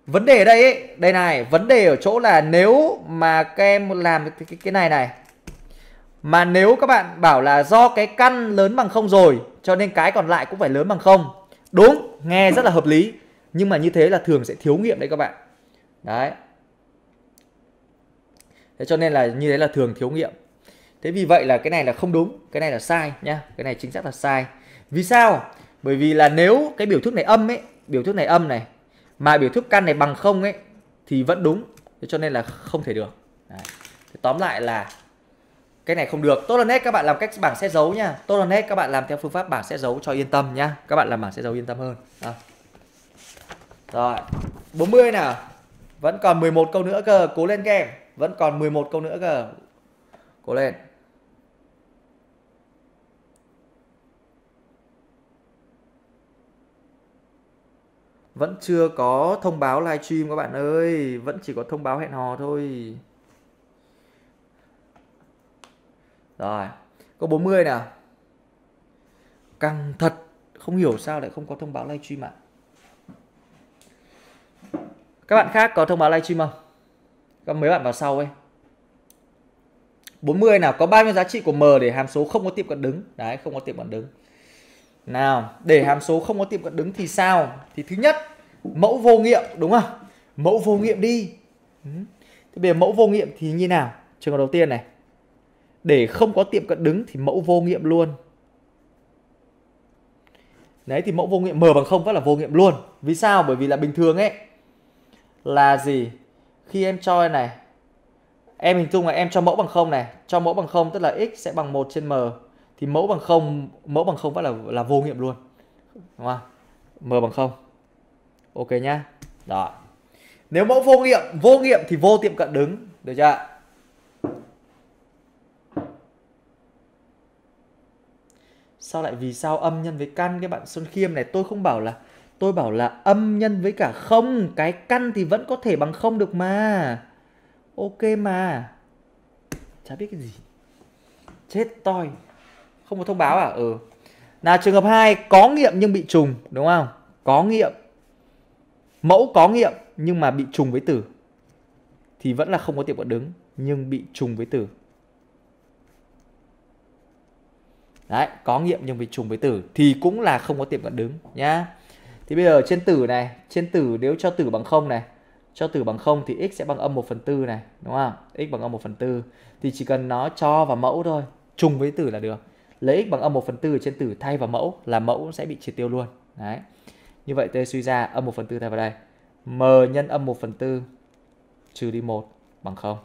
vấn đề ở đây ấy, đây này vấn đề ở chỗ là nếu mà các em làm cái, cái này này mà nếu các bạn bảo là do cái căn lớn bằng không rồi cho nên cái còn lại cũng phải lớn bằng không đúng nghe rất là hợp lý nhưng mà như thế là thường sẽ thiếu nghiệm đấy các bạn đấy thế cho nên là như thế là thường thiếu nghiệm thế vì vậy là cái này là không đúng cái này là sai nhá cái này chính xác là sai vì sao bởi vì là nếu cái biểu thức này âm ấy biểu thức này âm này mà biểu thức căn này bằng không ấy thì vẫn đúng thế cho nên là không thể được đấy. Thế tóm lại là cái này không được tốt là hết các bạn làm cách bảng xét dấu nha tốt là hết các bạn làm theo phương pháp bảng xét dấu cho yên tâm nhá các bạn làm bảng xét dấu yên tâm hơn à. Rồi 40 nè Vẫn còn 11 câu nữa cơ Cố lên các em Vẫn còn 11 câu nữa cơ Cố lên Vẫn chưa có thông báo livestream các bạn ơi Vẫn chỉ có thông báo hẹn hò thôi Rồi Câu 40 nè Căng thật Không hiểu sao lại không có thông báo livestream ạ à các bạn khác có thông báo livestream không có mấy bạn vào sau ấy 40 nào có bao nhiêu giá trị của m để hàm số không có tiệm cận đứng đấy không có tiệm cận đứng nào để hàm số không có tiệm cận đứng thì sao thì thứ nhất mẫu vô nghiệm đúng không mẫu vô nghiệm đi ừ. thế bây giờ mẫu vô nghiệm thì như nào trường hợp đầu tiên này để không có tiệm cận đứng thì mẫu vô nghiệm luôn đấy thì mẫu vô nghiệm m bằng không vẫn là vô nghiệm luôn vì sao bởi vì là bình thường ấy là gì khi em cho này em hình dung là em cho mẫu bằng không này cho mẫu bằng không tức là x sẽ bằng 1 trên m thì mẫu bằng không mẫu bằng không phải là là vô nghiệm luôn đúng không m bằng không ok nhá đó nếu mẫu vô nghiệm vô nghiệm thì vô tiệm cận đứng được chưa sao lại vì sao âm nhân với căn cái bạn Xuân Khiêm này tôi không bảo là Tôi bảo là âm nhân với cả không, cái căn thì vẫn có thể bằng không được mà. Ok mà. Chả biết cái gì. Chết toi. Không có thông báo à? Ừ. Là trường hợp 2 có nghiệm nhưng bị trùng, đúng không? Có nghiệm. Mẫu có nghiệm nhưng mà bị trùng với tử. Thì vẫn là không có tiệm cận đứng, nhưng bị trùng với tử. Đấy, có nghiệm nhưng bị trùng với tử thì cũng là không có tiệm cận đứng nhá. Thì bây giờ trên tử này, trên tử nếu cho tử bằng 0 này, cho tử bằng 0 thì x sẽ bằng âm 1 phần tư này, đúng không? x bằng âm 1 phần tư thì chỉ cần nó cho vào mẫu thôi, trùng với tử là được. Lấy x bằng âm 1 phần tư trên tử thay vào mẫu là mẫu sẽ bị triệt tiêu luôn. Đấy. Như vậy t suy ra âm 1 phần tư thay vào đây. m nhân âm 1 phần tư trừ đi 1 bằng 0.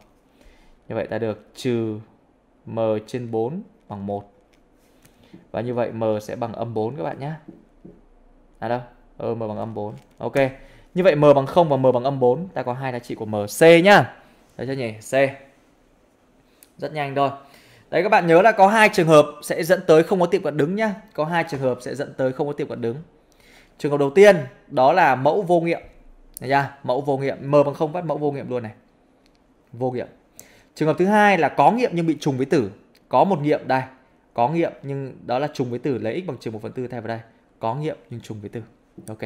Như vậy ta được trừ m trên 4 bằng 1. Và như vậy m sẽ bằng âm 4 các bạn nhé. À đâu, Ờ, m bằng âm 4. Ok. Như vậy m bằng 0 và m bằng âm 4, ta có hai giá trị của m c nhá. Đấy chưa nhỉ? C. Rất nhanh thôi. Đấy các bạn nhớ là có hai trường hợp sẽ dẫn tới không có tiệm cận đứng nhá. Có hai trường hợp sẽ dẫn tới không có tiệm cận đứng. Trường hợp đầu tiên đó là mẫu vô nghiệm. Đấy chưa? Mẫu vô nghiệm, m bằng 0 bắt mẫu vô nghiệm luôn này. Vô nghiệm. Trường hợp thứ hai là có nghiệm nhưng bị trùng với tử. Có một nghiệm đây, có nghiệm nhưng đó là trùng với tử lấy x bằng trừ 1 phần 4 thay vào đây. Có nghiệm nhưng trùng với tử ok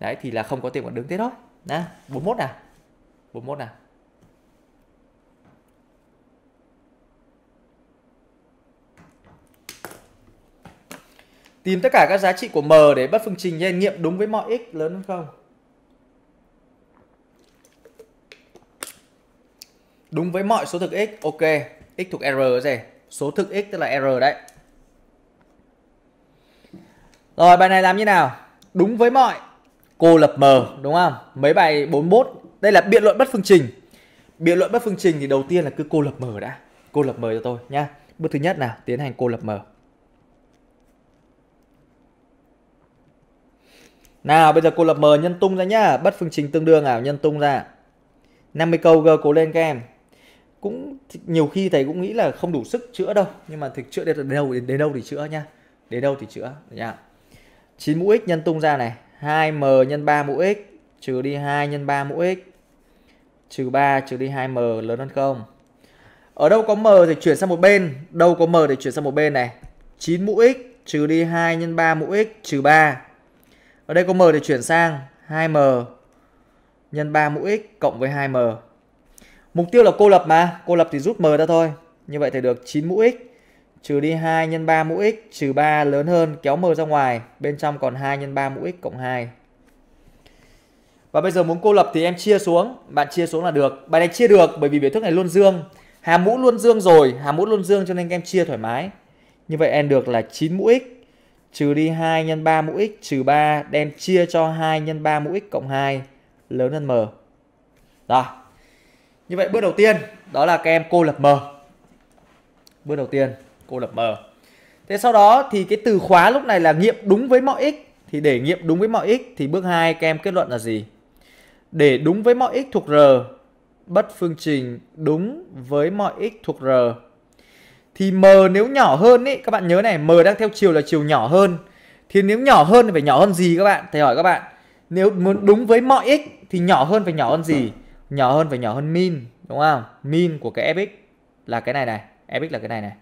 đấy thì là không có tiền còn đứng thế thôi nè 41 nào 41 nào Tìm tất cả các giá trị của M để bất phương trình nhân nghiệm đúng với mọi x lớn hơn không? Đúng với mọi số thực x, ok. x thuộc R gì? Số thực x tức là R đấy. Rồi bài này làm như nào? đúng với mọi cô lập mờ đúng không mấy bài 41 đây là biện luận bất phương trình biện luận bất phương trình thì đầu tiên là cứ cô lập mờ đã cô lập mờ cho tôi nha bước thứ nhất là tiến hành cô lập mờ nào bây giờ cô lập mờ nhân tung ra nhá bất phương trình tương đương nào nhân tung ra 50 câu g cố lên các em cũng nhiều khi thầy cũng nghĩ là không đủ sức chữa đâu nhưng mà thực chữa đến đâu đến, đâu thì chữa nhá đến đâu thì chữa nhá 9 mũ x nhân tung ra này 2m nhân 3 mũ x trừ đi 2 nhân 3 mũ x trừ 3 trừ đi 2m lớn hơn không ở đâu có m thì chuyển sang một bên đâu có m thì chuyển sang một bên này 9 mũ x trừ đi 2 nhân 3 mũ x trừ 3 ở đây có m thì chuyển sang 2m nhân 3 mũ x cộng với 2m mục tiêu là cô lập mà cô lập thì rút m ra thôi như vậy thì được 9 mũ x trừ đi 2 nhân 3 mũ x trừ 3 lớn hơn kéo m ra ngoài, bên trong còn 2 nhân 3 mũ x cộng 2. Và bây giờ muốn cô lập thì em chia xuống, bạn chia xuống là được. Bài này chia được bởi vì biểu thức này luôn dương. Hàm mũ luôn dương rồi, hàm mũ luôn dương cho nên em chia thoải mái. Như vậy em được là 9 mũ x trừ đi 2 nhân 3 mũ x trừ 3 đem chia cho 2 nhân 3 mũ x cộng 2 lớn hơn m. Rồi. Như vậy bước đầu tiên đó là các em cô lập m. Bước đầu tiên cô lập m thế sau đó thì cái từ khóa lúc này là nghiệm đúng với mọi x thì để nghiệm đúng với mọi x thì bước 2 các em kết luận là gì để đúng với mọi x thuộc r bất phương trình đúng với mọi x thuộc r thì m nếu nhỏ hơn ấy các bạn nhớ này m đang theo chiều là chiều nhỏ hơn thì nếu nhỏ hơn thì phải nhỏ hơn gì các bạn thầy hỏi các bạn nếu muốn đúng với mọi x thì nhỏ hơn phải nhỏ hơn gì nhỏ hơn phải nhỏ hơn min đúng không min của cái fx là cái này này fx là cái này này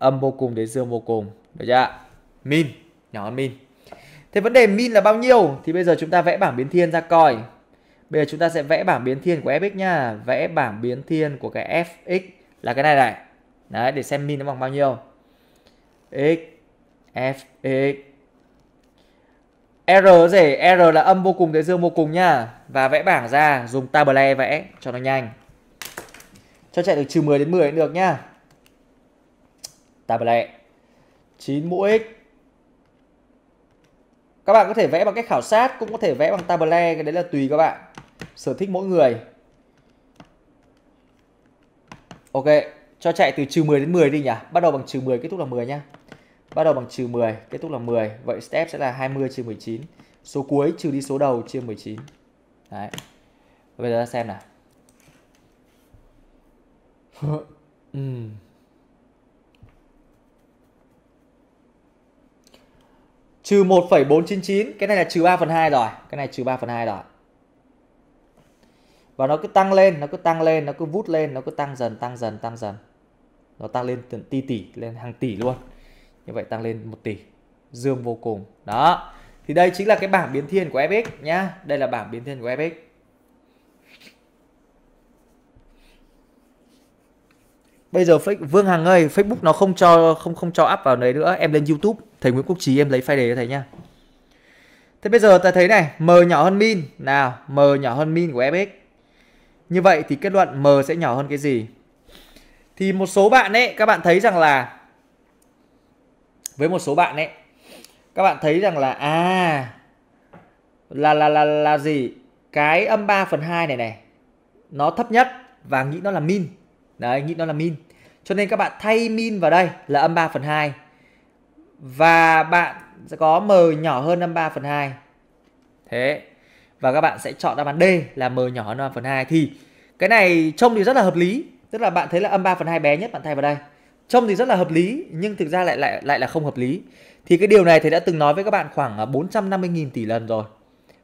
âm vô cùng đến dương vô cùng được chưa min nhỏ hơn min thế vấn đề min là bao nhiêu thì bây giờ chúng ta vẽ bảng biến thiên ra coi bây giờ chúng ta sẽ vẽ bảng biến thiên của fx nha vẽ bảng biến thiên của cái fx là cái này này đấy để xem min nó bằng bao nhiêu x fx R rể R là âm vô cùng đến dương vô cùng nha Và vẽ bảng ra dùng tablet vẽ cho nó nhanh Cho chạy được trừ 10 đến 10 cũng được nhá ta lẹ 9 mũ x các bạn có thể vẽ bằng cách khảo sát cũng có thể vẽ bằng tablet cái đấy là tùy các bạn sở thích mỗi người ok cho chạy từ trừ 10 đến 10 đi nhỉ bắt đầu bằng trừ 10 kết thúc là 10 nhá bắt đầu bằng trừ 10 kết thúc là 10 vậy step sẽ là 20 trừ 19 số cuối trừ đi số đầu chia 19 đấy bây giờ xem nào ừ. trừ 1,499 cái này là trừ 3 phần 2 rồi cái này trừ 3 phần 2 rồi và nó cứ tăng lên nó cứ tăng lên nó cứ vút lên nó cứ tăng dần tăng dần tăng dần nó tăng lên tận tỷ tỷ lên hàng tỷ luôn như vậy tăng lên 1 tỷ dương vô cùng đó thì đây chính là cái bảng biến thiên của FX nhá đây là bảng biến thiên của FX bây giờ Vương Hằng ơi Facebook nó không cho không không cho up vào đấy nữa em lên YouTube thầy Nguyễn Quốc Trí em lấy file đề cho thầy nha thế bây giờ ta thấy này M nhỏ hơn min nào M nhỏ hơn min của fx như vậy thì kết luận M sẽ nhỏ hơn cái gì thì một số bạn ấy các bạn thấy rằng là với một số bạn ấy các bạn thấy rằng là à là là là là gì cái âm 3 phần 2 này này nó thấp nhất và nghĩ nó là min Đấy, nghĩ nó là min. Cho nên các bạn thay min vào đây là âm 3 phần 2. Và bạn sẽ có m nhỏ hơn âm 3 phần 2. Thế. Và các bạn sẽ chọn đáp án D là m nhỏ hơn âm 3 phần 2. Thì cái này trông thì rất là hợp lý. Tức là bạn thấy là âm 3 phần 2 bé nhất bạn thay vào đây. Trông thì rất là hợp lý nhưng thực ra lại lại lại là không hợp lý. Thì cái điều này thầy đã từng nói với các bạn khoảng 450.000 à, tỷ lần rồi.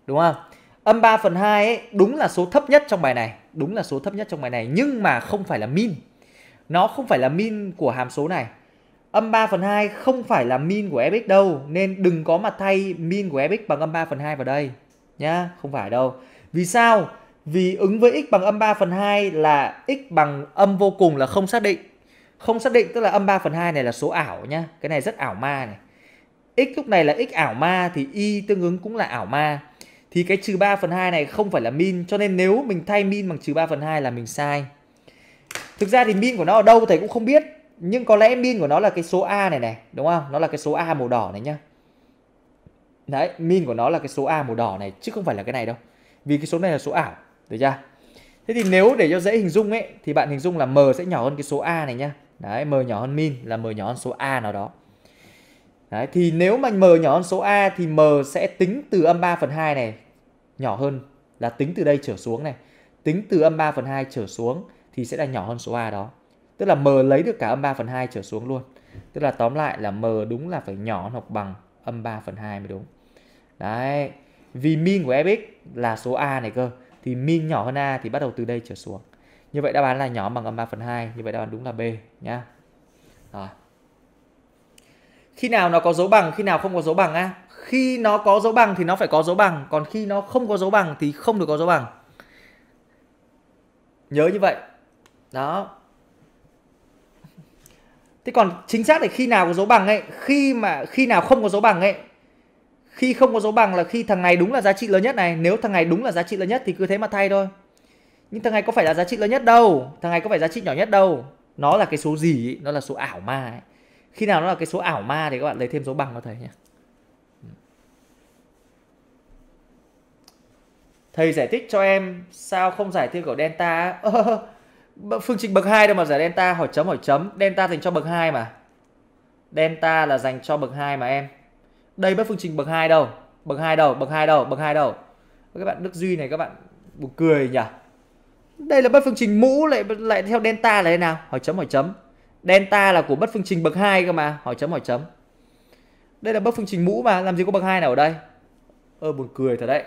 Đúng không? âm 3 phần 2 ấy, đúng là số thấp nhất trong bài này đúng là số thấp nhất trong bài này nhưng mà không phải là min nó không phải là min của hàm số này âm 3 phần 2 không phải là min của fx đâu nên đừng có mà thay min của fx bằng âm 3 phần 2 vào đây nhá không phải đâu vì sao vì ứng với x bằng âm 3 phần 2 là x bằng âm vô cùng là không xác định không xác định tức là âm 3 phần 2 này là số ảo nhá cái này rất ảo ma này x lúc này là x ảo ma thì y tương ứng cũng là ảo ma thì cái trừ 3 phần 2 này không phải là min cho nên nếu mình thay min bằng trừ 3 phần 2 là mình sai. Thực ra thì min của nó ở đâu thầy cũng không biết nhưng có lẽ min của nó là cái số A này này đúng không? Nó là cái số A màu đỏ này nhá. Đấy, min của nó là cái số A màu đỏ này chứ không phải là cái này đâu. Vì cái số này là số ảo, được chưa? Thế thì nếu để cho dễ hình dung ấy thì bạn hình dung là m sẽ nhỏ hơn cái số A này nhá. Đấy, m nhỏ hơn min là m nhỏ hơn số A nào đó. Đấy, thì nếu mà m nhỏ hơn số a thì m sẽ tính từ âm 3 phần 2 này nhỏ hơn là tính từ đây trở xuống này. Tính từ âm 3 phần 2 trở xuống thì sẽ là nhỏ hơn số a đó. Tức là m lấy được cả âm 3 phần 2 trở xuống luôn. Tức là tóm lại là m đúng là phải nhỏ hoặc bằng âm 3 phần 2 mới đúng. Đấy. Vì min của fx là số a này cơ. Thì min nhỏ hơn a thì bắt đầu từ đây trở xuống. Như vậy đáp án là nhỏ bằng âm 3 phần 2. Như vậy đáp án đúng là B nhá. Rồi khi nào nó có dấu bằng khi nào không có dấu bằng á khi nó có dấu bằng thì nó phải có dấu bằng còn khi nó không có dấu bằng thì không được có dấu bằng nhớ như vậy đó thế còn chính xác là khi nào có dấu bằng ấy khi mà khi nào không có dấu bằng ấy khi không có dấu bằng là khi thằng này đúng là giá trị lớn nhất này nếu thằng này đúng là giá trị lớn nhất thì cứ thế mà thay thôi nhưng thằng này có phải là giá trị lớn nhất đâu thằng này có phải giá trị nhỏ nhất đâu nó là cái số gì ấy? nó là số ảo ma ấy khi nào nó là cái số ảo ma thì các bạn lấy thêm số bằng cho thầy nhé ừ. thầy giải thích cho em sao không giải theo kiểu delta ờ, phương trình bậc 2 đâu mà giải delta hỏi chấm hỏi chấm delta dành cho bậc 2 mà delta là dành cho bậc 2 mà em đây bất phương trình bậc 2 đâu bậc 2 đâu bậc 2 đâu bậc 2 đâu các bạn Đức Duy này các bạn buồn cười nhỉ đây là bất phương trình mũ lại lại theo delta là thế nào hỏi chấm hỏi chấm delta là của bất phương trình bậc 2 cơ mà hỏi chấm hỏi chấm đây là bất phương trình mũ mà làm gì có bậc 2 nào ở đây ơ buồn cười thật đấy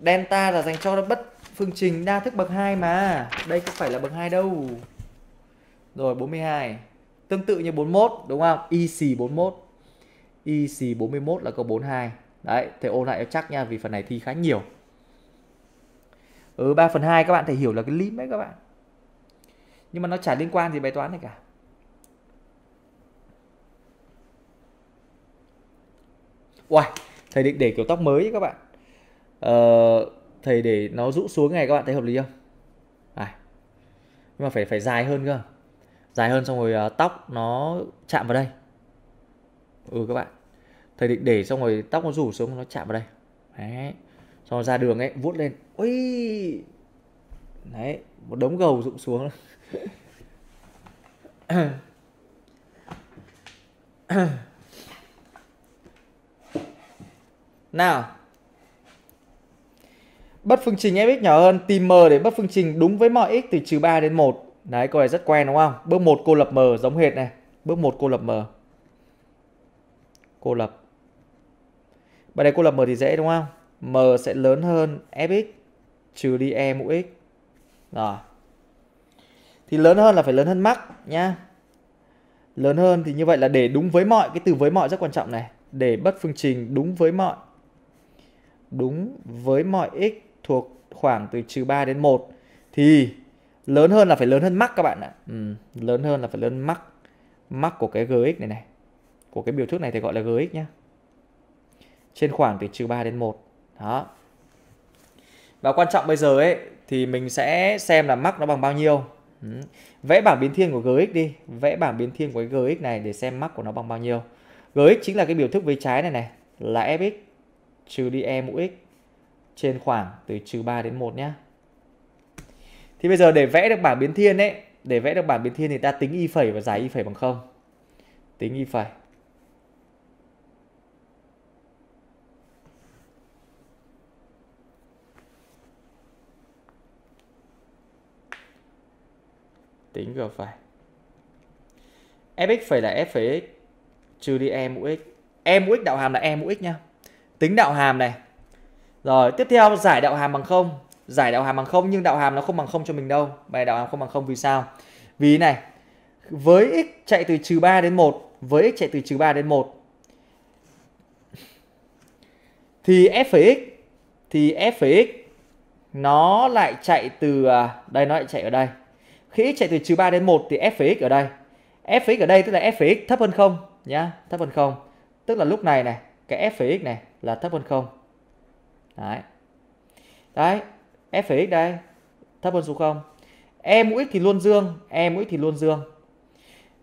delta là dành cho bất phương trình đa thức bậc 2 mà đây không phải là bậc 2 đâu rồi 42 tương tự như 41 đúng không y xì 41 y xì 41 là câu 42 đấy Thì ôn lại chắc nha vì phần này thi khá nhiều ừ 3 phần 2 các bạn thể hiểu là cái lim đấy các bạn nhưng mà nó chả liên quan gì bài toán này cả Uầy, thầy định để kiểu tóc mới ấy các bạn ờ, thầy để nó rũ xuống này các bạn thấy hợp lý không à, nhưng mà phải phải dài hơn cơ dài hơn xong rồi uh, tóc nó chạm vào đây ừ các bạn thầy định để xong rồi tóc nó rủ xuống nó chạm vào đây đấy xong rồi ra đường ấy vuốt lên ui đấy một đống gầu rụng xuống nào bất phương trình fx nhỏ hơn tìm m để bất phương trình đúng với mọi x từ trừ 3 đến 1 đấy câu này rất quen đúng không bước 1 cô lập m giống hệt này bước 1 cô lập m cô lập bài này cô lập m thì dễ đúng không m sẽ lớn hơn fx trừ đi e mũ x rồi thì lớn hơn là phải lớn hơn max nhá lớn hơn thì như vậy là để đúng với mọi cái từ với mọi rất quan trọng này để bất phương trình đúng với mọi đúng với mọi x thuộc khoảng từ trừ 3 đến 1 thì lớn hơn là phải lớn hơn max các bạn ạ ừ, lớn hơn là phải lớn max max của cái gx này này của cái biểu thức này thì gọi là gx nhá trên khoảng từ trừ 3 đến 1 đó và quan trọng bây giờ ấy thì mình sẽ xem là mắc nó bằng bao nhiêu Vẽ bảng biến thiên của Gx đi, vẽ bảng biến thiên của cái Gx này để xem mắc của nó bằng bao nhiêu. Gx chính là cái biểu thức với trái này này, là Fx trừ đi E mũ x trên khoảng từ trừ 3 đến 1 nhé. Thì bây giờ để vẽ được bảng biến thiên ấy, để vẽ được bảng biến thiên thì ta tính y phẩy và giải y phẩy bằng 0. Tính y phẩy. tính g phẩy fx phải là f phẩy x trừ đi e mũ x e mũ x đạo hàm là e mũ x nha tính đạo hàm này rồi tiếp theo giải đạo hàm bằng không giải đạo hàm bằng không nhưng đạo hàm nó không bằng không cho mình đâu bài đạo hàm không bằng không vì sao vì này với x chạy từ trừ ba đến một với x chạy từ trừ ba đến một thì f phẩy x thì f phẩy x nó lại chạy từ à, đây nó lại chạy ở đây khi x chạy từ trừ 3 đến 1 thì f x ở đây f x ở đây tức là f x thấp hơn không nhá thấp hơn không tức là lúc này này cái f x này là thấp hơn không đấy đấy f x đây thấp hơn số 0 e mũ x thì luôn dương e mũ x thì luôn dương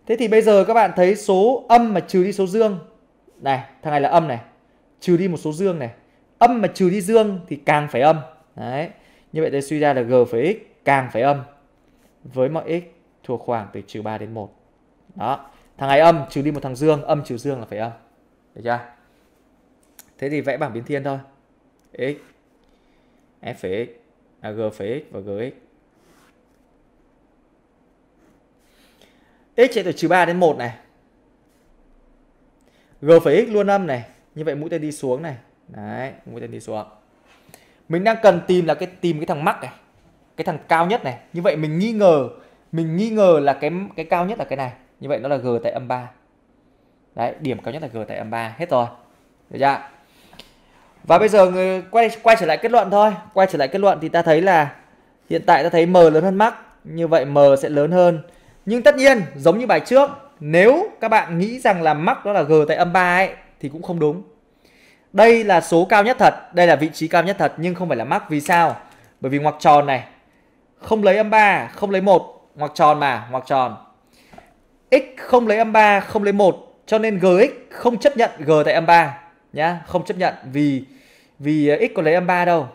thế thì bây giờ các bạn thấy số âm mà trừ đi số dương này thằng này là âm này trừ đi một số dương này âm mà trừ đi dương thì càng phải âm đấy như vậy đây suy ra là g phẩy x càng phải âm với mọi x thuộc khoảng từ trừ 3 đến 1. Đó. Thằng này âm trừ đi một thằng dương, âm trừ dương là phải âm. Được chưa? Thế thì vẽ bảng biến thiên thôi. X F phẩy x, à, G phẩy x và GX. x chạy từ trừ 3 đến 1 này. G phẩy x luôn âm này. Như vậy mũi tên đi xuống này. Đấy, mũi tên đi xuống. Mình đang cần tìm là cái tìm cái thằng mắc này cái thằng cao nhất này như vậy mình nghi ngờ mình nghi ngờ là cái cái cao nhất là cái này như vậy nó là g tại âm 3 đấy điểm cao nhất là g tại âm 3 hết rồi được chưa và bây giờ người quay quay trở lại kết luận thôi quay trở lại kết luận thì ta thấy là hiện tại ta thấy m lớn hơn mắc như vậy m sẽ lớn hơn nhưng tất nhiên giống như bài trước nếu các bạn nghĩ rằng là mắc đó là g tại âm 3 ấy thì cũng không đúng đây là số cao nhất thật đây là vị trí cao nhất thật nhưng không phải là mắc vì sao bởi vì ngoặc tròn này không lấy âm 3, không lấy 1, ngoặc tròn mà, ngoặc tròn. X không lấy âm 3, không lấy 1, cho nên Gx không chấp nhận G tại âm 3 nhá, không chấp nhận vì vì ờ, x có lấy âm 3 đâu.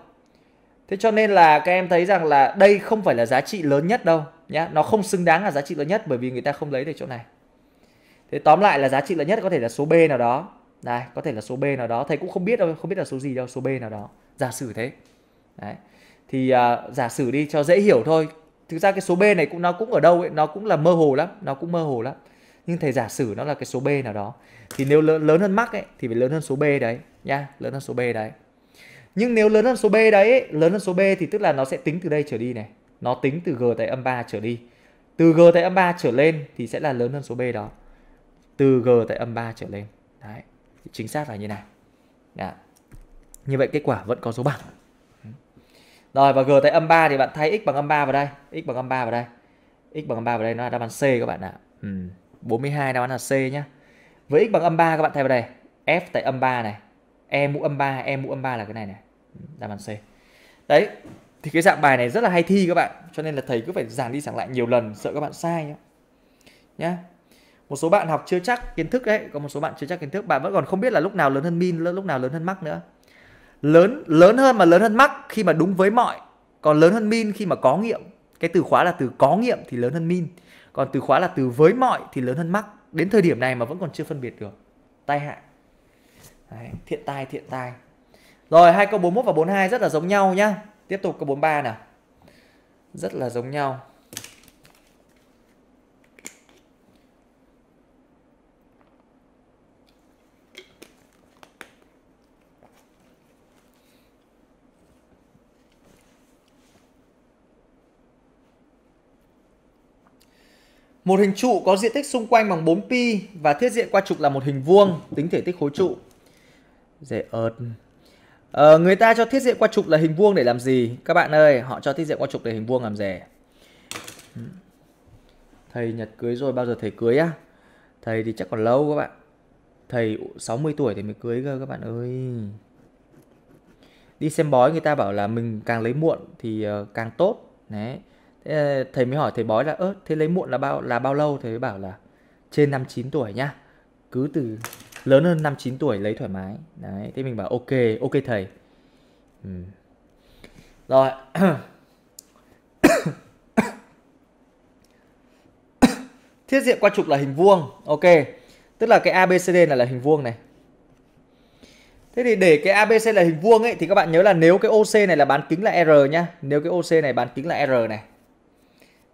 Thế cho nên là các em thấy rằng là đây không phải là giá trị lớn nhất đâu nhá, nó không xứng đáng là giá trị lớn nhất bởi vì người ta không lấy được chỗ này. Thế tóm lại là giá trị lớn nhất có thể là số B nào đó. đây có thể là số B nào đó, thầy cũng không biết đâu, không biết là số gì đâu, số B nào đó. Giả sử thế. Đấy thì à, giả sử đi cho dễ hiểu thôi thực ra cái số b này cũng nó cũng ở đâu ấy nó cũng là mơ hồ lắm nó cũng mơ hồ lắm nhưng thầy giả sử nó là cái số b nào đó thì nếu lớn, lớn hơn mắc ấy thì phải lớn hơn số b đấy nha lớn hơn số b đấy nhưng nếu lớn hơn số b đấy lớn hơn số b thì tức là nó sẽ tính từ đây trở đi này nó tính từ g tại âm 3 trở đi từ g tại âm 3 trở lên thì sẽ là lớn hơn số b đó từ g tại âm 3 trở lên đấy chính xác là như này Đã. Dạ. như vậy kết quả vẫn có số bằng rồi và g tại âm 3 thì bạn thay x bằng âm 3 vào đây, x bằng âm 3 vào đây. x bằng âm 3 vào đây nó là đáp án C các bạn ạ. Ừ, 42 đáp án là C nhá. Với x bằng âm 3 các bạn thay vào đây, f tại âm 3 này, e mũ âm 3, e mũ âm 3 là cái này này. Đáp án C. Đấy, thì cái dạng bài này rất là hay thi các bạn, cho nên là thầy cứ phải giảng đi giảng lại nhiều lần sợ các bạn sai nhá. Nhá. Một số bạn học chưa chắc kiến thức đấy, có một số bạn chưa chắc kiến thức, bạn vẫn còn không biết là lúc nào lớn hơn min, lúc nào lớn hơn max nữa lớn lớn hơn mà lớn hơn mắc khi mà đúng với mọi còn lớn hơn min khi mà có nghiệm cái từ khóa là từ có nghiệm thì lớn hơn min còn từ khóa là từ với mọi thì lớn hơn mắc đến thời điểm này mà vẫn còn chưa phân biệt được tai hại Đấy, thiện tai thiện tai rồi hai câu 41 và 42 rất là giống nhau nhá tiếp tục câu 43 nào rất là giống nhau Một hình trụ có diện tích xung quanh bằng 4 pi và thiết diện qua trục là một hình vuông, tính thể tích khối trụ. Dễ ợt. Ờ, người ta cho thiết diện qua trục là hình vuông để làm gì? Các bạn ơi, họ cho thiết diện qua trục để hình vuông làm gì? Thầy Nhật cưới rồi, bao giờ thầy cưới á? Thầy thì chắc còn lâu các bạn. Thầy 60 tuổi thì mới cưới cơ các bạn ơi. Đi xem bói người ta bảo là mình càng lấy muộn thì ờ, càng tốt. Đấy thế ờ, thầy mới hỏi thầy bói là ớt thế lấy muộn là bao là bao lâu thầy mới bảo là trên 59 tuổi nhá cứ từ lớn hơn 59 tuổi lấy thoải mái đấy thế mình bảo ok ok thầy ừ. rồi thiết diện qua trục là hình vuông ok tức là cái abcd này là hình vuông này thế thì để cái abc là hình vuông ấy thì các bạn nhớ là nếu cái oc này là bán kính là r nhá nếu cái oc này bán kính là r này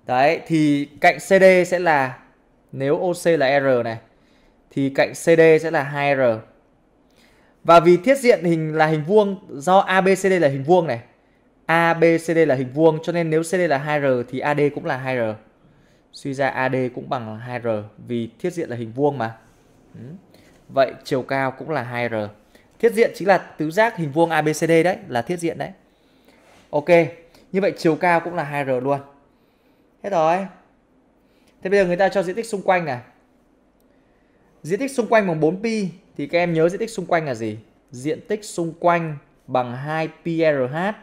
Đấy thì cạnh CD sẽ là nếu OC là R này thì cạnh CD sẽ là 2R. Và vì thiết diện hình là hình vuông do ABCD là hình vuông này. ABCD là hình vuông cho nên nếu CD là 2R thì AD cũng là 2R. Suy ra AD cũng bằng 2R vì thiết diện là hình vuông mà. Vậy chiều cao cũng là 2R. Thiết diện chính là tứ giác hình vuông ABCD đấy, là thiết diện đấy. Ok, như vậy chiều cao cũng là 2R luôn hết rồi thế bây giờ người ta cho diện tích xung quanh này diện tích xung quanh bằng 4 pi thì các em nhớ diện tích xung quanh là gì diện tích xung quanh bằng 2 prh,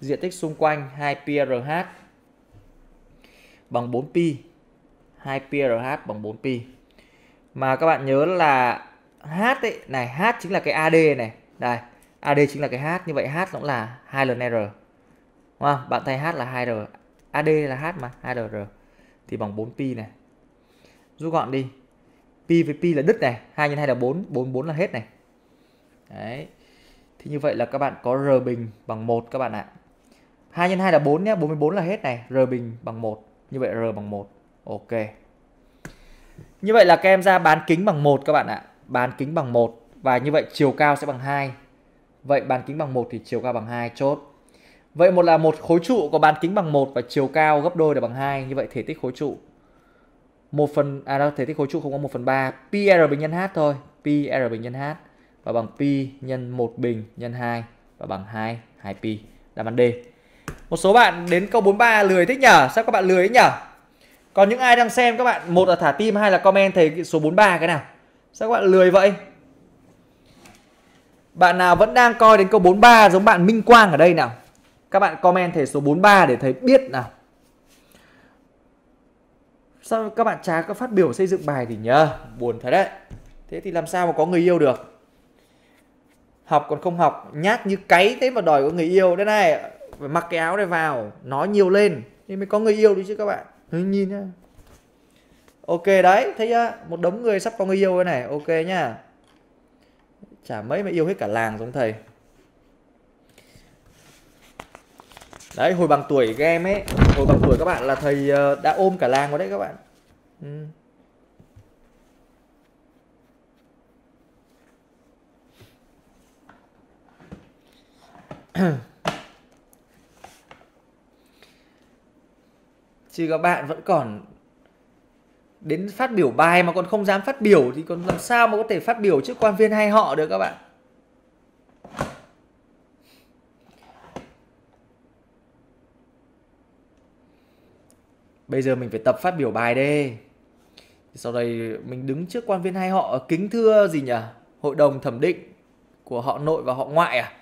diện tích xung quanh 2 prh bằng 4 pi 2 prh bằng 4 pi mà các bạn nhớ là h ấy, này h chính là cái ad này đây ad chính là cái h như vậy h cũng là hai lần r đúng không bạn thay h là 2r AD là H mà, ADR thì bằng 4 pi này. Rút gọn đi. Pi với pi là đứt này, 2 nhân 2 là 4, 4 4 là hết này. Đấy. Thì như vậy là các bạn có R bình bằng 1 các bạn ạ. 2 nhân 2 là 4 nhé, 44 là hết này, R bình bằng 1. Như vậy R bằng 1. Ok. Như vậy là các em ra bán kính bằng 1 các bạn ạ. Bán kính bằng 1 và như vậy chiều cao sẽ bằng 2. Vậy bán kính bằng 1 thì chiều cao bằng 2 chốt. Vậy một là một khối trụ có bán kính bằng 1 và chiều cao gấp đôi là bằng 2, như vậy thể tích khối trụ 1 phần à đâu thể tích khối trụ không có 1 phần 3, PR bình nhân H thôi, PR bình nhân H và bằng pi nhân 1 bình nhân 2 và bằng 2 2 pi. Đáp án D. Một số bạn đến câu 43 lười thích nhở, sao các bạn lười ấy nhở? Còn những ai đang xem các bạn một là thả tim hay là comment thầy số 43 cái nào. Sao các bạn lười vậy? Bạn nào vẫn đang coi đến câu 43 giống bạn Minh Quang ở đây nào? Các bạn comment thẻ số 43 để thầy biết nào. Sao các bạn chả có phát biểu xây dựng bài thì nhờ, buồn thật đấy. Thế thì làm sao mà có người yêu được? Học còn không học, nhát như cáy thế mà đòi có người yêu đây này. Phải mặc cái áo này vào, nói nhiều lên thì mới có người yêu đi chứ các bạn. Nhìn nhá. Ok đấy, thấy chưa? Một đống người sắp có người yêu đây này, ok nhá. Chả mấy mà yêu hết cả làng giống thầy. đấy hồi bằng tuổi game ấy hồi bằng tuổi các bạn là thầy ờ, đã ôm cả làng rồi đấy các bạn ừ. chứ các bạn vẫn còn đến phát biểu bài mà còn không dám phát biểu thì còn làm sao mà có thể phát biểu trước quan viên hay họ được các bạn bây giờ mình phải tập phát biểu bài đây sau đây mình đứng trước quan viên hai họ kính thưa gì nhỉ hội đồng thẩm định của họ nội và họ ngoại à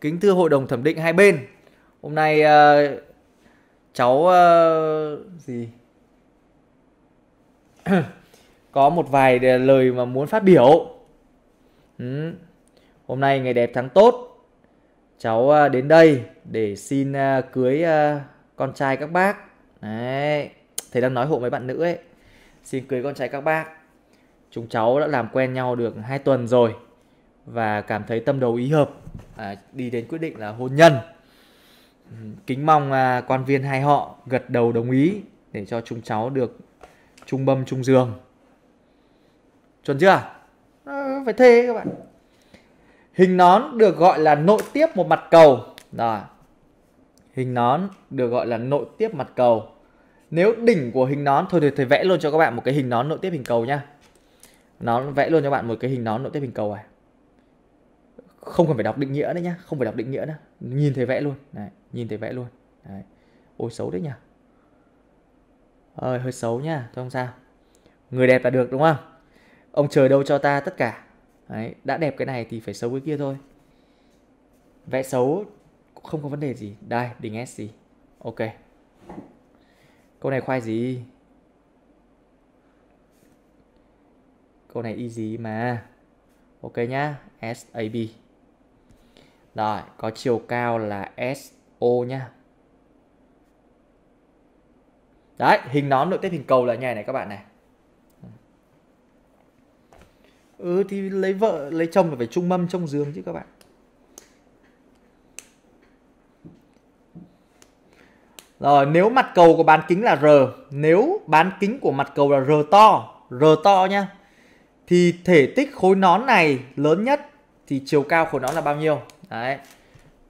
kính thưa hội đồng thẩm định hai bên hôm nay uh, cháu uh, gì có một vài lời mà muốn phát biểu ừ. hôm nay ngày đẹp tháng tốt cháu uh, đến đây để xin uh, cưới uh, con trai các bác Đấy, thầy đang nói hộ mấy bạn nữ ấy. Xin cưới con trai các bác. Chúng cháu đã làm quen nhau được 2 tuần rồi và cảm thấy tâm đầu ý hợp à, đi đến quyết định là hôn nhân. Kính mong à, quan viên hai họ gật đầu đồng ý để cho chúng cháu được chung bâm chung giường. Chuẩn chưa? À, phải thế các bạn. Hình nón được gọi là nội tiếp một mặt cầu. Rồi. Hình nón được gọi là nội tiếp mặt cầu nếu đỉnh của hình nón thôi thì thầy vẽ luôn cho các bạn một cái hình nón nội tiếp hình cầu nhá nó vẽ luôn cho bạn một cái hình nón nội tiếp hình cầu này không cần phải đọc định nghĩa đấy nhá không phải đọc định nghĩa nữa nhìn thầy vẽ luôn đấy, nhìn thầy vẽ luôn đấy. ôi xấu đấy nhỉ ơi hơi xấu nhá thôi không sao người đẹp là được đúng không ông trời đâu cho ta tất cả đấy, đã đẹp cái này thì phải xấu cái kia thôi vẽ xấu cũng không có vấn đề gì đây đỉnh s gì ok Câu này khoai gì? Câu này y gì mà. Ok nhá, SAB. Rồi, có chiều cao là SO nhá. Đấy, hình nón nội tiếp hình cầu là nhà này các bạn này. Ừ thì lấy vợ, lấy chồng là phải trung mâm trong giường chứ các bạn. Rồi nếu mặt cầu của bán kính là R, nếu bán kính của mặt cầu là R to, R to nhá. Thì thể tích khối nón này lớn nhất thì chiều cao khối nón là bao nhiêu? Đấy.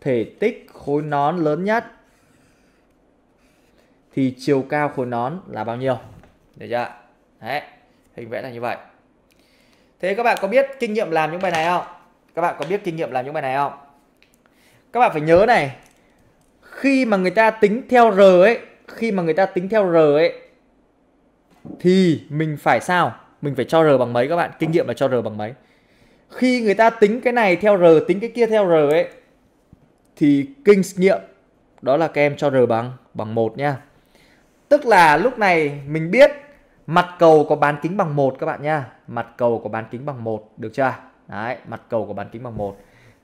Thể tích khối nón lớn nhất thì chiều cao khối nón là bao nhiêu? Được chưa? Đấy. Hình vẽ là như vậy. Thế các bạn có biết kinh nghiệm làm những bài này không? Các bạn có biết kinh nghiệm làm những bài này không? Các bạn phải nhớ này, khi mà người ta tính theo r ấy khi mà người ta tính theo r ấy thì mình phải sao mình phải cho r bằng mấy các bạn kinh nghiệm là cho r bằng mấy khi người ta tính cái này theo r tính cái kia theo r ấy thì kinh nghiệm đó là các em cho r bằng bằng một nha tức là lúc này mình biết mặt cầu có bán kính bằng một các bạn nha mặt cầu có bán kính bằng một được chưa đấy mặt cầu có bán kính bằng một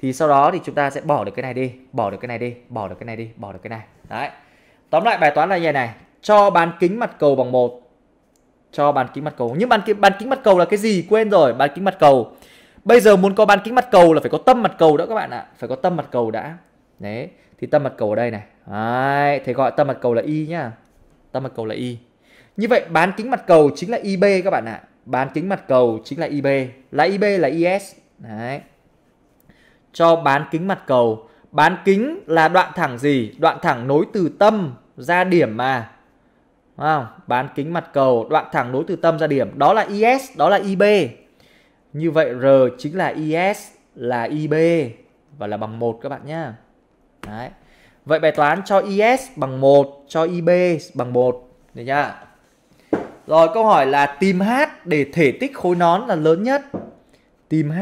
thì sau đó thì chúng ta sẽ bỏ được cái này đi bỏ được cái này đi bỏ được cái này đi bỏ được cái này đấy tóm lại bài toán là như này, cho bán kính mặt cầu bằng một cho bán kính mặt cầu nhưng bán kính bán kính mặt cầu là cái gì quên rồi bán kính mặt cầu bây giờ muốn có bán kính mặt cầu là phải có tâm mặt cầu đó các bạn ạ phải có tâm mặt cầu đã đấy thì tâm mặt cầu ở đây này đấy, thì gọi tâm mặt cầu là y nhá tâm mặt cầu là y như vậy bán kính mặt cầu chính là ib các bạn ạ bán kính mặt cầu chính là ib là ib là is đấy cho bán kính mặt cầu. Bán kính là đoạn thẳng gì? Đoạn thẳng nối từ tâm ra điểm mà. Đúng không? Bán kính mặt cầu, đoạn thẳng nối từ tâm ra điểm. Đó là IS, đó là IB. Như vậy R chính là IS, là IB và là bằng một các bạn nhá. Đấy. Vậy bài toán cho IS bằng một cho IB bằng một Được chưa Rồi câu hỏi là tìm H để thể tích khối nón là lớn nhất. Tìm H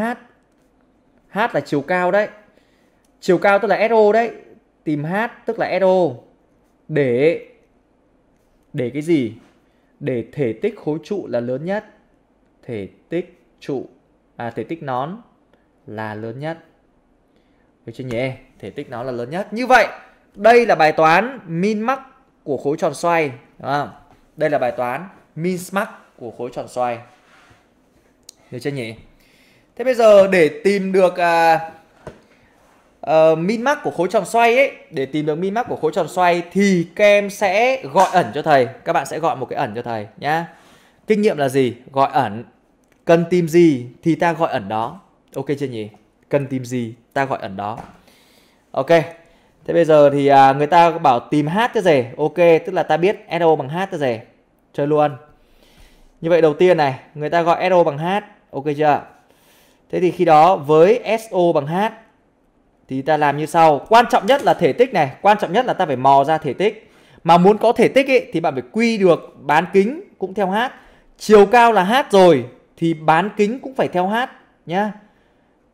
h là chiều cao đấy chiều cao tức là so đấy tìm h tức là so để để cái gì để thể tích khối trụ là lớn nhất thể tích trụ à thể tích nón là lớn nhất được chưa nhỉ thể tích nó là lớn nhất như vậy đây là bài toán min max của khối tròn xoay đúng không? đây là bài toán min max của khối tròn xoay được chưa nhỉ Thế bây giờ để tìm được à, uh, min max của khối tròn xoay ấy, để tìm được min max của khối tròn xoay thì các em sẽ gọi ẩn cho thầy. Các bạn sẽ gọi một cái ẩn cho thầy nhá. Kinh nghiệm là gì? Gọi ẩn. Cần tìm gì thì ta gọi ẩn đó. Ok chưa nhỉ? Cần tìm gì ta gọi ẩn đó. Ok. Thế bây giờ thì à, người ta bảo tìm h cho rể. Ok, tức là ta biết SO bằng h cho rể. Chơi luôn. Như vậy đầu tiên này, người ta gọi SO bằng h. Ok chưa? Thế thì khi đó với SO bằng H thì ta làm như sau. Quan trọng nhất là thể tích này, quan trọng nhất là ta phải mò ra thể tích. Mà muốn có thể tích ấy, thì bạn phải quy được bán kính cũng theo H. Chiều cao là H rồi thì bán kính cũng phải theo H nhá.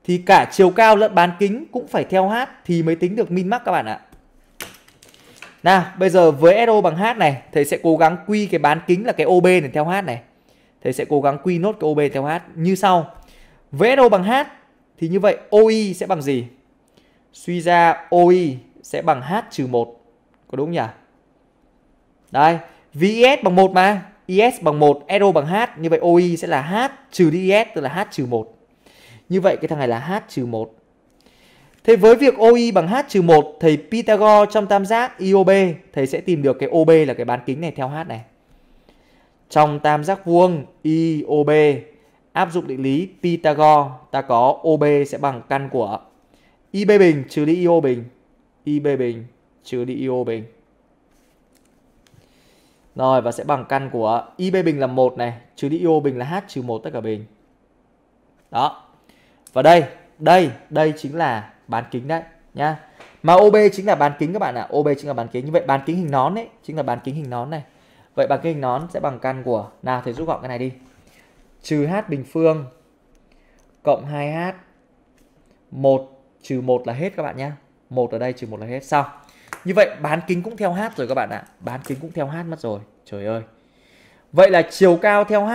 Thì cả chiều cao lẫn bán kính cũng phải theo H thì mới tính được min mắc các bạn ạ. Nào, bây giờ với SO bằng H này, thầy sẽ cố gắng quy cái bán kính là cái OB này theo H này. Thầy sẽ cố gắng quy nốt cái OB theo H như sau. VSO bằng H thì như vậy OI sẽ bằng gì? Suy ra OI sẽ bằng H trừ 1. Có đúng nhỉ? Đây, VS bằng 1 mà. IS bằng 1, SO e bằng H. Như vậy OI sẽ là H trừ đi IS tức là H trừ 1. Như vậy cái thằng này là H trừ 1. Thế với việc OI bằng H trừ 1, thầy Pythagore trong tam giác IOB, thầy sẽ tìm được cái OB là cái bán kính này theo H này. Trong tam giác vuông IOB áp dụng định lý Pythagore ta có OB sẽ bằng căn của IB bình trừ đi IO bình IB bình trừ đi IO bình rồi và sẽ bằng căn của IB bình là 1 này trừ đi IO bình là H trừ 1 tất cả bình đó và đây đây đây chính là bán kính đấy nhá mà OB chính là bán kính các bạn ạ à. OB chính là bán kính như vậy bán kính hình nón ấy chính là bán kính hình nón này vậy bán kính hình nón sẽ bằng căn của nào thầy rút gọn cái này đi trừ h bình phương cộng 2h 1 trừ 1 là hết các bạn nhé 1 ở đây trừ 1 là hết xong như vậy bán kính cũng theo h rồi các bạn ạ bán kính cũng theo h mất rồi trời ơi vậy là chiều cao theo h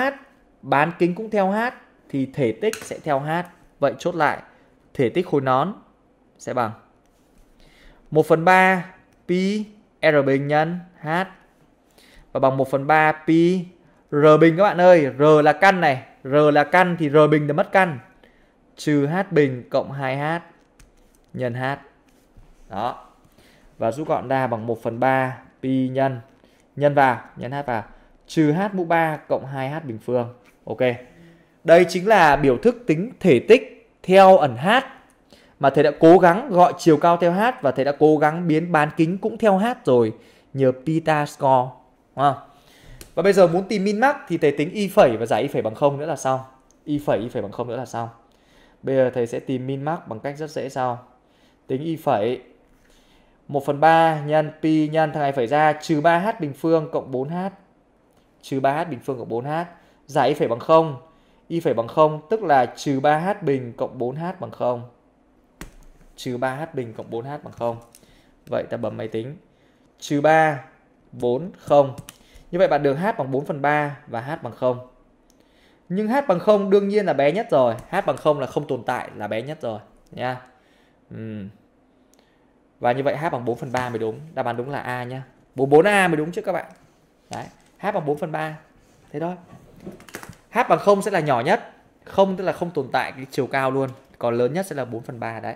bán kính cũng theo h thì thể tích sẽ theo h vậy chốt lại thể tích khối nón sẽ bằng 1 phần 3 pi r bình nhân h và bằng 1 phần 3 pi R bình các bạn ơi, R là căn này, R là căn thì R bình là mất căn. Trừ H bình cộng 2H nhân H. Đó. Và rút gọn ra bằng 1 phần 3 pi nhân nhân vào, nhân H vào. Trừ H mũ 3 cộng 2H bình phương. Ok. Đây chính là biểu thức tính thể tích theo ẩn H mà thầy đã cố gắng gọi chiều cao theo h và thầy đã cố gắng biến bán kính cũng theo h rồi nhờ pita score đúng không? Và bây giờ muốn tìm min max thì thầy tính y phẩy và giải y phẩy bằng không nữa là xong. Y phẩy y phẩy bằng không nữa là xong. Bây giờ thầy sẽ tìm min max bằng cách rất dễ sau. Tính y phẩy 1 phần 3 nhân pi nhân thằng này phải ra trừ 3h bình phương cộng 4h. Trừ 3h bình phương cộng 4h. Giải y phẩy bằng 0. Y phẩy bằng 0 tức là trừ 3h bình cộng 4h bằng 0. Trừ 3h bình cộng 4h bằng 0. Vậy ta bấm máy tính. Trừ 3, 4, 0. Như vậy bạn được h bằng 4 phần 3 và h bằng 0. Nhưng h bằng 0 đương nhiên là bé nhất rồi. h bằng 0 là không tồn tại là bé nhất rồi. Nha. Ừ. Và như vậy h bằng 4 phần 3 mới đúng. Đáp án đúng là A nhá. 44A mới đúng chứ các bạn. Đấy. h bằng 4 phần 3. Thế thôi. h bằng 0 sẽ là nhỏ nhất. không tức là không tồn tại cái chiều cao luôn. Còn lớn nhất sẽ là 4 phần 3 đấy.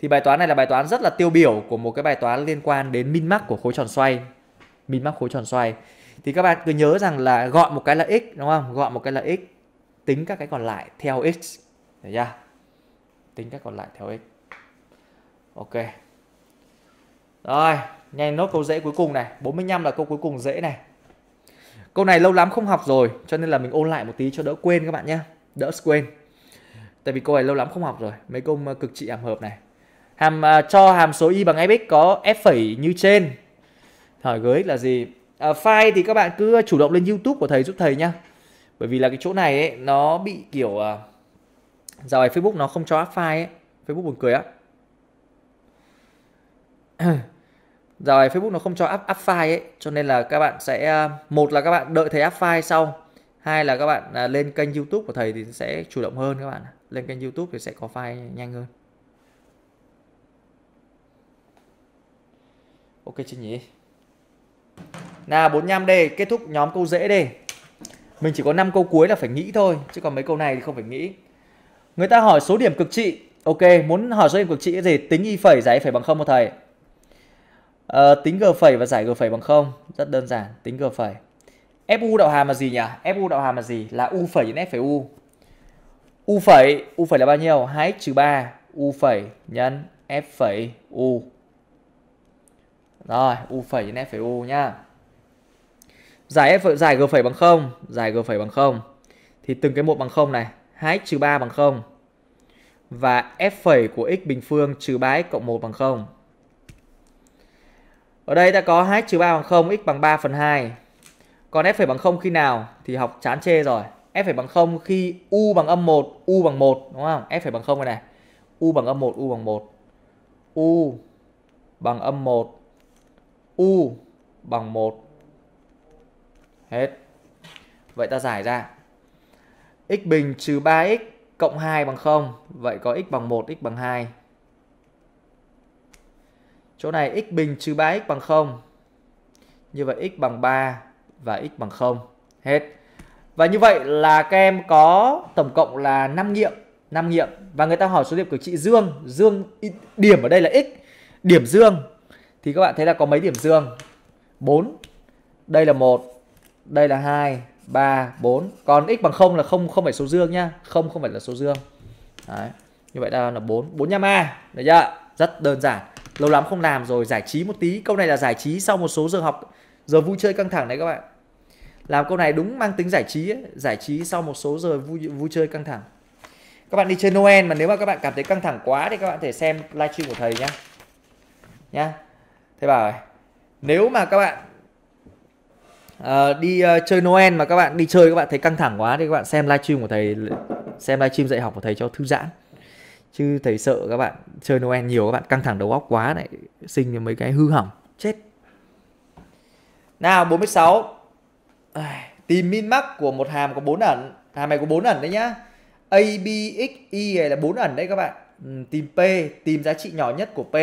Thì bài toán này là bài toán rất là tiêu biểu của một cái bài toán liên quan đến min mắc của khối tròn xoay. Min mắc khối tròn xoay thì các bạn cứ nhớ rằng là gọi một cái là x đúng không gọi một cái là x tính các cái còn lại theo x được chưa tính các còn lại theo x ok rồi nhanh nốt câu dễ cuối cùng này 45 là câu cuối cùng dễ này câu này lâu lắm không học rồi cho nên là mình ôn lại một tí cho đỡ quên các bạn nhé đỡ quên tại vì câu này lâu lắm không học rồi mấy câu cực trị hàm hợp này hàm uh, cho hàm số y bằng fx có f phẩy như trên hỏi gới là gì à, file thì các bạn cứ ờ, chủ động lên youtube của thầy giúp thầy nhá bởi vì là cái chỗ này ấy, nó bị kiểu uh, dạo này facebook nó không cho up file ấy. facebook buồn cười á dạo này facebook nó không cho up up file ấy cho nên là các bạn sẽ một là các bạn đợi thầy up file sau hai là các bạn à, lên kênh youtube của thầy thì sẽ chủ động hơn các bạn lên kênh youtube thì sẽ có file nhanh hơn ok chị nhỉ nào 45D kết thúc nhóm câu dễ đi. Mình chỉ có 5 câu cuối là phải nghĩ thôi, chứ còn mấy câu này thì không phải nghĩ. Người ta hỏi số điểm cực trị. Ok, muốn hỏi số điểm cực trị cái gì? Tính y phẩy giải phẩy bằng không một thầy. À, tính g phẩy và giải g phẩy bằng không rất đơn giản, tính g phẩy. FU đạo hàm là gì nhỉ? FU đạo hàm là gì? Là u phẩy nhân f phẩy u. U phẩy, u phẩy là bao nhiêu? 2x trừ 3, u phẩy nhân f phẩy u. Rồi, u phẩy trên f phẩy u nhá. Giải f giải g phẩy bằng 0, giải g phẩy bằng 0 thì từng cái một bằng 0 này, 2x trừ 3 bằng 0 và f phẩy của x bình phương trừ 3x cộng 1 bằng 0. Ở đây ta có 2x trừ 3 bằng 0, x bằng 3 phần 2. Còn f phẩy bằng 0 khi nào thì học chán chê rồi. F phẩy bằng 0 khi u bằng âm 1, u bằng 1 đúng không? F phẩy bằng 0 này này. U bằng âm 1, u bằng 1. U bằng âm 1 U bằng 1. Hết. Vậy ta giải ra. x bình trừ 3x cộng 2 bằng 0. Vậy có x bằng 1, x bằng 2. Chỗ này x bình trừ 3x bằng 0. Như vậy x bằng 3 và x bằng 0. Hết. Và như vậy là các em có tổng cộng là 5 nghiệm. 5 nghiệm. Và người ta hỏi số điểm của chị Dương. Dương điểm ở đây là x. Điểm Dương thì các bạn thấy là có mấy điểm dương 4 đây là một đây là 2 3 4 còn x bằng 0 là không không phải số dương nhá không không phải là số dương Đấy. như vậy là là 4 4 nham ma được chưa rất đơn giản lâu lắm không làm rồi giải trí một tí câu này là giải trí sau một số giờ học giờ vui chơi căng thẳng đấy các bạn làm câu này đúng mang tính giải trí ấy. giải trí sau một số giờ vui vui chơi căng thẳng các bạn đi chơi Noel mà nếu mà các bạn cảm thấy căng thẳng quá thì các bạn thể xem livestream của thầy nhá nhá Thế bảo ơi nếu mà các bạn uh, đi uh, chơi Noel mà các bạn đi chơi các bạn thấy căng thẳng quá thì các bạn xem livestream của thầy xem livestream dạy học của thầy cho thư giãn. Chứ thầy sợ các bạn chơi Noel nhiều các bạn căng thẳng đầu óc quá này sinh mấy cái hư hỏng, chết. Nào 46. À, tìm min max của một hàm có bốn ẩn. Hàm này có bốn ẩn đấy nhá. A B X Y là bốn ẩn đấy các bạn. Ừ, tìm P, tìm giá trị nhỏ nhất của P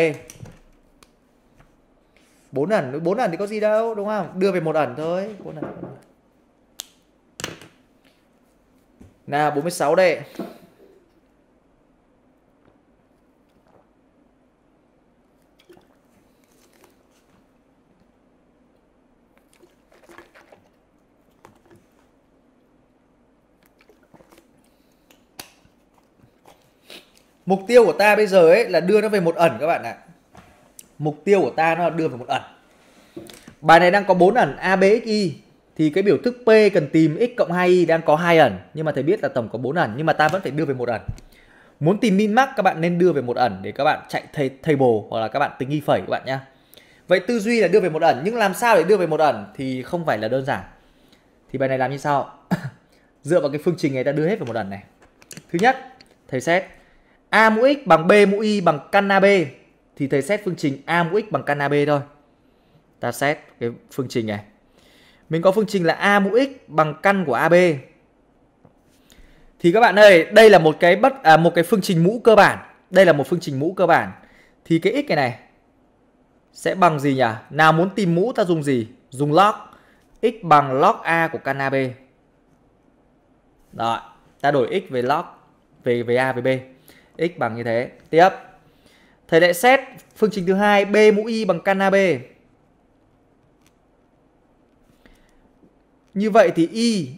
bốn ẩn bốn ẩn thì có gì đâu đúng không đưa về một ẩn thôi bốn ẩn nào 46 đây Mục tiêu của ta bây giờ ấy là đưa nó về một ẩn các bạn ạ mục tiêu của ta nó đưa vào một ẩn bài này đang có 4 ẩn a b x y thì cái biểu thức p cần tìm x cộng 2y đang có hai ẩn nhưng mà thầy biết là tổng có 4 ẩn nhưng mà ta vẫn phải đưa về một ẩn muốn tìm min max các bạn nên đưa về một ẩn để các bạn chạy thầy bồ hoặc là các bạn tính y phẩy các bạn nhá vậy tư duy là đưa về một ẩn nhưng làm sao để đưa về một ẩn thì không phải là đơn giản thì bài này làm như sau dựa vào cái phương trình này ta đưa hết về một ẩn này thứ nhất thầy xét a mũ x bằng b mũ y bằng căn ab thì thầy xét phương trình A mũ x bằng căn AB thôi. Ta xét cái phương trình này. Mình có phương trình là A mũ x bằng căn của AB. Thì các bạn ơi, đây là một cái bất à, một cái phương trình mũ cơ bản. Đây là một phương trình mũ cơ bản. Thì cái x này này sẽ bằng gì nhỉ? Nào muốn tìm mũ ta dùng gì? Dùng log. x bằng log A của căn AB. Đó, ta đổi x về log về về A về B. x bằng như thế. Tiếp. Thầy lại xét phương trình thứ hai B mũ y bằng căn AB. Như vậy thì y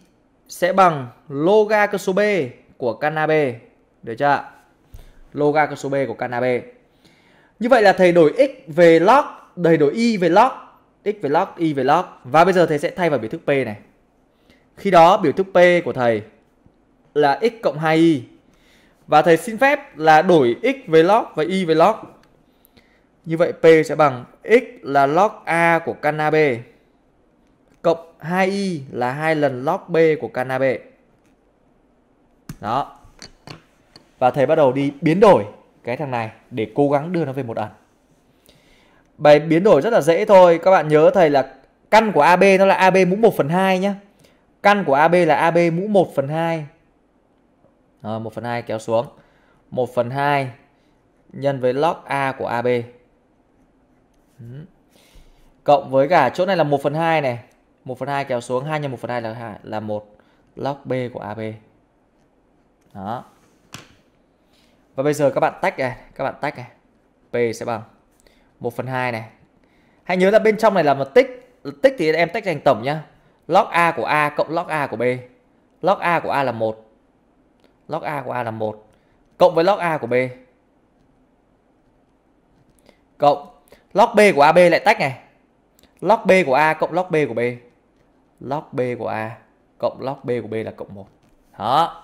sẽ bằng loga cơ số B của căn AB. Được chưa? Loga cơ số B của căn AB. Như vậy là thầy đổi x về log, thầy đổi y về log, x về log, y về log và bây giờ thầy sẽ thay vào biểu thức P này. Khi đó biểu thức P của thầy là x cộng 2y và thầy xin phép là đổi x với log và y với log. Như vậy P sẽ bằng x là log A của căn ab cộng 2y là hai lần log B của căn ab Đó. Và thầy bắt đầu đi biến đổi cái thằng này để cố gắng đưa nó về một ẩn. Bài biến đổi rất là dễ thôi. Các bạn nhớ thầy là căn của AB nó là AB mũ 1 phần 2 nhé. Căn của AB là AB mũ 1 phần 2 rồi ờ, 1 phần 2 kéo xuống. 1 phần 2 nhân với log A của AB. Cộng với cả chỗ này là 1 phần 2 này. 1 phần 2 kéo xuống 2 nhân 1 phần 2 là là 1 log B của AB. Đó. Và bây giờ các bạn tách này, các bạn tách này. P sẽ bằng 1 phần 2 này. Hãy nhớ là bên trong này là một tích, tích thì em tách thành tổng nhá. Log A của A cộng log A của B. Log A của A là 1, log A của A là 1 cộng với log A của B. Cộng log B của AB lại tách này. Log B của A cộng log B của B. Log B của A cộng log B của B là cộng 1. Đó.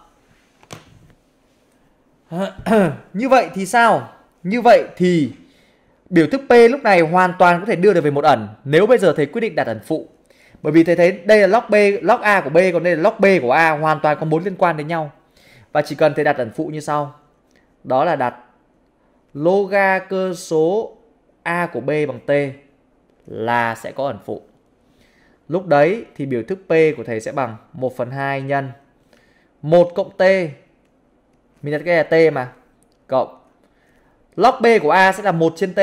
Như vậy thì sao? Như vậy thì biểu thức P lúc này hoàn toàn có thể đưa được về một ẩn nếu bây giờ thầy quyết định đặt ẩn phụ. Bởi vì thầy thấy đây là log B, log A của B còn đây là log B của A hoàn toàn có mối liên quan đến nhau. Và chỉ cần thầy đặt ẩn phụ như sau. Đó là đặt loga cơ số A của B bằng T là sẽ có ẩn phụ. Lúc đấy thì biểu thức P của thầy sẽ bằng 1 phần 2 nhân 1 cộng T. Mình đặt cái là T mà. Cộng. Log B của A sẽ là 1 trên T.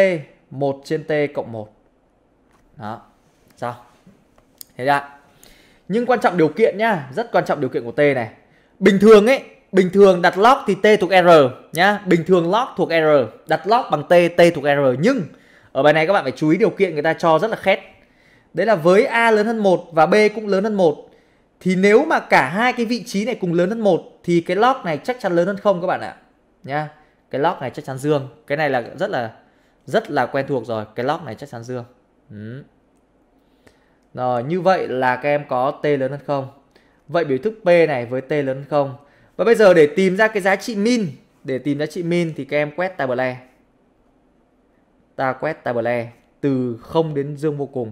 1 trên T cộng 1. Đó. Sao? Thế đã. Nhưng quan trọng điều kiện nhá. Rất quan trọng điều kiện của T này. Bình thường ấy bình thường đặt log thì t thuộc r nhá bình thường log thuộc r đặt log bằng t t thuộc r nhưng ở bài này các bạn phải chú ý điều kiện người ta cho rất là khét đấy là với a lớn hơn 1 và b cũng lớn hơn 1 thì nếu mà cả hai cái vị trí này cùng lớn hơn 1 thì cái log này chắc chắn lớn hơn không các bạn ạ nhá cái log này chắc chắn dương cái này là rất là rất là quen thuộc rồi cái log này chắc chắn dương ừ. rồi như vậy là các em có t lớn hơn không vậy biểu thức p này với t lớn hơn không và bây giờ để tìm ra cái giá trị min, để tìm giá trị min thì các em quét tablet. Ta quét tablet từ 0 đến dương vô cùng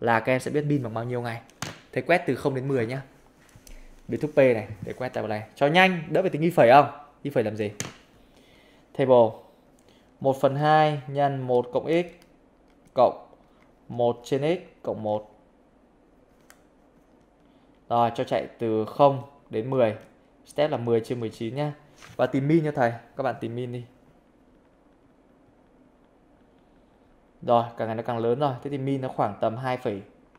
là các em sẽ biết min bằng bao nhiêu ngày. Thầy quét từ 0 đến 10 nhá. Biệt thúc P này để quét tablet. Cho nhanh, đỡ phải tính ghi phẩy không? Ghi phẩy làm gì? Table 1 phần 2 nhân 1 cộng x cộng 1 trên x cộng 1. Rồi, cho chạy từ 0 đến 10 Step là 10 trên 19 nha. Và tìm min cho thầy, các bạn tìm min đi. Rồi, càng ngày nó càng lớn rồi. Thế thì min nó khoảng tầm 2,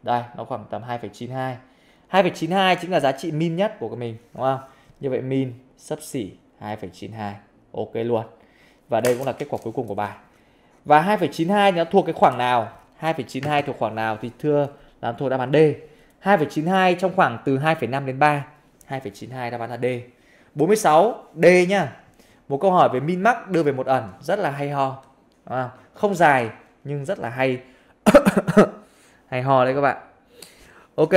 đây, nó khoảng tầm 2,92. 2,92 chính là giá trị min nhất của mình, đúng không? Như vậy min sấp xỉ 2,92. Ok luôn. Và đây cũng là kết quả cuối cùng của bài. Và 2,92 nó thuộc cái khoảng nào? 2,92 thuộc khoảng nào thì thưa là thuộc đáp án D. 2,92 trong khoảng từ 2,5 đến 3. 2,92 đáp án là D. 46 D nhá. Một câu hỏi về min max đưa về một ẩn rất là hay ho. À, không dài nhưng rất là hay. hay ho đấy các bạn. Ok.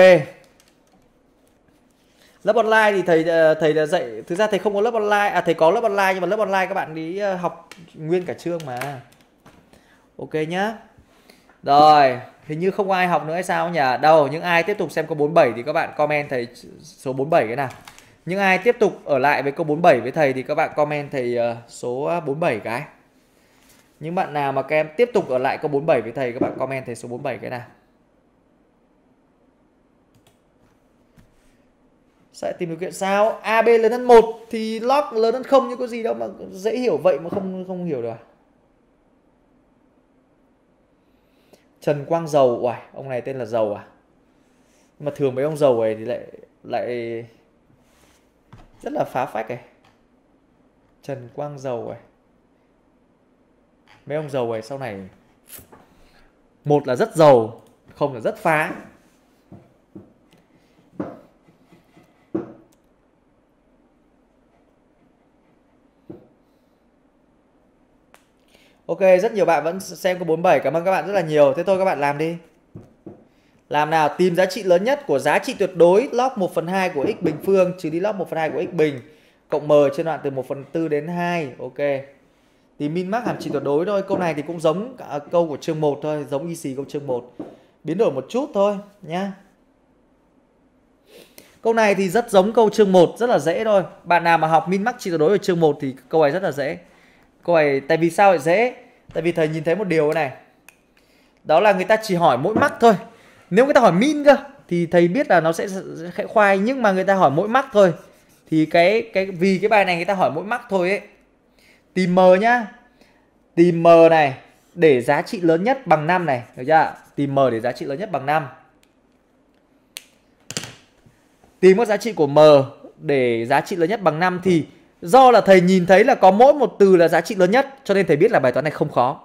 Lớp online thì thầy ờ, thầy đã dạy thực ra thầy không có lớp online à thầy có lớp online nhưng mà lớp online các bạn đi ờ, học nguyên cả chương mà. Ok nhá. Rồi hình như không ai học nữa hay sao nhỉ đâu những ai tiếp tục xem câu 47 thì các bạn comment thầy số 47 cái nào những ai tiếp tục ở lại với câu 47 với thầy thì các bạn comment thầy ờ, số 47 cái những bạn nào mà các em tiếp tục ở lại câu 47 với thầy các bạn comment thầy số 47 cái nào sẽ tìm điều kiện sao AB lớn hơn 1 thì log lớn hơn không nhưng có gì đâu mà dễ hiểu vậy mà không không hiểu được à? Trần Quang Dầu Uầy, ông này tên là Dầu à Nhưng mà thường mấy ông Dầu ấy thì lại lại rất là phá phách ấy Trần Quang Dầu ấy mấy ông dầu này sau này một là rất giàu không là rất phá Ok, rất nhiều bạn vẫn xem có 47. Cảm ơn các bạn rất là nhiều. Thế thôi các bạn làm đi. Làm nào tìm giá trị lớn nhất của giá trị tuyệt đối log 1 phần 2 của x bình phương trừ đi log 1 phần 2 của x bình cộng m trên đoạn từ 1 phần 4 đến 2. Ok. Thì min max hàm trị tuyệt đối thôi. Câu này thì cũng giống cả câu của chương 1 thôi. Giống y xì câu chương 1. Biến đổi một chút thôi nhá. Câu này thì rất giống câu chương 1. Rất là dễ thôi. Bạn nào mà học min max trị tuyệt đối ở chương 1 thì câu này rất là dễ. Câu này tại vì sao lại dễ? Tại vì thầy nhìn thấy một điều này. Đó là người ta chỉ hỏi mỗi mắc thôi. Nếu người ta hỏi min cơ thì thầy biết là nó sẽ khẽ khoai nhưng mà người ta hỏi mỗi mắc thôi. Thì cái cái vì cái bài này người ta hỏi mỗi mắc thôi ấy. Tìm m nhá. Tìm m này để giá trị lớn nhất bằng 5 này, được chưa? Tìm m để giá trị lớn nhất bằng 5. Tìm các giá trị của m để giá trị lớn nhất bằng 5 thì Do là thầy nhìn thấy là có mỗi một từ là giá trị lớn nhất cho nên thầy biết là bài toán này không khó.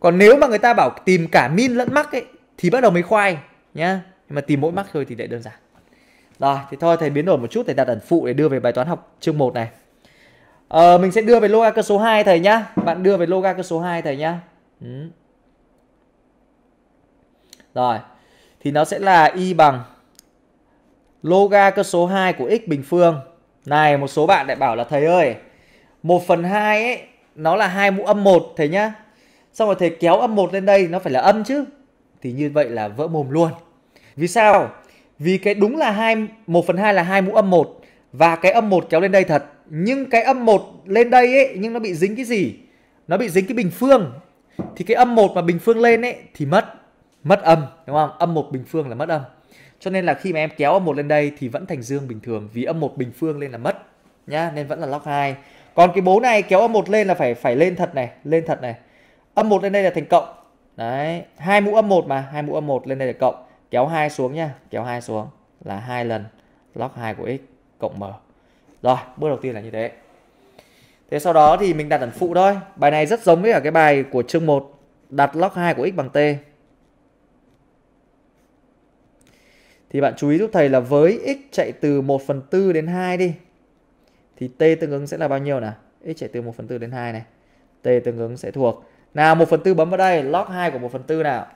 Còn nếu mà người ta bảo tìm cả min lẫn mắc ấy thì bắt đầu mới khoai nhá. Nhưng mà tìm mỗi mắc thôi thì lại đơn giản. Rồi, thì thôi thầy biến đổi một chút thầy đặt ẩn phụ để đưa về bài toán học chương 1 này. Ờ, mình sẽ đưa về loga cơ số 2 thầy nhá. Bạn đưa về loga cơ số 2 thầy nhá. Ừ. Rồi. Thì nó sẽ là y bằng loga cơ số 2 của x bình phương này một số bạn lại bảo là thầy ơi 1 phần 2 ấy Nó là hai mũ âm 1 thầy nhá Xong rồi thầy kéo âm 1 lên đây Nó phải là âm chứ Thì như vậy là vỡ mồm luôn Vì sao Vì cái đúng là hai 1 phần 2 là hai mũ âm 1 Và cái âm 1 kéo lên đây thật Nhưng cái âm 1 lên đây ấy Nhưng nó bị dính cái gì Nó bị dính cái bình phương Thì cái âm 1 mà bình phương lên ấy Thì mất Mất âm đúng không Âm 1 bình phương là mất âm cho nên là khi mà em kéo âm một lên đây thì vẫn thành dương bình thường vì âm một bình phương lên là mất nhá nên vẫn là log 2 còn cái bố này kéo âm một lên là phải phải lên thật này lên thật này âm một lên đây là thành cộng đấy hai mũ âm một mà hai mũ âm một lên đây là cộng kéo hai xuống nhá kéo hai xuống là hai lần log 2 của x cộng m rồi bước đầu tiên là như thế thế sau đó thì mình đặt ẩn phụ thôi bài này rất giống với cả cái bài của chương 1 đặt log 2 của x bằng t Thì bạn chú ý giúp thầy là với x chạy từ 1 phần 4 đến 2 đi. Thì t tương ứng sẽ là bao nhiêu nè x chạy từ 1 phần 4 đến 2 này. t tương ứng sẽ thuộc. Nào 1 phần 4 bấm vào đây. Log 2 của 1 phần 4 nào.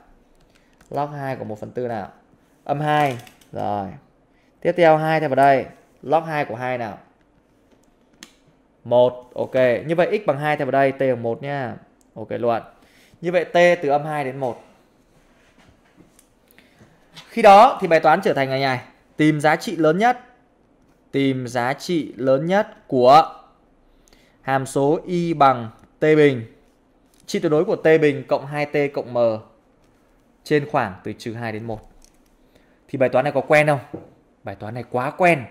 Log 2 của 1 phần 4 nào. Âm 2. Rồi. Tiếp theo 2 thay vào đây. Log 2 của 2 nào. 1. Ok. Như vậy x bằng 2 thay vào đây. t bằng 1 nha. Ok luôn. Như vậy t từ âm 2 đến 1. Khi đó thì bài toán trở thành ngày này, tìm giá trị lớn nhất, tìm giá trị lớn nhất của hàm số y bằng t bình. Trị tuyệt đối của t bình cộng 2t cộng m trên khoảng từ trừ 2 đến 1. Thì bài toán này có quen không? Bài toán này quá quen.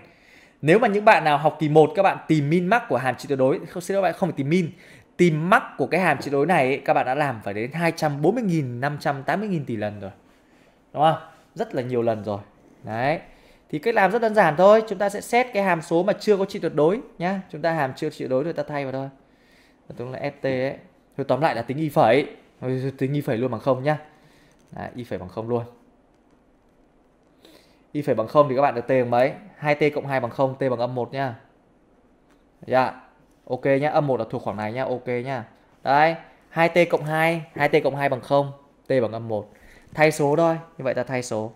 Nếu mà những bạn nào học kỳ 1 các bạn tìm min mắc của hàm trị tuyệt đối, không xin các bạn không phải tìm min, tìm mắc của cái hàm trị tuyệt đối này các bạn đã làm phải đến 240.000, 580.000 tỷ lần rồi. Đúng không? rất là nhiều lần rồi đấy thì cách làm rất đơn giản thôi chúng ta sẽ xét cái hàm số mà chưa có trị tuyệt đối nhá chúng ta hàm chưa trị tuyệt đối rồi ta thay vào thôi tức là ft ấy rồi tóm lại là tính y phẩy tính y phẩy luôn bằng không nhá y phẩy bằng không luôn y phẩy bằng không thì các bạn được t bằng mấy 2t cộng 2 bằng không. t bằng âm một nhá dạ ok nhá âm một là thuộc khoảng này nhá ok nhá đấy 2t cộng 2 2t cộng 2 bằng không. t bằng âm một thay số thôi như vậy ta thay số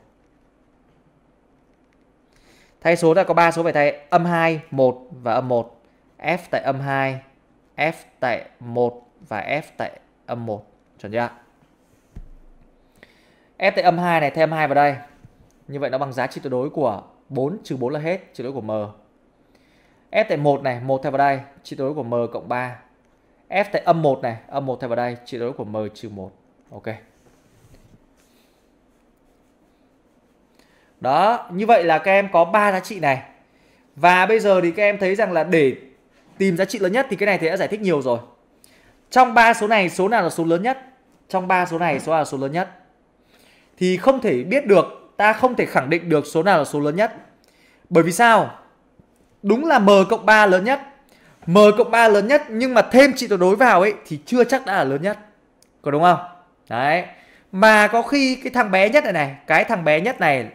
thay số ta có ba số phải thay âm 2 1 và âm 1 f tại âm 2 f tại 1 và f tại âm 1 chuẩn chưa f tại âm 2 này thêm 2 vào đây như vậy nó bằng giá trị tuyệt đối của 4 trừ 4 là hết trị tuyệt đối của m f tại 1 này 1 thay vào đây trị tuyệt đối của m cộng 3 f tại âm 1 này âm 1 thay vào đây trị tuyệt đối của m trừ 1 ok đó như vậy là các em có ba giá trị này và bây giờ thì các em thấy rằng là để tìm giá trị lớn nhất thì cái này thì đã giải thích nhiều rồi trong ba số này số nào là số lớn nhất trong ba số này số nào là số lớn nhất thì không thể biết được ta không thể khẳng định được số nào là số lớn nhất bởi vì sao đúng là m cộng 3 lớn nhất m cộng 3 lớn nhất nhưng mà thêm trị tuyệt đối vào ấy thì chưa chắc đã là lớn nhất có đúng không đấy mà có khi cái thằng bé nhất này này cái thằng bé nhất này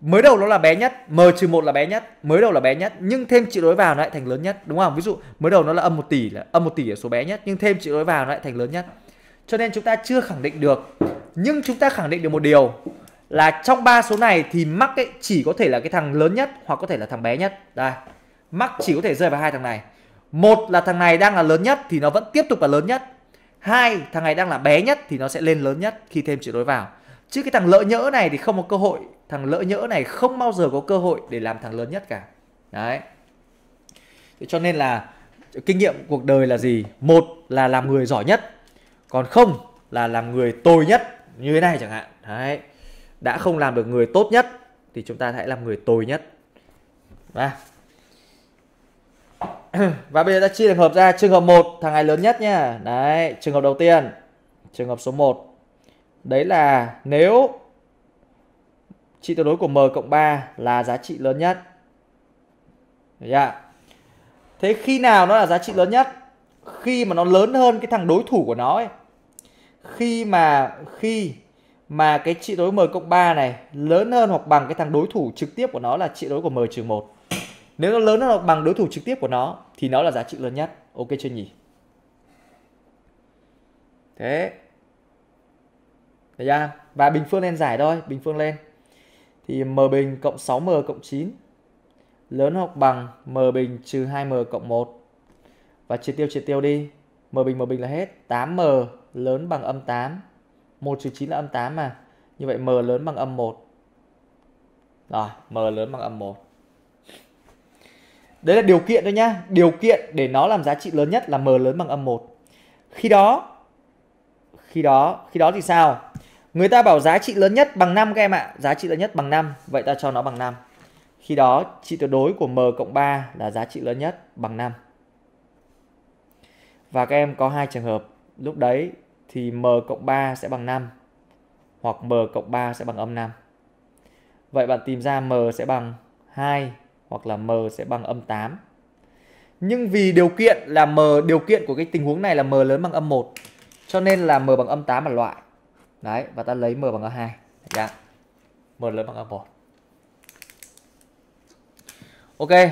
mới đầu nó là bé nhất m trừ một là bé nhất mới đầu là bé nhất nhưng thêm chữ đối vào nó lại thành lớn nhất đúng không ví dụ mới đầu nó là âm một tỷ là âm một tỷ ở số bé nhất nhưng thêm chữ đối vào nó lại thành lớn nhất cho nên chúng ta chưa khẳng định được nhưng chúng ta khẳng định được một điều là trong ba số này thì mắc ấy chỉ có thể là cái thằng lớn nhất hoặc có thể là thằng bé nhất đây mắc chỉ có thể rơi vào hai thằng này một là thằng này đang là lớn nhất thì nó vẫn tiếp tục là lớn nhất hai thằng này đang là bé nhất thì nó sẽ lên lớn nhất khi thêm chữ đối vào chứ cái thằng lỡ nhỡ này thì không có cơ hội thằng lỡ nhỡ này không bao giờ có cơ hội để làm thằng lớn nhất cả đấy cho nên là kinh nghiệm cuộc đời là gì một là làm người giỏi nhất còn không là làm người tồi nhất như thế này chẳng hạn đấy đã không làm được người tốt nhất thì chúng ta hãy làm người tồi nhất và và bây giờ ta chia trường hợp ra trường hợp một thằng này lớn nhất nha đấy trường hợp đầu tiên trường hợp số 1 đấy là nếu trị tuyệt đối của m cộng 3 là giá trị lớn nhất. Yeah. Thế khi nào nó là giá trị lớn nhất? Khi mà nó lớn hơn cái thằng đối thủ của nó ấy. Khi mà khi mà cái trị đối m cộng 3 này lớn hơn hoặc bằng cái thằng đối thủ trực tiếp của nó là trị đối của m trừ 1. Nếu nó lớn hơn hoặc bằng đối thủ trực tiếp của nó thì nó là giá trị lớn nhất. Ok chưa nhỉ? Thế. Đấy ra. Và bình phương lên giải thôi, bình phương lên thì m bình cộng 6m cộng 9 lớn hoặc bằng m bình trừ 2m cộng 1. Và chia tiêu chia tiêu đi. m bình m bình là hết. 8m lớn bằng âm 8. 1 trừ 9 là âm 8 mà. Như vậy m lớn bằng âm 1. Rồi, m lớn bằng âm 1. Đấy là điều kiện thôi nhá. Điều kiện để nó làm giá trị lớn nhất là m lớn bằng âm 1. Khi đó khi đó khi đó thì sao? Người ta bảo giá trị lớn nhất bằng 5 các em ạ. Giá trị lớn nhất bằng 5. Vậy ta cho nó bằng 5. Khi đó trị tuyệt đối của m cộng 3 là giá trị lớn nhất bằng 5. Và các em có hai trường hợp. Lúc đấy thì m cộng 3 sẽ bằng 5. Hoặc m cộng 3 sẽ bằng âm 5. Vậy bạn tìm ra m sẽ bằng 2 hoặc là m sẽ bằng âm 8. Nhưng vì điều kiện là m điều kiện của cái tình huống này là m lớn bằng âm 1 cho nên là m bằng âm 8 là loại đấy và ta lấy m bằng a2 dạ m lớn bằng a 1 ok đây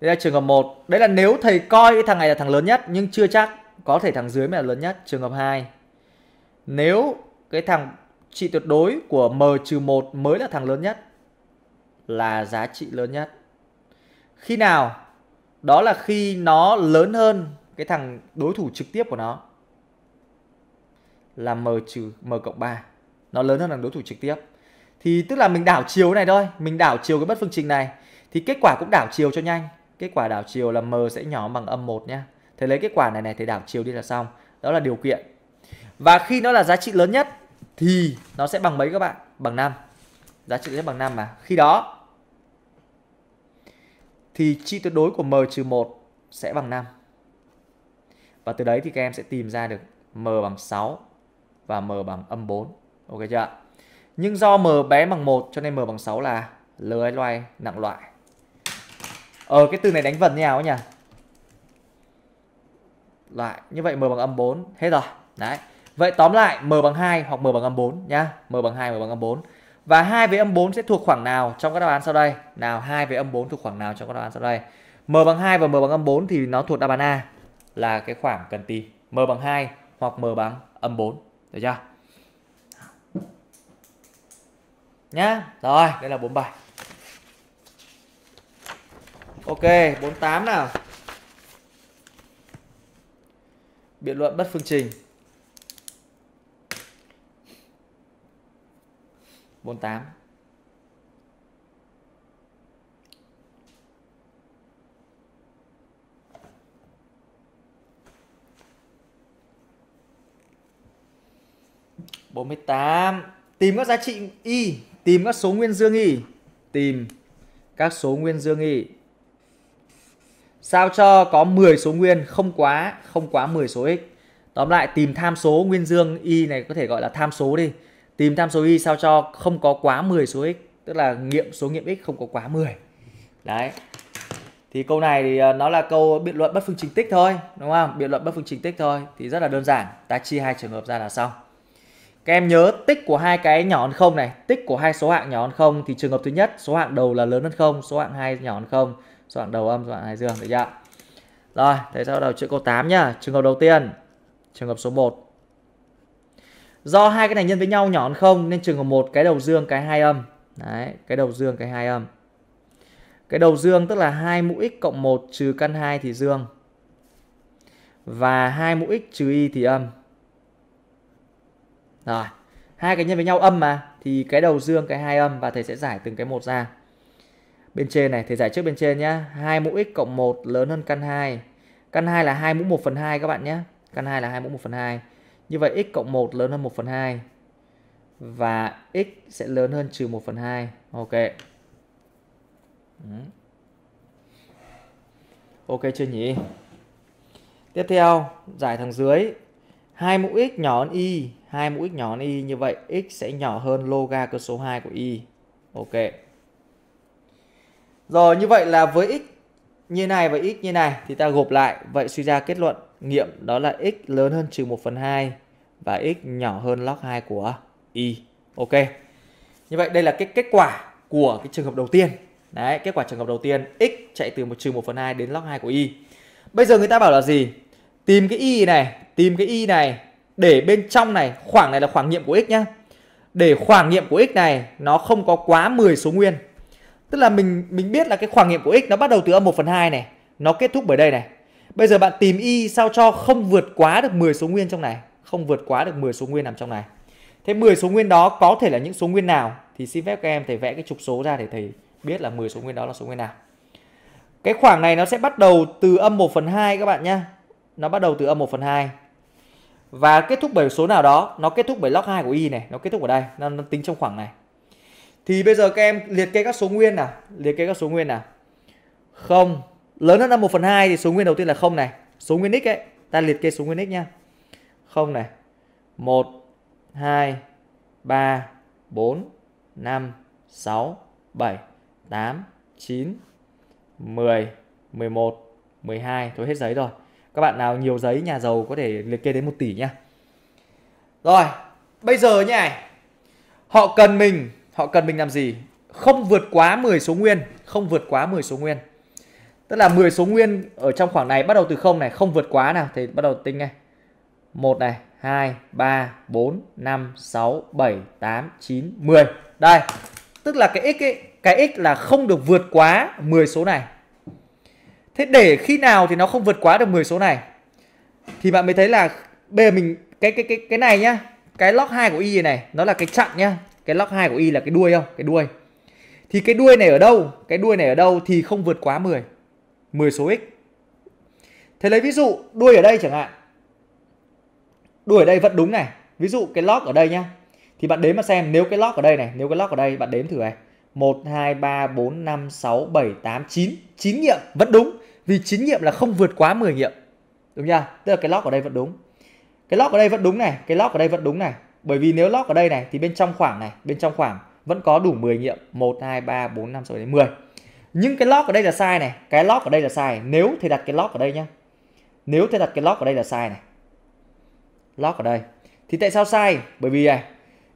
là trường hợp 1 đấy là nếu thầy coi cái thằng này là thằng lớn nhất nhưng chưa chắc có thể thằng dưới mới là lớn nhất trường hợp 2 nếu cái thằng trị tuyệt đối của m trừ 1 mới là thằng lớn nhất là giá trị lớn nhất khi nào đó là khi nó lớn hơn cái thằng đối thủ trực tiếp của nó là m trừ m cộng 3. Nó lớn hơn là đối thủ trực tiếp. Thì tức là mình đảo chiều này thôi, mình đảo chiều cái bất phương trình này thì kết quả cũng đảo chiều cho nhanh. Kết quả đảo chiều là m sẽ nhỏ bằng âm 1 nhá. Thế lấy kết quả này này thì đảo chiều đi là xong. Đó là điều kiện. Và khi nó là giá trị lớn nhất thì nó sẽ bằng mấy các bạn? Bằng 5. Giá trị sẽ bằng 5 mà. Khi đó thì chi tuyệt đối của m trừ 1 sẽ bằng 5. Và từ đấy thì các em sẽ tìm ra được m bằng 6 và m bằng âm 4. Ok chưa Nhưng do m bé bằng 1 cho nên m bằng 6 là lưới loay nặng loại. Ờ cái từ này đánh vần như nào nhỉ? Loại như vậy m bằng âm 4 hết rồi. Đấy. Vậy tóm lại m bằng 2 hoặc m bằng âm 4 nhá. M bằng 2 m bằng âm 4. Và 2 với âm 4 sẽ thuộc khoảng nào trong các đáp án sau đây? Nào 2 với âm 4 thuộc khoảng nào trong các đáp án sau đây? M bằng 2 và M bằng âm 4 thì nó thuộc đáp án A là cái khoảng cần tìm. M bằng 2 hoặc M bằng âm 4 được chưa nhá rồi đây là bốn bài ok 48 nào biện luận bất phương trình 48 48. Tìm các giá trị y, tìm các số nguyên dương y, tìm các số nguyên dương y. Sao cho có 10 số nguyên không quá không quá 10 số x. Tóm lại tìm tham số nguyên dương y này có thể gọi là tham số đi. Tìm tham số y sao cho không có quá 10 số x, tức là nghiệm số nghiệm x không có quá 10. Đấy. Thì câu này thì ờ, nó là câu biện luận bất phương trình tích thôi, đúng không? Biện luận bất phương trình tích thôi thì rất là đơn giản, ta chia hai trường hợp ra là xong. Các em nhớ tích của hai cái nhỏ hơn không này, tích của hai số hạng nhỏ hơn không thì trường hợp thứ nhất số hạng đầu là lớn hơn không, số hạng hai nhỏ hơn không, số hạng đầu âm, số hạng hai dương được chưa? Rồi, thế sau đầu chữ câu 8 nhá. Trường hợp đầu tiên, trường hợp số 1. Do hai cái này nhân với nhau nhỏ hơn không nên trường hợp một cái đầu dương cái hai âm. Đấy, cái đầu dương cái hai âm. Cái đầu dương tức là 2 mũ x cộng 1 trừ căn 2 thì dương. Và 2 mũ x trừ y thì âm rồi hai cái nhân với nhau âm mà thì cái đầu dương cái hai âm và thầy sẽ giải từng cái một ra bên trên này thầy giải trước bên trên nhá 2 mũ x cộng 1 lớn hơn căn 2 căn 2 là 2 mũ 1 phần 2 các bạn nhé căn 2 là 2 mũ 1 phần 2 như vậy x cộng 1 lớn hơn 1 phần 2 và x sẽ lớn hơn trừ 1 phần 2 ok ok chưa nhỉ tiếp theo giải thằng dưới 2 mũ x nhỏ hơn y hai mũi x nhỏ hơn y như vậy x sẽ nhỏ hơn loga cơ số 2 của y. Ok. Rồi như vậy là với x như này và x như này thì ta gộp lại. Vậy suy ra kết luận nghiệm đó là x lớn hơn trừ 1 phần 2 và x nhỏ hơn log 2 của y. Ok. Như vậy đây là cái kết quả của cái trường hợp đầu tiên. Đấy, kết quả trường hợp đầu tiên x chạy từ 1 trừ 1 phần 2 đến log 2 của y. Bây giờ người ta bảo là gì? Tìm cái y này, tìm cái y này để bên trong này khoảng này là khoảng nghiệm của x nhá để khoảng nghiệm của x này nó không có quá 10 số nguyên tức là mình mình biết là cái khoảng nghiệm của x nó bắt đầu từ âm 1 phần 2 này nó kết thúc bởi đây này bây giờ bạn tìm y sao cho không vượt quá được 10 số nguyên trong này không vượt quá được 10 số nguyên nằm trong này thế 10 số nguyên đó có thể là những số nguyên nào thì xin phép các em thầy vẽ cái trục số ra để thầy biết là 10 số nguyên đó là số nguyên nào cái khoảng này nó sẽ bắt đầu từ âm 1 phần 2 các bạn nhá, Nó bắt đầu từ âm 1 phần 2 và kết thúc bởi số nào đó nó kết thúc bởi log 2 của y này nó kết thúc ở đây nó, nó tính trong khoảng này thì bây giờ các em liệt kê các số nguyên nào liệt kê các số nguyên nào không lớn hơn là 1 phần 2 thì số nguyên đầu tiên là không này số nguyên x ấy ta liệt kê số nguyên x nha không này 1 2 3 4 5 6 7 8 9 10 11 12 thôi hết giấy rồi các bạn nào nhiều giấy nhà giàu có thể liệt kê đến 1 tỷ nha rồi bây giờ nha họ cần mình họ cần mình làm gì không vượt quá 10 số nguyên không vượt quá 10 số nguyên tức là 10 số nguyên ở trong khoảng này bắt đầu từ không này không vượt quá nào thì bắt đầu tính ngay một này 2, 3, 4, 5, 6, 7, 8, 9, 10. Đây, tức là cái x ấy, cái x là không được vượt quá 10 số này. Thế để khi nào thì nó không vượt quá được 10 số này thì bạn mới thấy là bây giờ mình cái cái cái cái này nhá, cái lock 2 của y này nó là cái chặn nhá. Cái lock 2 của y là cái đuôi không? Cái đuôi. Thì cái đuôi này ở đâu? Cái đuôi này ở đâu thì không vượt quá 10. 10 số x. Thế lấy ví dụ đuôi ở đây chẳng hạn. Đuôi ở đây vẫn đúng này. Ví dụ cái lock ở đây nhá. Thì bạn đếm mà xem nếu cái lock ở đây này, nếu cái lock ở đây bạn đếm thử này. 1 2 3 4 5 6 7 8 9, 9 nghiệm vẫn đúng vì chín nghiệm là không vượt quá 10 nghiệm đúng chưa tức là cái log ở đây vẫn đúng cái log ở đây vẫn đúng này cái log ở đây vẫn đúng này bởi vì nếu log ở đây này thì bên trong khoảng này bên trong khoảng vẫn có đủ 10 nghiệm 1 2 3 4 5 6 đến 10 nhưng cái log ở đây là sai này cái log ở đây là sai nếu thầy đặt cái log ở đây nhá nếu thầy đặt cái log ở đây là sai này log ở đây thì tại sao sai bởi vì này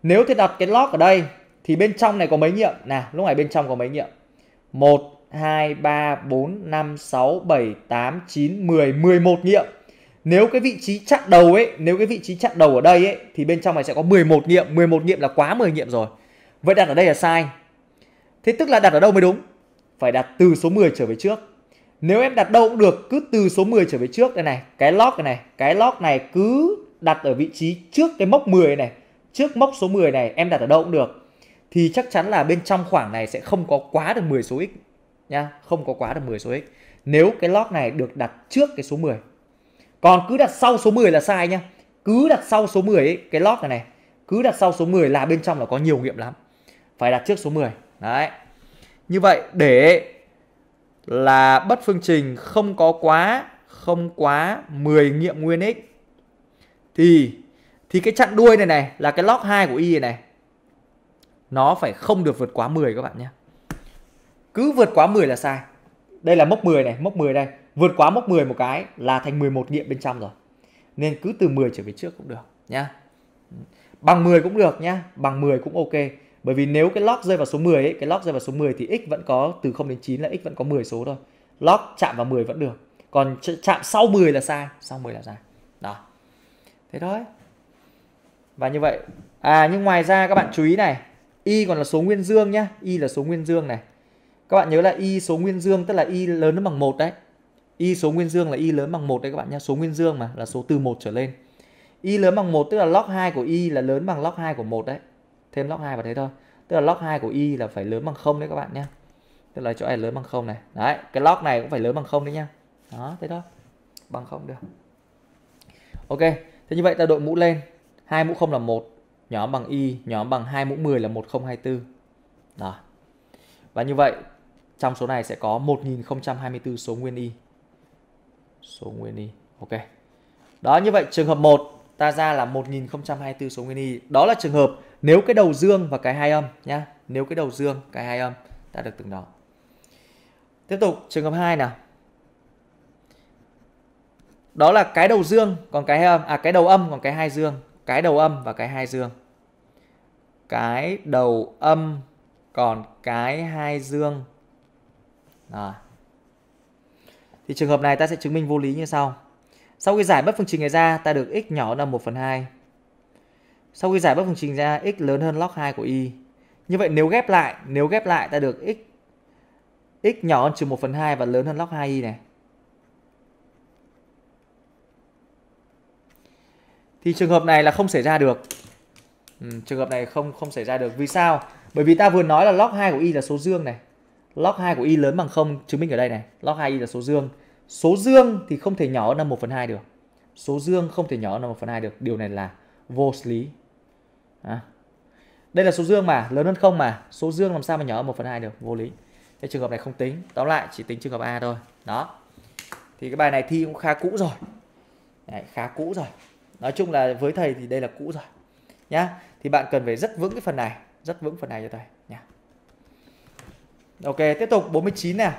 nếu thầy đặt cái log ở đây thì bên trong này có mấy nghiệm nào lúc này bên trong có mấy nghiệm một 2, 3, 4, 5, 6, 7, 8, 9, 10, 11 nghiệm. Nếu cái vị trí chặn đầu ấy, nếu cái vị trí chặn đầu ở đây ấy thì bên trong này sẽ có 11 nghiệm, 11 nghiệm là quá 10 nghiệm rồi. Vậy đặt ở đây là sai. Thế tức là đặt ở đâu mới đúng? Phải đặt từ số 10 trở về trước. Nếu em đặt đâu cũng được, cứ từ số 10 trở về trước đây này, cái log này này, cái log này cứ đặt ở vị trí trước cái mốc 10 này, trước mốc số 10 này em đặt ở đâu cũng được. Thì chắc chắn là bên trong khoảng này sẽ không có quá được 10 số x nhá, không có quá được 10 số x. Nếu cái log này được đặt trước cái số 10. Còn cứ đặt sau số 10 là sai nhá. Cứ đặt sau số 10 ấy, cái log này này, cứ đặt sau số 10 là bên trong là có nhiều nghiệm lắm. Phải đặt trước số 10. Đấy. Như vậy để là bất phương trình không có quá không quá 10 nghiệm nguyên x thì thì cái chặn đuôi này này là cái log 2 của y này, này nó phải không được vượt quá 10 các bạn nhé cứ vượt quá 10 là sai đây là mốc 10 này mốc 10 đây vượt quá mốc 10 một cái là thành 11 nghiệm bên trong rồi nên cứ từ 10 trở về trước cũng được nhá bằng 10 cũng được nhá bằng 10 cũng ok bởi vì nếu cái lock rơi vào số 10 ấy, cái lock rơi vào số 10 thì x vẫn có từ 0 đến 9 là x vẫn có 10 số thôi. Lock chạm vào 10 vẫn được. Còn chạm sau 10 là sai, sau 10 là sai. Đó. Thế thôi. Và như vậy, à nhưng ngoài ra các bạn chú ý này, y còn là số nguyên dương nhá, y là số nguyên dương này. Các bạn nhớ là y số nguyên dương tức là y lớn hơn bằng 1 đấy. Y số nguyên dương là y lớn bằng 1 đấy các bạn nhá, số nguyên dương mà là số từ 1 trở lên. Y lớn bằng 1 tức là log 2 của y là lớn bằng log 2 của 1 đấy. Thêm log 2 vào thế thôi. Tức là log 2 của y là phải lớn bằng 0 đấy các bạn nhá. Tức là chỗ này lớn bằng 0 này. Đấy, cái log này cũng phải lớn bằng 0 đấy nhá. Đó, thế thôi. Bằng 0 được. Ok, thế như vậy ta đội mũ lên. 2 mũ 0 là 1, nhóm bằng y, nhóm bằng 2 mũ 10 là 1024. Đó. Và như vậy trong số này sẽ có 1024 số nguyên y. Số nguyên y. Ok. Đó như vậy trường hợp 1 ta ra là 1024 số nguyên y. Đó là trường hợp nếu cái đầu dương và cái hai âm nhá, nếu cái đầu dương, cái hai âm ta được từng đó. Tiếp tục trường hợp 2 nào. Đó là cái đầu dương còn cái hai âm, à cái đầu âm còn cái hai dương, cái đầu âm và cái hai dương. Cái đầu âm còn cái hai dương rồi. Thì trường hợp này ta sẽ chứng minh vô lý như sau. Sau khi giải bất phương trình này ra, ta được x nhỏ là 1 phần 2. Sau khi giải bất phương trình ra, x lớn hơn log 2 của y. Như vậy nếu ghép lại, nếu ghép lại ta được x x nhỏ hơn trừ 1 phần 2 và lớn hơn log 2y này. Thì trường hợp này là không xảy ra được. Ừ, trường hợp này không không xảy ra được. Vì sao? Bởi vì ta vừa nói là log 2 của y là số dương này log 2 của y lớn bằng 0 chứng minh ở đây này, log 2 y là số dương. Số dương thì không thể nhỏ hơn 1 phần 2 được. Số dương không thể nhỏ hơn 1 phần 2 được. Điều này là vô lý. À. Đây là số dương mà, lớn hơn không mà. Số dương làm sao mà nhỏ hơn 1 phần 2 được, vô lý. Cái trường hợp này không tính, tóm lại chỉ tính trường hợp A thôi. Đó. Thì cái bài này thi cũng khá cũ rồi. Đấy, khá cũ rồi. Nói chung là với thầy thì đây là cũ rồi. Nhá. Thì bạn cần phải rất vững cái phần này, rất vững phần này cho thầy. Ok, tiếp tục 49 nè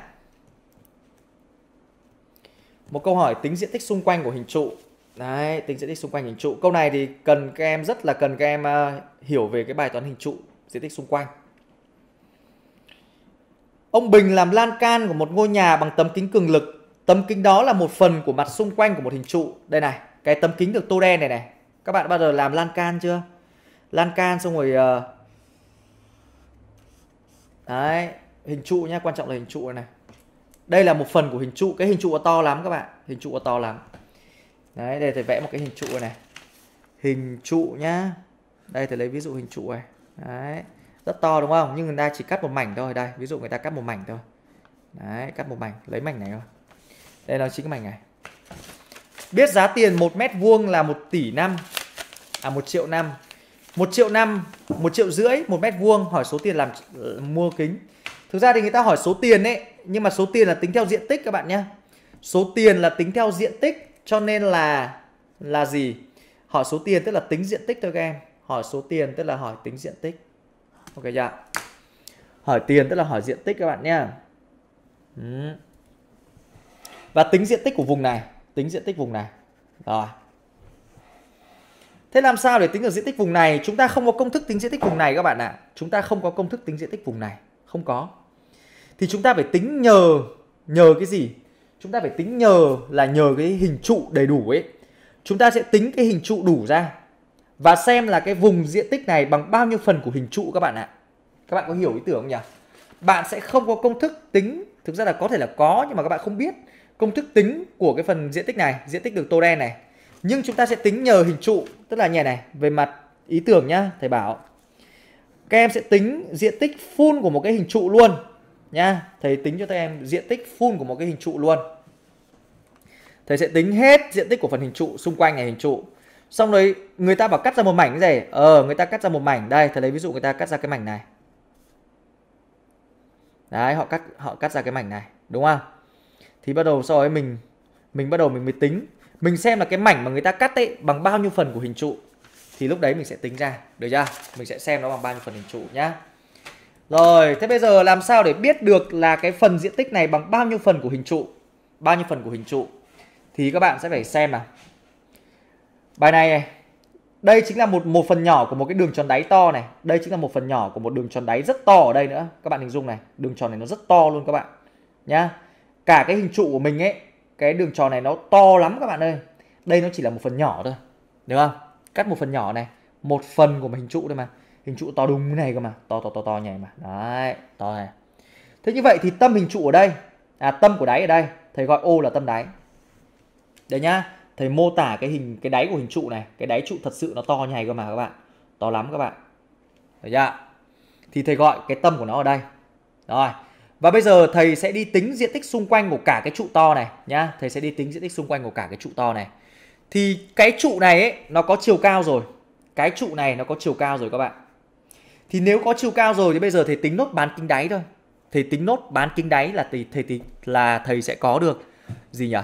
Một câu hỏi tính diện tích xung quanh của hình trụ. Đấy, tính diện tích xung quanh hình trụ. Câu này thì cần các em rất là cần các em uh, hiểu về cái bài toán hình trụ, diện tích xung quanh. Ông Bình làm lan can của một ngôi nhà bằng tấm kính cường lực. Tấm kính đó là một phần của mặt xung quanh của một hình trụ. Đây này, cái tấm kính được tô đen này này. Các bạn bao giờ làm lan can chưa? Lan can xong rồi uh... Đấy, hình trụ nhé, quan trọng là hình trụ này, đây là một phần của hình trụ cái hình trụ to lắm các bạn hình trụ to lắm đấy đây thầy vẽ một cái hình trụ này hình trụ nhá đây thầy lấy ví dụ hình trụ này đấy rất to đúng không nhưng người ta chỉ cắt một mảnh thôi đây ví dụ người ta cắt một mảnh thôi đấy cắt một mảnh lấy mảnh này thôi đây là chính cái mảnh này biết giá tiền một mét vuông là một tỷ năm à một triệu năm một triệu năm một triệu rưỡi một mét vuông hỏi số tiền làm ờ, mua kính Thực ra thì người ta hỏi số tiền ấy, nhưng mà số tiền là tính theo diện tích các bạn nhé. Số tiền là tính theo diện tích cho nên là là gì? Hỏi số tiền tức là tính diện tích thôi các em. Hỏi số tiền tức là hỏi tính diện tích. Ok chưa? Hỏi tiền tức là hỏi diện tích các bạn nhé. Và tính diện tích của vùng này, tính diện tích vùng này. Rồi. Thế làm sao để tính được diện tích vùng này? Chúng ta không có công thức tính diện tích vùng này các bạn ạ. À. Chúng ta không có công thức tính diện tích vùng này. Không có thì chúng ta phải tính nhờ nhờ cái gì chúng ta phải tính nhờ là nhờ cái hình trụ đầy đủ ấy chúng ta sẽ tính cái hình trụ đủ ra và xem là cái vùng diện tích này bằng bao nhiêu phần của hình trụ các bạn ạ các bạn có hiểu ý tưởng không nhỉ bạn sẽ không có công thức tính thực ra là có thể là có nhưng mà các bạn không biết công thức tính của cái phần diện tích này diện tích đường tô đen này nhưng chúng ta sẽ tính nhờ hình trụ tức là nhẹ này về mặt ý tưởng nhá thầy bảo các em sẽ tính diện tích full của một cái hình trụ luôn nhá. Thầy tính cho các em diện tích full của một cái hình trụ luôn. Thầy sẽ tính hết diện tích của phần hình trụ xung quanh này hình trụ. Xong rồi người ta bảo cắt ra một mảnh cái gì? Ờ người ta cắt ra một mảnh. Đây thầy lấy ví dụ người ta cắt ra cái mảnh này. Đấy họ cắt họ cắt ra cái mảnh này, đúng không? Thì bắt đầu sau ấy mình mình bắt đầu mình mới tính mình xem là cái mảnh mà người ta cắt ấy bằng bao nhiêu phần của hình trụ thì lúc đấy mình sẽ tính ra được chưa mình sẽ xem nó bằng bao nhiêu phần hình trụ nhá rồi, thế bây giờ làm sao để biết được là cái phần diện tích này bằng bao nhiêu phần của hình trụ? Bao nhiêu phần của hình trụ? Thì các bạn sẽ phải xem nào. Bài này này. Đây chính là một một phần nhỏ của một cái đường tròn đáy to này. Đây chính là một phần nhỏ của một đường tròn đáy rất to ở đây nữa. Các bạn hình dung này, đường tròn này nó rất to luôn các bạn. Nhá. Cả cái hình trụ của mình ấy, cái đường tròn này nó to lắm các bạn ơi. Đây nó chỉ là một phần nhỏ thôi. Được không? Cắt một phần nhỏ này, một phần của một hình trụ thôi mà hình trụ to đúng này cơ mà to to to to nhảy mà đấy to này thế như vậy thì tâm hình trụ ở đây à tâm của đáy ở đây thầy gọi ô là tâm đáy đấy nhá thầy mô tả cái hình cái đáy của hình trụ này cái đáy trụ thật sự nó to như cơ mà các bạn to lắm các bạn được chưa thì thầy gọi cái tâm của nó ở đây rồi và bây giờ thầy sẽ đi tính diện tích xung quanh của cả cái trụ to này nhá thầy sẽ đi tính diện tích xung quanh của cả cái trụ to này thì cái trụ này ấy, nó có chiều cao rồi cái trụ này nó có chiều cao rồi các bạn thì nếu có chiều cao rồi thì bây giờ thầy tính nốt bán kính đáy thôi thầy tính nốt bán kính đáy là thầy thầy tính là thầy sẽ có được gì nhỉ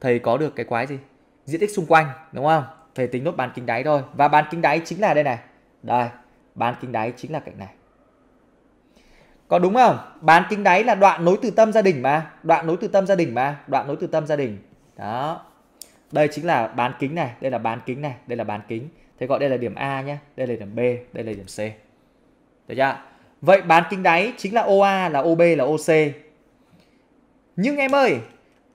thầy có được cái quái gì diện tích xung quanh đúng không thầy tính nốt bán kính đáy thôi và bán kính đáy chính là đây này đây bán kính đáy chính là cạnh này có đúng không bán kính đáy là đoạn nối từ tâm gia đình mà đoạn nối từ tâm gia đình mà đoạn nối từ tâm gia đình đó đây chính là bán kính này đây là bán kính này đây là bán kính thế gọi đây là điểm a nhé đây là điểm b đây là điểm c được chưa? Vậy bán kính đáy chính là OA là OB là OC. Nhưng em ơi,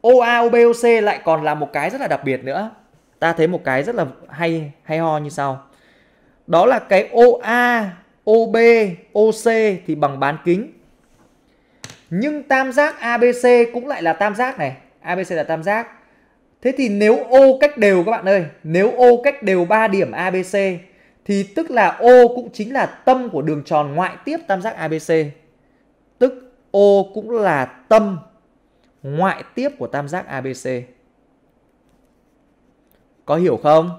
OA OB OC lại còn là một cái rất là đặc biệt nữa. Ta thấy một cái rất là hay hay ho như sau. Đó là cái OA OB OC thì bằng bán kính. Nhưng tam giác ABC cũng lại là tam giác này, ABC là tam giác. Thế thì nếu O cách đều các bạn ơi, nếu O cách đều 3 điểm ABC thì tức là O cũng chính là tâm của đường tròn ngoại tiếp tam giác ABC. Tức O cũng là tâm ngoại tiếp của tam giác ABC. Có hiểu không?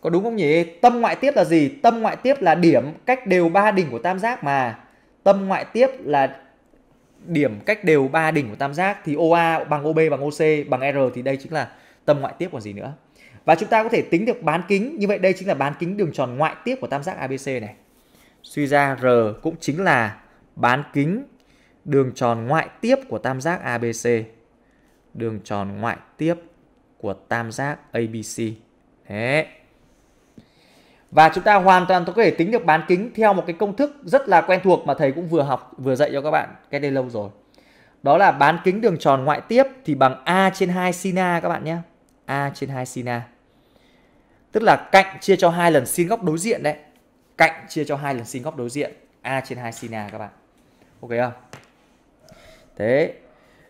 Có đúng không nhỉ? Tâm ngoại tiếp là gì? Tâm ngoại tiếp là điểm cách đều ba đỉnh của tam giác mà. Tâm ngoại tiếp là điểm cách đều ba đỉnh của tam giác thì OA bằng OB bằng OC bằng R thì đây chính là tâm ngoại tiếp còn gì nữa và chúng ta có thể tính được bán kính như vậy đây chính là bán kính đường tròn ngoại tiếp của tam giác ABC này suy ra R cũng chính là bán kính đường tròn ngoại tiếp của tam giác ABC đường tròn ngoại tiếp của tam giác ABC Thế. Và chúng ta hoàn toàn có thể tính được bán kính theo một cái công thức rất là quen thuộc mà thầy cũng vừa học vừa dạy cho các bạn cái đây lâu rồi. Đó là bán kính đường tròn ngoại tiếp thì bằng A trên 2 sina các bạn nhé. A trên 2 sina tức là cạnh chia cho hai lần sin góc đối diện đấy cạnh chia cho hai lần sin góc đối diện a trên 2 sin a các bạn ok không thế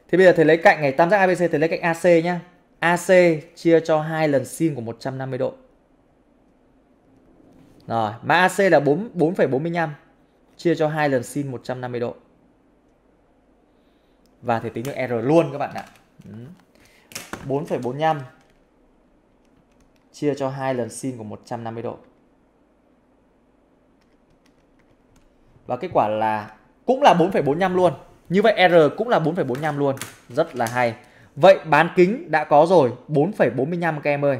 thế bây giờ thầy lấy cạnh này tam giác abc thầy lấy cạnh ac nhá ac chia cho hai lần sin của 150 độ rồi mà ac là 4 4,45 chia cho hai lần sin 150 độ và thầy tính được r luôn các bạn ạ 4,45 chia cho hai lần sin của 150 độ. Và kết quả là cũng là 4,45 luôn. Như vậy R cũng là 4,45 luôn. Rất là hay. Vậy bán kính đã có rồi 4,45 các em ơi.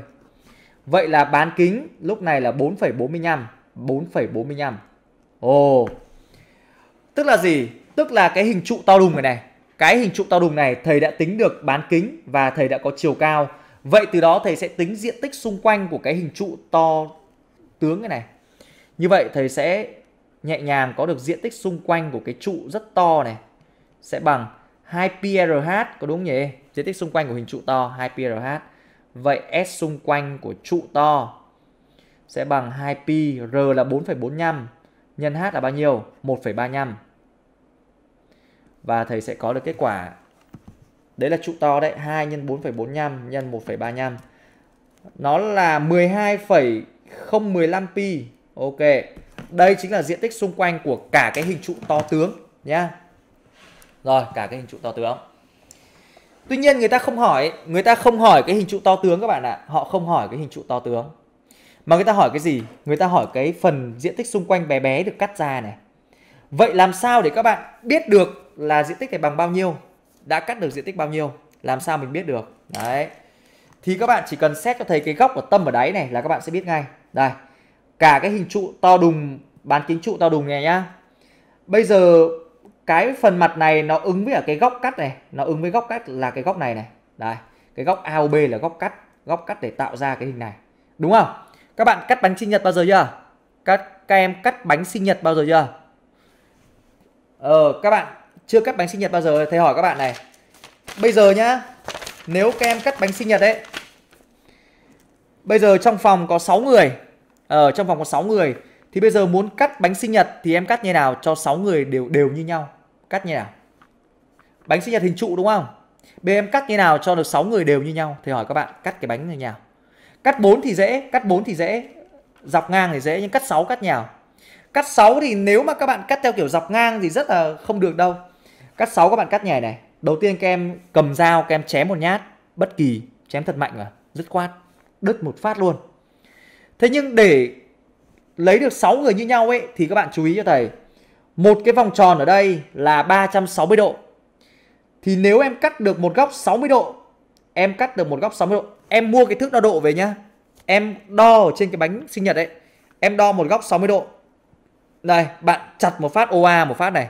Vậy là bán kính lúc này là 4,45. 4,45. Ồ. Tức là gì? Tức là cái hình trụ to đùng này này. Cái hình trụ to đùng này thầy đã tính được bán kính và thầy đã có chiều cao Vậy từ đó thầy sẽ tính diện tích xung quanh của cái hình trụ to tướng cái này. Như vậy thầy sẽ nhẹ nhàng có được diện tích xung quanh của cái trụ rất to này sẽ bằng 2PRH có đúng nhỉ? Diện tích xung quanh của hình trụ to 2PRH. Vậy S xung quanh của trụ to sẽ bằng 2pi, R là 4,45 nhân H là bao nhiêu? 1,35. Và thầy sẽ có được kết quả Đấy là trụ to đấy, 2 x 4,45 nhân 1,35. Nó là 12,015 pi. Ok. Đây chính là diện tích xung quanh của cả cái hình trụ to tướng nhá. Rồi, cả cái hình trụ to tướng. Tuy nhiên người ta không hỏi, người ta không hỏi cái hình trụ to tướng các bạn ạ. Họ không hỏi cái hình trụ to tướng. Mà người ta hỏi cái gì? Người ta hỏi cái phần diện tích xung quanh bé bé được cắt ra này. Vậy làm sao để các bạn biết được là diện tích này bằng bao nhiêu? đã cắt được diện tích bao nhiêu làm sao mình biết được đấy thì các bạn chỉ cần xét cho thấy cái góc của tâm ở đáy này là các bạn sẽ biết ngay đây cả cái hình trụ to đùng bán kính trụ to đùng này nhá bây giờ cái phần mặt này nó ứng với ở cái góc cắt này nó ứng với góc cắt là cái góc này này đây cái góc AOB là góc cắt góc cắt để tạo ra cái hình này đúng không các bạn cắt bánh sinh nhật bao giờ chưa các các em cắt bánh sinh nhật bao giờ chưa ờ các bạn chưa cắt bánh sinh nhật bao giờ thầy hỏi các bạn này bây giờ nhá nếu các em cắt bánh sinh nhật đấy bây giờ trong phòng có 6 người ở ờ, trong phòng có 6 người thì bây giờ muốn cắt bánh sinh nhật thì em cắt như nào cho 6 người đều đều như nhau cắt như nào bánh sinh nhật hình trụ đúng không Bây em cắt như nào cho được 6 người đều như nhau Thầy hỏi các bạn cắt cái bánh như nào Cắt 4 thì dễ Cắt 4 thì dễ Dọc ngang thì dễ Nhưng cắt 6 cắt nhào Cắt 6 thì nếu mà các bạn cắt theo kiểu dọc ngang Thì rất là không được đâu Cắt 6 các bạn cắt nhảy này. Đầu tiên các em cầm dao, các em chém một nhát bất kỳ, chém thật mạnh mà, dứt khoát, đứt một phát luôn. Thế nhưng để lấy được 6 người như nhau ấy thì các bạn chú ý cho thầy. Một cái vòng tròn ở đây là 360 độ. Thì nếu em cắt được một góc 60 độ, em cắt được một góc 60 độ, em mua cái thước đo độ về nhá. Em đo ở trên cái bánh sinh nhật ấy, em đo một góc 60 độ. Đây, bạn chặt một phát OA một phát này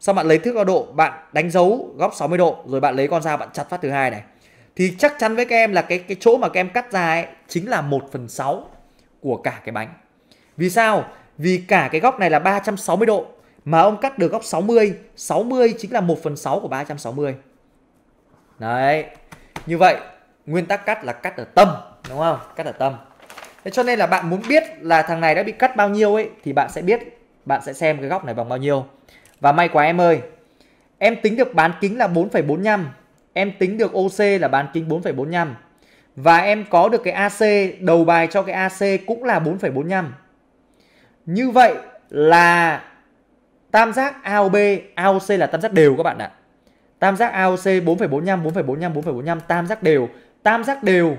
xong bạn lấy thước cao độ bạn đánh dấu góc 60 độ rồi bạn lấy con dao bạn chặt phát thứ hai này thì chắc chắn với các em là cái cái chỗ mà các em cắt ra ấy chính là 1 phần 6 của cả cái bánh vì sao vì cả cái góc này là 360 độ mà ông cắt được góc 60 60 chính là 1 phần 6 của 360 đấy như vậy nguyên tắc cắt là cắt ở tâm đúng không cắt ở tâm thế cho nên là bạn muốn biết là thằng này đã bị cắt bao nhiêu ấy thì bạn sẽ biết bạn sẽ xem cái góc này bằng bao nhiêu và may quá em ơi, em tính được bán kính là 4,45, em tính được OC là bán kính 4,45 và em có được cái AC, đầu bài cho cái AC cũng là 4,45. Như vậy là tam giác AOB, AOC là tam giác đều các bạn ạ. Tam giác AOC 4,45, 4,45, 4,45 tam giác đều, tam giác đều.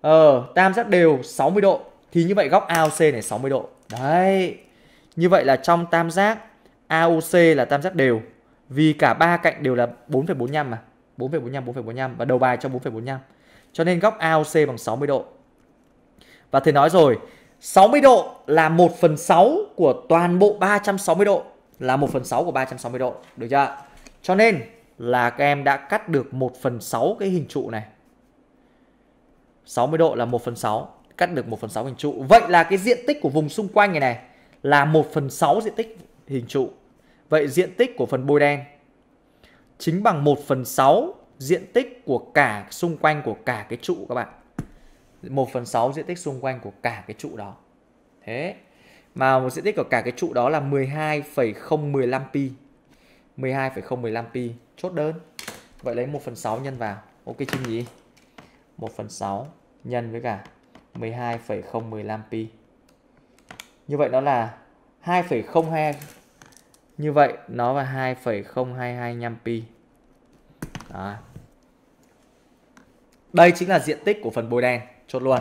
Ờ, tam giác đều 60 độ thì như vậy góc AOC này 60 độ. Đấy. Như vậy là trong tam giác AOC là tam giác đều vì cả ba cạnh đều là 4,45 mà 4,45 4,45 và đầu bài cho 4,45 cho nên góc AOC bằng 60 độ và thầy nói rồi 60 độ là 1 phần 6 của toàn bộ 360 độ là 1 phần 6 của 360 độ được chưa cho nên là các em đã cắt được 1 phần 6 cái hình trụ này 60 độ là 1 phần 6 cắt được 1 phần 6 hình trụ vậy là cái diện tích của vùng xung quanh này này là 1 phần 6 diện tích hình trụ Vậy diện tích của phần bôi đen chính bằng 1 phần 6 diện tích của cả xung quanh của cả cái trụ các bạn. 1 phần 6 diện tích xung quanh của cả cái trụ đó. Thế. Mà một diện tích của cả cái trụ đó là 12,015 pi. 12,015 pi. Chốt đơn. Vậy lấy 1 phần 6 nhân vào. Ok chim nhỉ? 1 phần 6 nhân với cả 12,015 pi. Như vậy nó là 2,02 như vậy nó là 2,0225 pi. Đó. Đây chính là diện tích của phần bôi đen, chốt luôn.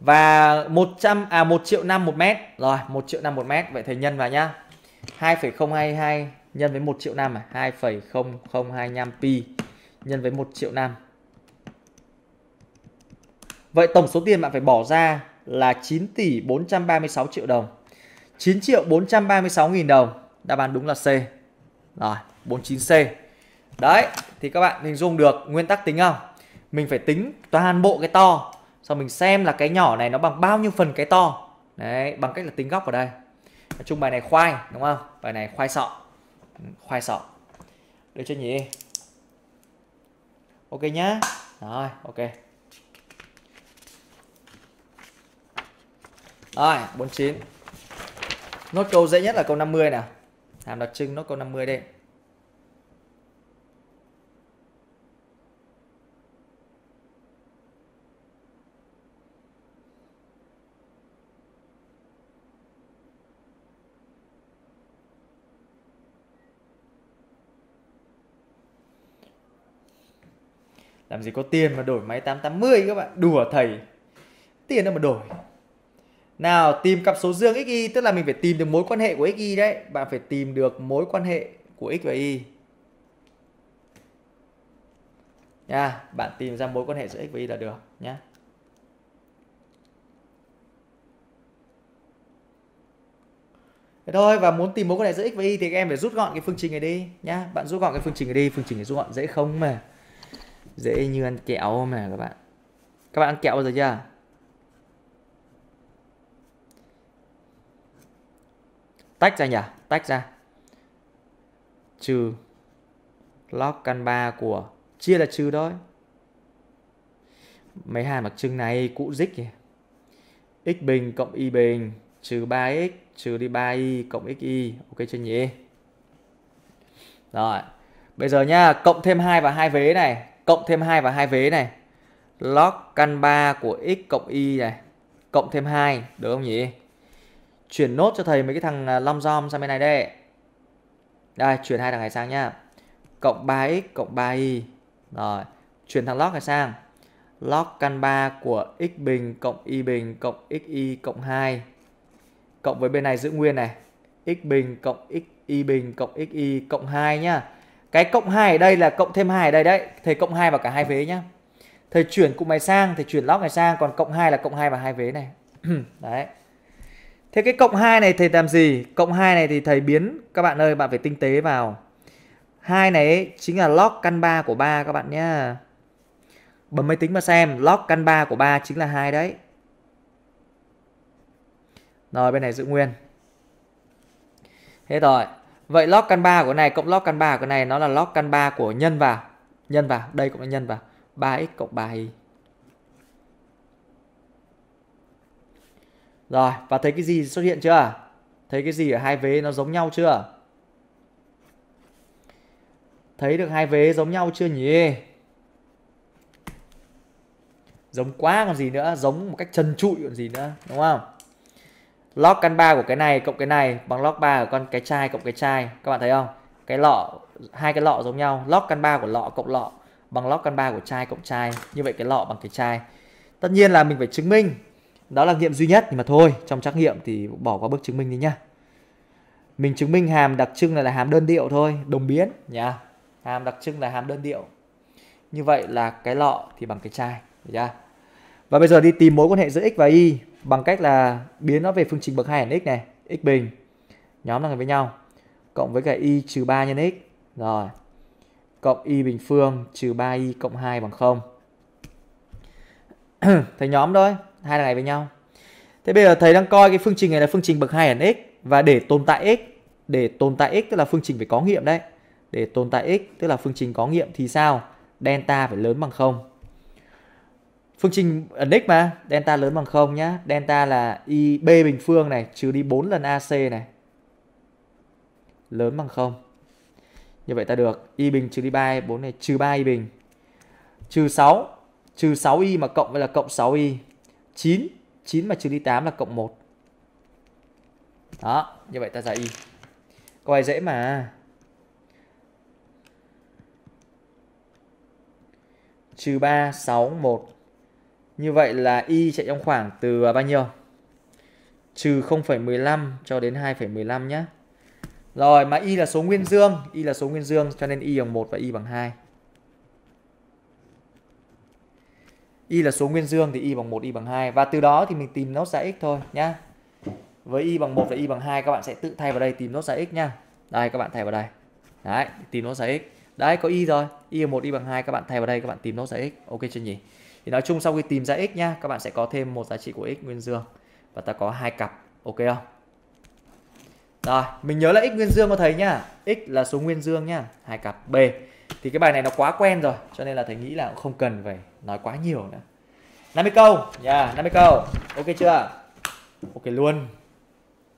Và 100 à 1 triệu 5 1 mét. Rồi, 1 triệu 5 1 mét, vậy thầy nhân vào nhá. 2,022 nhân với 1 triệu 5 à, 2,0025 pi nhân với 1 triệu 5. Vậy tổng số tiền bạn phải bỏ ra là 9 tỷ 436 triệu đồng. 9 triệu 436 nghìn đồng Đáp án đúng là C. Rồi, 49C. Đấy, thì các bạn hình dung được nguyên tắc tính không? Mình phải tính toàn bộ cái to, xong mình xem là cái nhỏ này nó bằng bao nhiêu phần cái to. Đấy, bằng cách là tính góc ở đây. Nói chung bài này khoai, đúng không? Bài này khoai sọ. Ừ, khoai sọ. Được chưa nhỉ? Ok nhá. Rồi, ok. Rồi, 49. Nốt câu dễ nhất là câu 50 nè hàm đặc trưng nó câu 50 đây làm gì có tiền mà đổi máy 880 các bạn đùa thầy tiền đâu mà đổi nào tìm cặp số dương x y tức là mình phải tìm được mối quan hệ của x y đấy. Bạn phải tìm được mối quan hệ của x và y. Nha, bạn tìm ra mối quan hệ giữa x và y là được nhé. thôi và muốn tìm mối quan hệ giữa x và y thì các em phải rút gọn cái phương trình này đi nhá. Bạn rút gọn cái phương trình này đi, phương trình này rút gọn dễ không mà. Dễ như ăn kẹo mà các bạn. Các bạn ăn kẹo bao giờ chưa? tách ra nhỉ tách ra trừ log căn 3 của chia là trừ thôi mấy hàm đặc trưng này cũ dích kìa x bình cộng y bình trừ 3x trừ đi 3y cộng xy ok chưa nhỉ rồi bây giờ nhá cộng thêm 2 và hai vế này cộng thêm 2 và hai vế này log căn 3 của x cộng y này cộng thêm 2 được không nhỉ chuyển nốt cho thầy mấy cái thằng à, long dom sang bên này đây đây chuyển hai thằng này sang nhá cộng 3x cộng 3y rồi chuyển thằng log này sang log căn 3 của x bình cộng y bình cộng xy cộng 2 cộng với bên này giữ nguyên này x bình cộng xy bình cộng xy cộng 2 nhá. Cái cộng 2 ở đây là cộng thêm 2 ở đây đấy. Thầy cộng 2 vào cả hai vế nhá. Thầy chuyển cụm này sang, thầy chuyển log này sang còn cộng 2 là cộng 2 vào hai vế này. đấy. Thế cái cộng 2 này thầy làm gì? Cộng 2 này thì thầy biến các bạn ơi, bạn phải tinh tế vào. hai này chính là log căn 3 của 3 các bạn nhá. Bấm máy tính mà xem, log căn 3 của 3 chính là hai đấy. Rồi bên này giữ nguyên. Thế rồi. Vậy log căn 3 của này cộng log căn 3 của này nó là log căn 3 của nhân vào. Nhân vào, đây cũng là nhân vào. 3x cộng 3y. Rồi, và thấy cái gì xuất hiện chưa? Thấy cái gì ở hai vế nó giống nhau chưa? Thấy được hai vế giống nhau chưa nhỉ? Giống quá còn gì nữa, giống một cách trần trụi còn gì nữa, đúng không? Log căn 3 của cái này cộng cái này bằng log 3 của con cái chai cộng cái chai. Các bạn thấy không? Cái lọ hai cái lọ giống nhau, log căn 3 của lọ cộng lọ bằng log căn 3 của chai cộng chai. Như vậy cái lọ bằng cái chai. Tất nhiên là mình phải chứng minh đó là nghiệm duy nhất nhưng mà thôi trong trắc nghiệm thì bỏ qua bước chứng minh đi nhá mình chứng minh hàm đặc trưng này là hàm đơn điệu thôi đồng biến nhá hàm đặc trưng là hàm đơn điệu như vậy là cái lọ thì bằng cái chai nhá và bây giờ đi tìm mối quan hệ giữa x và y bằng cách là biến nó về phương trình bậc hai hẳn x này x bình nhóm là với nhau cộng với cả y trừ 3 nhân x rồi cộng y bình phương trừ 3y cộng 2 bằng 0 thấy nhóm thôi hai đằng này với nhau thế bây giờ thầy đang coi cái phương trình này là phương trình bậc hai ẩn x và để tồn tại x để tồn tại x tức là phương trình phải có nghiệm đấy để tồn tại x tức là phương trình có nghiệm thì sao delta phải lớn bằng không phương trình ẩn x mà delta lớn bằng không nhá delta là y b bình phương này trừ đi 4 lần ac này lớn bằng không như vậy ta được y bình trừ đi 3 4 này trừ 3 y bình trừ 6 trừ 6y mà cộng với là cộng 6y 9 9 mà trừ đi 8 là cộng 1 đó như vậy ta giải y câu này dễ mà trừ 3 6 1 như vậy là y chạy trong khoảng từ à, bao nhiêu trừ 0,15 cho đến 2,15 nhé rồi mà y là số nguyên dương y là số nguyên dương cho nên y bằng 1 và y bằng 2 y là số nguyên dương thì y bằng 1 y bằng 2 và từ đó thì mình tìm nốt giải x thôi nhá. Với y bằng 1 và y bằng 2 các bạn sẽ tự thay vào đây tìm nốt giải x nha. Đây các bạn thay vào đây. Đấy, tìm nốt giải x. Đấy có y rồi, y bằng 1 y bằng 2 các bạn thay vào đây các bạn tìm nốt giải x. Ok chưa nhỉ? Thì nói chung sau khi tìm ra x nha, các bạn sẽ có thêm một giá trị của x nguyên dương và ta có hai cặp. Ok không? Rồi, mình nhớ là x nguyên dương cho thầy nhá. X là số nguyên dương nhá, hai cặp B thì cái bài này nó quá quen rồi cho nên là thầy nghĩ là cũng không cần phải nói quá nhiều nữa 50 câu, nha yeah, 50 câu. Ok chưa? Ok luôn.